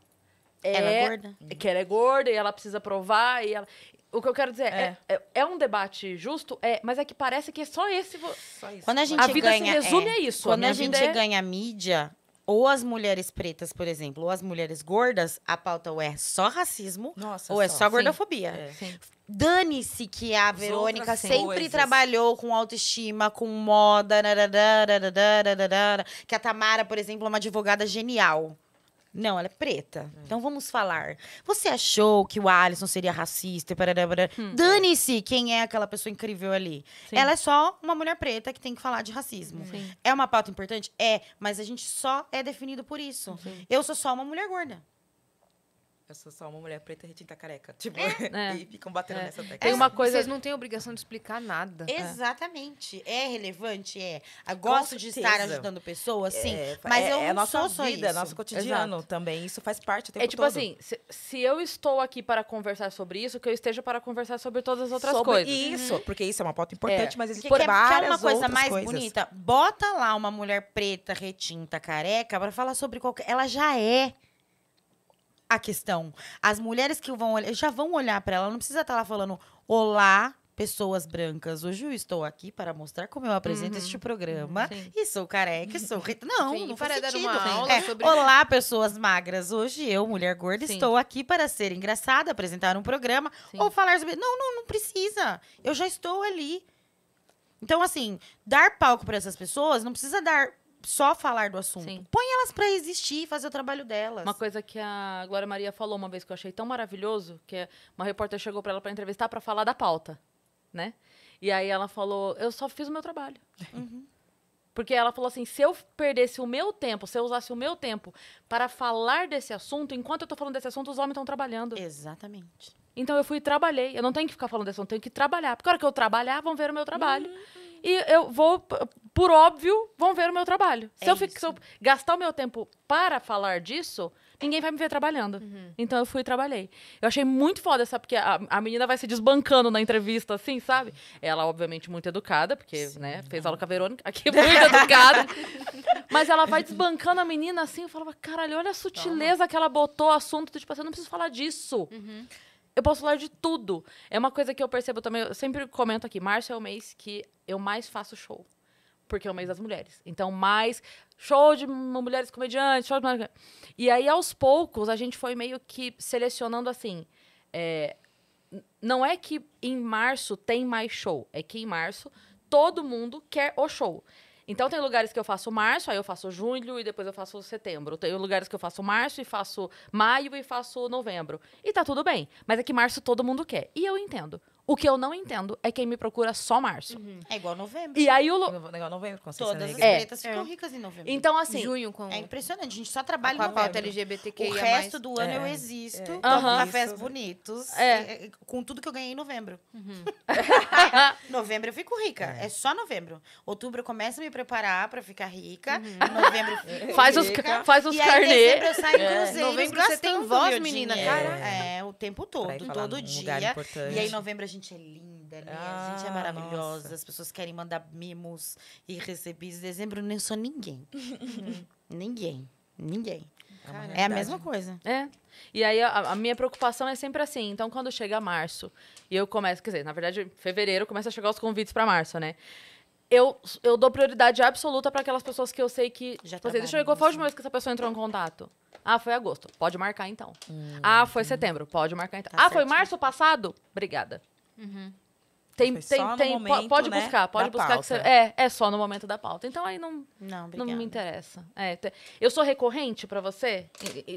É, ela é gorda. Que ela é gorda e ela precisa provar. E ela... O que eu quero dizer é. É, é. é, um debate justo, é, mas é que parece que é só esse. Só isso. Quando a gente a vida ganha, se resume é, a isso. Quando a, a gente ganha é. é mídia, ou as mulheres pretas, por exemplo, ou as mulheres gordas, a pauta ou é só racismo Nossa, ou é só, só gordofobia. É. Dane-se que a as Verônica sempre coisas. trabalhou com autoestima, com moda, que a Tamara, por exemplo, é uma advogada genial. Não, ela é preta. É. Então vamos falar. Você achou que o Alisson seria racista? Parará, Hum. Dane-se quem é aquela pessoa incrível ali. Sim. Ela é só uma mulher preta que tem que falar de racismo. Sim. É uma pauta importante? É, mas a gente só é definido por isso. Sim. Eu sou só uma mulher gorda eu sou só uma mulher preta retinta careca. [laughs] Tipo, é. [laughs] é. e ficam batendo é. nessa tecla. Tem uma é. coisa... Vocês não têm obrigação de explicar nada. É. Exatamente. É, é relevante, é. Eu gosto de estar ajudando pessoas, sim. mas eu é, não nossa sou só vida, isso. nosso cotidiano Exato. também. Isso faz parte tempo É tipo todo. assim, se, se, eu estou aqui para conversar sobre isso, que eu esteja para conversar sobre todas as outras sobre coisas. isso. Uhum. Porque isso é uma pauta importante, mas existe por quer, várias quer uma coisa mais coisas. bonita? Bota lá uma mulher preta retinta careca para falar sobre qualquer... Ela já é a questão. As mulheres que vão olhar, já vão olhar para ela, não precisa estar tá lá falando olá, pessoas brancas. Hoje eu estou aqui para mostrar como eu apresento uhum. este programa. Sim. E sou careca, sou Rita. Não, Sim, não faz sentido. Uma é, sobre... Olá, pessoas magras. Hoje eu, mulher gorda, Sim. estou aqui para ser engraçada, apresentar um programa ou falar sobre. Não, não, não precisa. Eu já estou ali. Então, assim, dar palco para essas pessoas não precisa dar só falar do assunto. Sim. Põe elas para existir, fazer o trabalho delas. Uma coisa que a Glória Maria falou uma vez que eu achei tão maravilhoso, que é, uma repórter chegou para ela para entrevistar para falar da pauta, né? E aí ela falou: "Eu só fiz o meu trabalho". Uhum. [laughs] Porque ela falou assim: se eu perdesse o meu tempo, se eu usasse o meu tempo para falar desse assunto, enquanto eu estou falando desse assunto, os homens estão trabalhando. Exatamente. Então eu fui e trabalhei. Eu não tenho que ficar falando desse assunto, tenho que trabalhar. Porque a hora que eu trabalhar, vão ver o meu trabalho. Uhum e eu vou, por óbvio, vão ver o meu trabalho. É se, eu fico, se, eu gastar o meu tempo para falar disso, ninguém vai me ver trabalhando. Uhum. Então eu fui e trabalhei. Eu achei muito foda, sabe? Porque a, a menina vai se desbancando na entrevista, assim, sabe? Ela, obviamente, muito educada, porque, Sim, né, fez aula com a Verônica, aqui [laughs] muito educada. Mas ela vai desbancando a menina assim, eu falava, caralho, olha a sutileza Toma. que ela botou o assunto, tipo assim, eu não preciso falar disso. Uhum. Eu posso falar de tudo. É uma coisa que eu percebo também, eu sempre comento aqui, março é o mês que eu mais faço show. Porque é o mês das mulheres. Então, mais show de mulheres comediantes, show de... E aí, aos poucos, a gente foi meio que selecionando assim. É... Não é que em março tem mais show, é que em março todo mundo quer o show. Então tem lugares que eu faço março, aí eu faço julho e depois eu faço setembro. Tem lugares que eu faço março e faço maio e faço novembro. E tá tudo bem. Mas é que março todo mundo quer. E eu entendo. O que eu não entendo é quem me procura só março. Uhum. É igual novembro. E aí o. Lu... É igual novembro, com Todas né? as é. pretas ficam é. ricas em novembro. Então, assim. Junho com. É impressionante, a gente só trabalha com a pauta LGBTQIA. O resto do ano é. eu é. existo, é. uhum. cafés bonitos, com tudo que eu ganhei em novembro. Uhum. [laughs] [laughs] novembro eu fico rica, é. só novembro. Outubro eu começo a me preparar pra ficar rica, uhum. novembro [laughs] faz os Faz os carnê. Dezembro eu saio é. cruzeiros novembro você tem voz, menina, cara. É, o tempo todo, todo dia. E aí novembro a gente é linda, né? Ah, a gente é ah, maravilhosa, nossa. as pessoas querem mandar mimos e recebidos. Dezembro nem sou ninguém. Uhum. [laughs] ninguém. Ninguém. É, é a mesma coisa. É. E aí a, a, minha preocupação é sempre assim. Então, quando chega março e eu começo, quer dizer, na verdade, fevereiro começa a chegar os convites para março, né? Eu, eu dou prioridade absoluta para aquelas pessoas que eu sei que. Já tá deixa eu ver qual foi a última vez que essa pessoa entrou em contato. Ah, foi agosto. Pode marcar então. Hum, ah, foi hum. setembro. Pode marcar então. Tá ah, certo. foi março passado? Obrigada. Uhum. Tem, tem, tem momento, pode né, buscar, pode buscar você, é, é só no momento da pauta. Então aí não não, não me interessa. É, te, eu sou recorrente para você?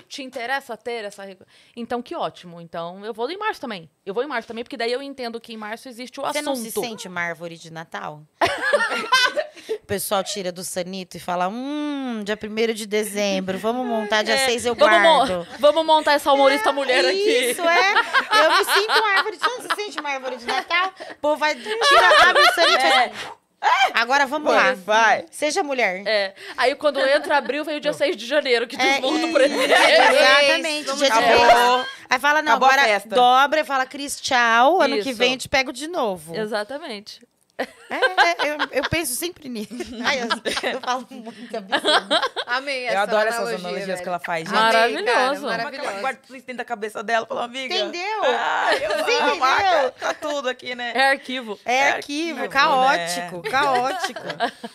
Te interessa ter essa Então que ótimo. Então eu vou em março também. Eu vou em março também porque daí eu entendo que em março existe o você assunto. Você não se sente uma árvore de Natal? [laughs] o pessoal tira do sanito e fala: hum, dia 1 de dezembro, vamos [laughs] montar dia é, 6 eu vamos, mo vamos montar essa humorista é, mulher aqui. Isso, é. Eu me sinto uma árvore de Natal. Você sente uma árvore de Natal? Pô, vai, tira, [laughs] abre do sanito é. Ah, agora vamos Pô, lá. Vai. Seja mulher. É. Aí quando entra abril, vem o dia 6 de janeiro, que desmonta é, o presente. [laughs] Exatamente. dia acabou. De... Aí fala, não, agora dobra e fala, Cris, tchau. Ano Isso. que vem eu te pego de novo. Exatamente. É, é, eu, eu, penso sempre nisso. [laughs] Ai, eu, eu falo muito é absurdo. [laughs] Amei essa Eu adoro analogia, essas analogias velho. que ela faz. Gente. Maravilhoso. Cara, maravilhoso. É guarda tudo isso dentro da cabeça dela, falou, amiga. Entendeu? Ah, eu, Sim, entendeu? Marca, tá tudo aqui, né? É arquivo. É, arquivo, caótico, né? caótico.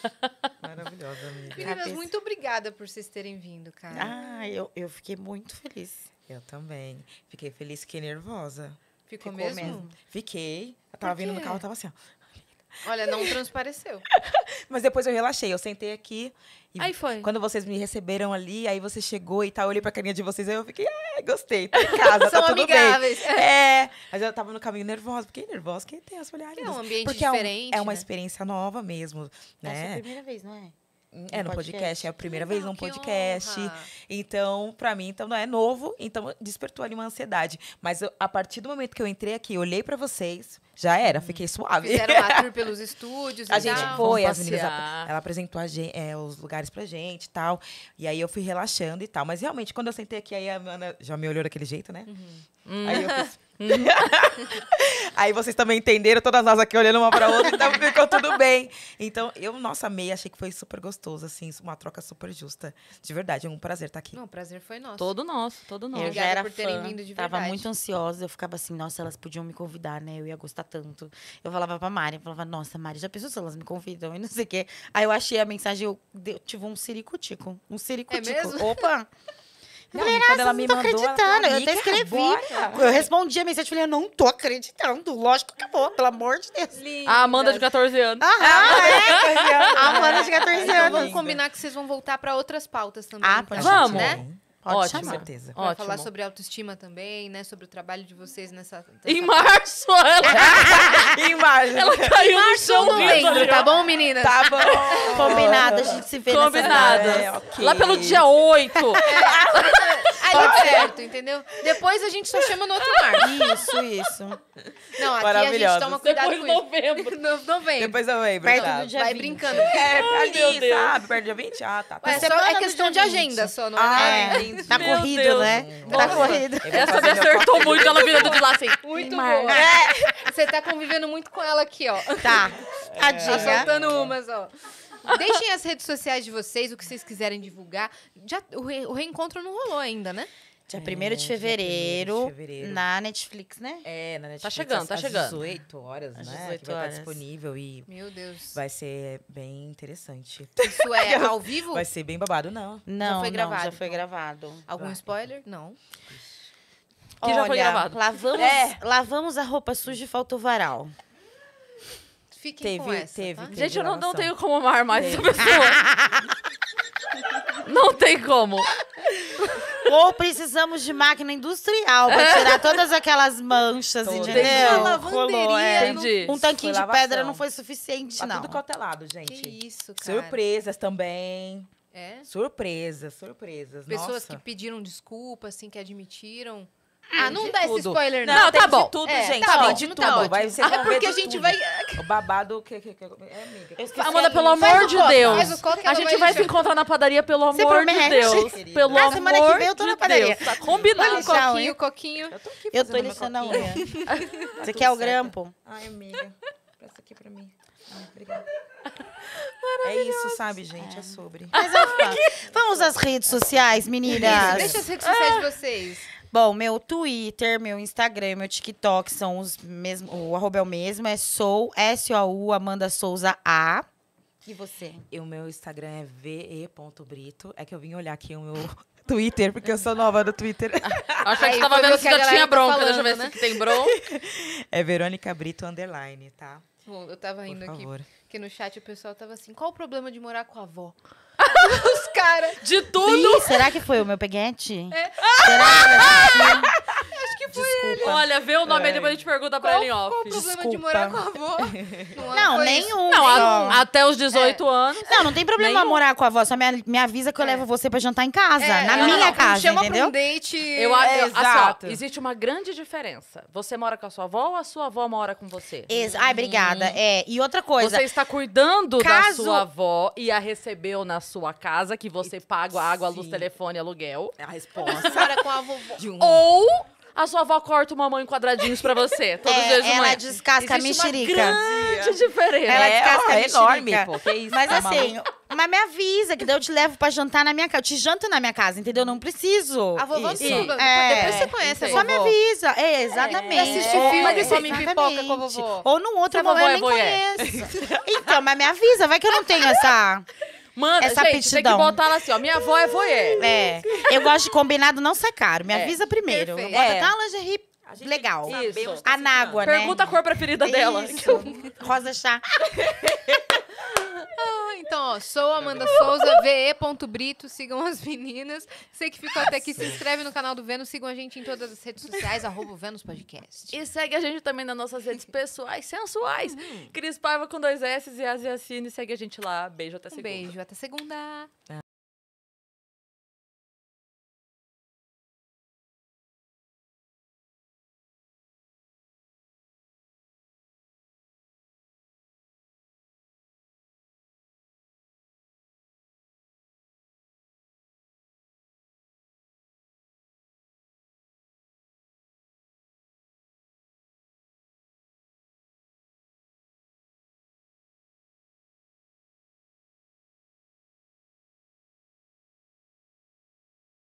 [laughs] Maravilhosa, amiga. Meninas, muito obrigada por vocês terem vindo, cara. Ah, eu, eu fiquei muito feliz. Eu também. Fiquei feliz, fiquei nervosa. Ficou, Ficou mesmo? mesmo? Fiquei. Eu tava vindo no carro, tava assim, ó. Olha, não transpareceu. [laughs] Mas depois eu relaxei, eu sentei aqui. aí foi. Quando vocês me receberam ali, aí você chegou e tal, eu olhei pra carinha de vocês, aí eu fiquei, ah, gostei, tô em [laughs] casa, tá São tá tudo amigáveis. bem. É, mas eu tava no caminho nervosa, porque nervosa, que tem as olhadas. É um ambiente porque diferente, é, um, é uma né? experiência nova mesmo, né? é a né? primeira vez, não é? Hum, é, no podcast. podcast. É a primeira Legal, vez num ah, podcast. Honra. Então, para mim, então, não é novo. Então, despertou ali uma ansiedade. Mas eu, a partir do momento que eu entrei aqui, olhei para vocês, já era, uhum. fiquei suave. Fizeram uma [laughs] tour pelos estúdios A gente tal. foi, as meninas, ela apresentou gente, é, os lugares pra gente e tal. E aí eu fui relaxando e tal. Mas realmente, quando eu sentei aqui, aí a Ana já me olhou daquele jeito, né? Uhum. Hum. Aí eu fiz... Hum. Hum. [laughs] Aí vocês também entenderam, todas nós aqui olhando uma para outra, então [laughs] ficou tudo bem. Então, eu, nossa, amei, achei que foi super gostoso, assim, uma troca super justa. De verdade, é um prazer estar tá aqui. Não, o prazer foi nosso. Todo nosso, todo nosso. Eu já era por terem fã, vindo de verdade. Tava muito ansiosa, eu ficava assim, nossa, elas podiam me convidar, né? Eu ia gostar tanto. Eu falava pra Mari, eu falava, nossa, Mari, já pensou se elas me convidam e não sei o quê. Aí eu achei a mensagem, eu, eu tive um ciricutico, um ciricutico. É mesmo? Opa! [laughs] Não, falei, nossa, ela me não tô acreditando. Ela, eu até escrevi. Bota. Eu respondi a mensagem, e falei, eu não tô acreditando. Lógico que acabou, pelo amor de Deus. Linda. A Amanda de 14 anos. Aham, é. é. A Amanda de 14 é. anos. Então, vamos combinar que vocês vão voltar pra outras pautas também. Ah, então, pode vamos. Né? Pode Ótimo. chamar. certeza. Ótimo. falar sobre autoestima também, né? Sobre o trabalho de vocês nessa... Em março, ela... [laughs] em março. Ela caiu em março no chão. Novembro, tá bom, meninas? Tá bom. Combinado, a gente se vê Combinado. É, okay. Lá pelo dia 8. É. [laughs] ali perto, entendeu? Depois a gente só tá chama no outro mar. Isso, isso. Não, aqui a gente toma cuidado Depois com novembro. No, novembro. Depois novembro, Perto tá. do dia Vai 20. brincando. É, ali, meu sabe? Perto do dia 20? Ah, tá. Mas tá. é, só, é questão de agenda só, não é? Ah, é. é tá meu corrido, Deus. né? tá corrido. Essa me tá acertou muito, ela virando de lá assim. Muito bom. É. Você tá convivendo muito com ela aqui, ó. Tá. Tadinha. Tá soltando umas, ó. Deixem as redes sociais de vocês, o que vocês quiserem divulgar. Já, o, re, o reencontro não rolou ainda, né? Dia 1 é, de, fevereiro, de fevereiro, na Netflix, né? É, na Netflix. Tá chegando, tá às, tá chegando. Às 18 horas, às né? 18 que vai estar disponível e. Meu Deus. Vai ser bem interessante. Isso é [laughs] ao vivo? Vai ser bem babado, não. Não, já foi não, Já foi então? gravado. Algum vai. spoiler? Não. Que Olha, já foi gravado. Lavamos, é. lavamos a roupa suja e falta o varal. Fiquem teve, com essa. Teve, tá? teve Gente, eu não, não, tenho como amar mais teve. essa pessoa. [laughs] não tem como. Ou precisamos de máquina industrial pra tirar [laughs] todas aquelas manchas, Toda. entendeu? Tem lavanderia. Rolou, Entendi. Um tanquinho de pedra não foi suficiente, tá não. Tudo cautelado, gente. Que isso, cara. Surpresas também. É? Surpresas, surpresas. Pessoas Nossa. que pediram desculpa, assim, que admitiram. Ah, não dá tudo. esse spoiler, não. Não, tá bom. tudo, é, gente. Tá bom, de não tudo. Tá bom. Vai, você é porque a gente tudo. vai. O babado que, que, que, é, amiga. Amanda, pelo amor de Deus. A gente vai se encontrar na padaria, pelo amor de Deus. Pelo amor ah, de Deus. semana que vem eu tô na padaria. Tá combinado. Coquinho, coquinho. Eu tô aqui Eu tô aqui. unha. [laughs] Tá você quer o grampo? Ai, amiga. Passa aqui pra mim. Ai, obrigada. É isso, sabe, gente? É, é sobre. Mas, vamos às redes sociais, meninas. Deixa as redes sociais de vocês. Bom, meu Twitter, meu Instagram, meu TikTok são os mesmos. O arroba é o mesmo, é sou, S-O-U, Amanda Souza A. E você? E o meu Instagram é ve.brito. É que eu vim olhar aqui o meu [laughs] Twitter, porque eu sou nova no Twitter. [laughs] Acho que tava vendo que já tinha tá bronca. Falando, Deixa eu ver né? se tem bronca. [laughs] É Verônica Brito Underline, tá? Bom, eu tava indo aqui. Porque no chat o pessoal tava assim: qual o problema de morar com a avó? cara. De tudo. Ih, será que foi o meu peguete? É. Será que era [laughs] assim? [laughs] que foi ele. Olha, vê o nome é. aí, depois a gente pergunta pra ele em off. Qual o problema de morar com a avó? [laughs] Não, não nenhum. Não, a, até os 18 é. anos. Não, não tem problema nenhum. morar com a avó. Só me, me avisa que eu é. levo você pra jantar em casa, é, na não, minha não, casa, chama entendeu? Chama um date. Eu, eu, exato. Assim, ó, existe uma grande diferença. Você mora com a sua avó ou a sua avó mora com você? Ex Ai, obrigada. Hum. É, e outra coisa. Você está cuidando caso... da sua avó e a recebeu na sua casa, que você paga a água, Sim. luz, telefone, aluguel. É a resposta. Mora com a vovó. Ou a sua avó corta uma mão em quadradinhos pra você. [laughs] Todos os dias de é, manhã. Ela descasca a mexerica. Uma grande diferença. Ela é, descasca ó, a é mexerica. enorme, pô. Que isso, Mas tá assim, mas me avisa, que daí eu te levo pra jantar na minha casa. Eu te janto na minha casa, entendeu? Não preciso. A vovó Isso. suga. É. Depois você conhece a vovó. Só me avisa. É, é. exatamente. É. Assiste o é. filme, é. come pipoca com a vovó. Ou num outro a vovó eu nem conheço. então, mas me avisa. Vai que eu não tenho essa... Manda, essa gente, aptidão. tem que botar ela assim, ó. Minha avó é voyeur. É. Eu gosto de combinado não ser caro. Me é, avisa primeiro. Perfeito. Bota é. tá lingerie Legal. Isso. Tá Anágua, né? Pergunta a cor preferida Isso. dela. Então. [laughs] Rosa chá. [laughs] Ah, então, ó, sou Amanda Souza, ve.brito, sigam as meninas. Você que ficou até aqui, se inscreve no canal do Vênus, sigam a gente em todas as redes sociais, arroba Vênus Podcast. E segue a gente também nas nossas redes [laughs] pessoais, sensuais. Uhum. Cris Paiva com dois S e Asiacine, segue a gente lá. Beijo até segunda. Um beijo até segunda. É.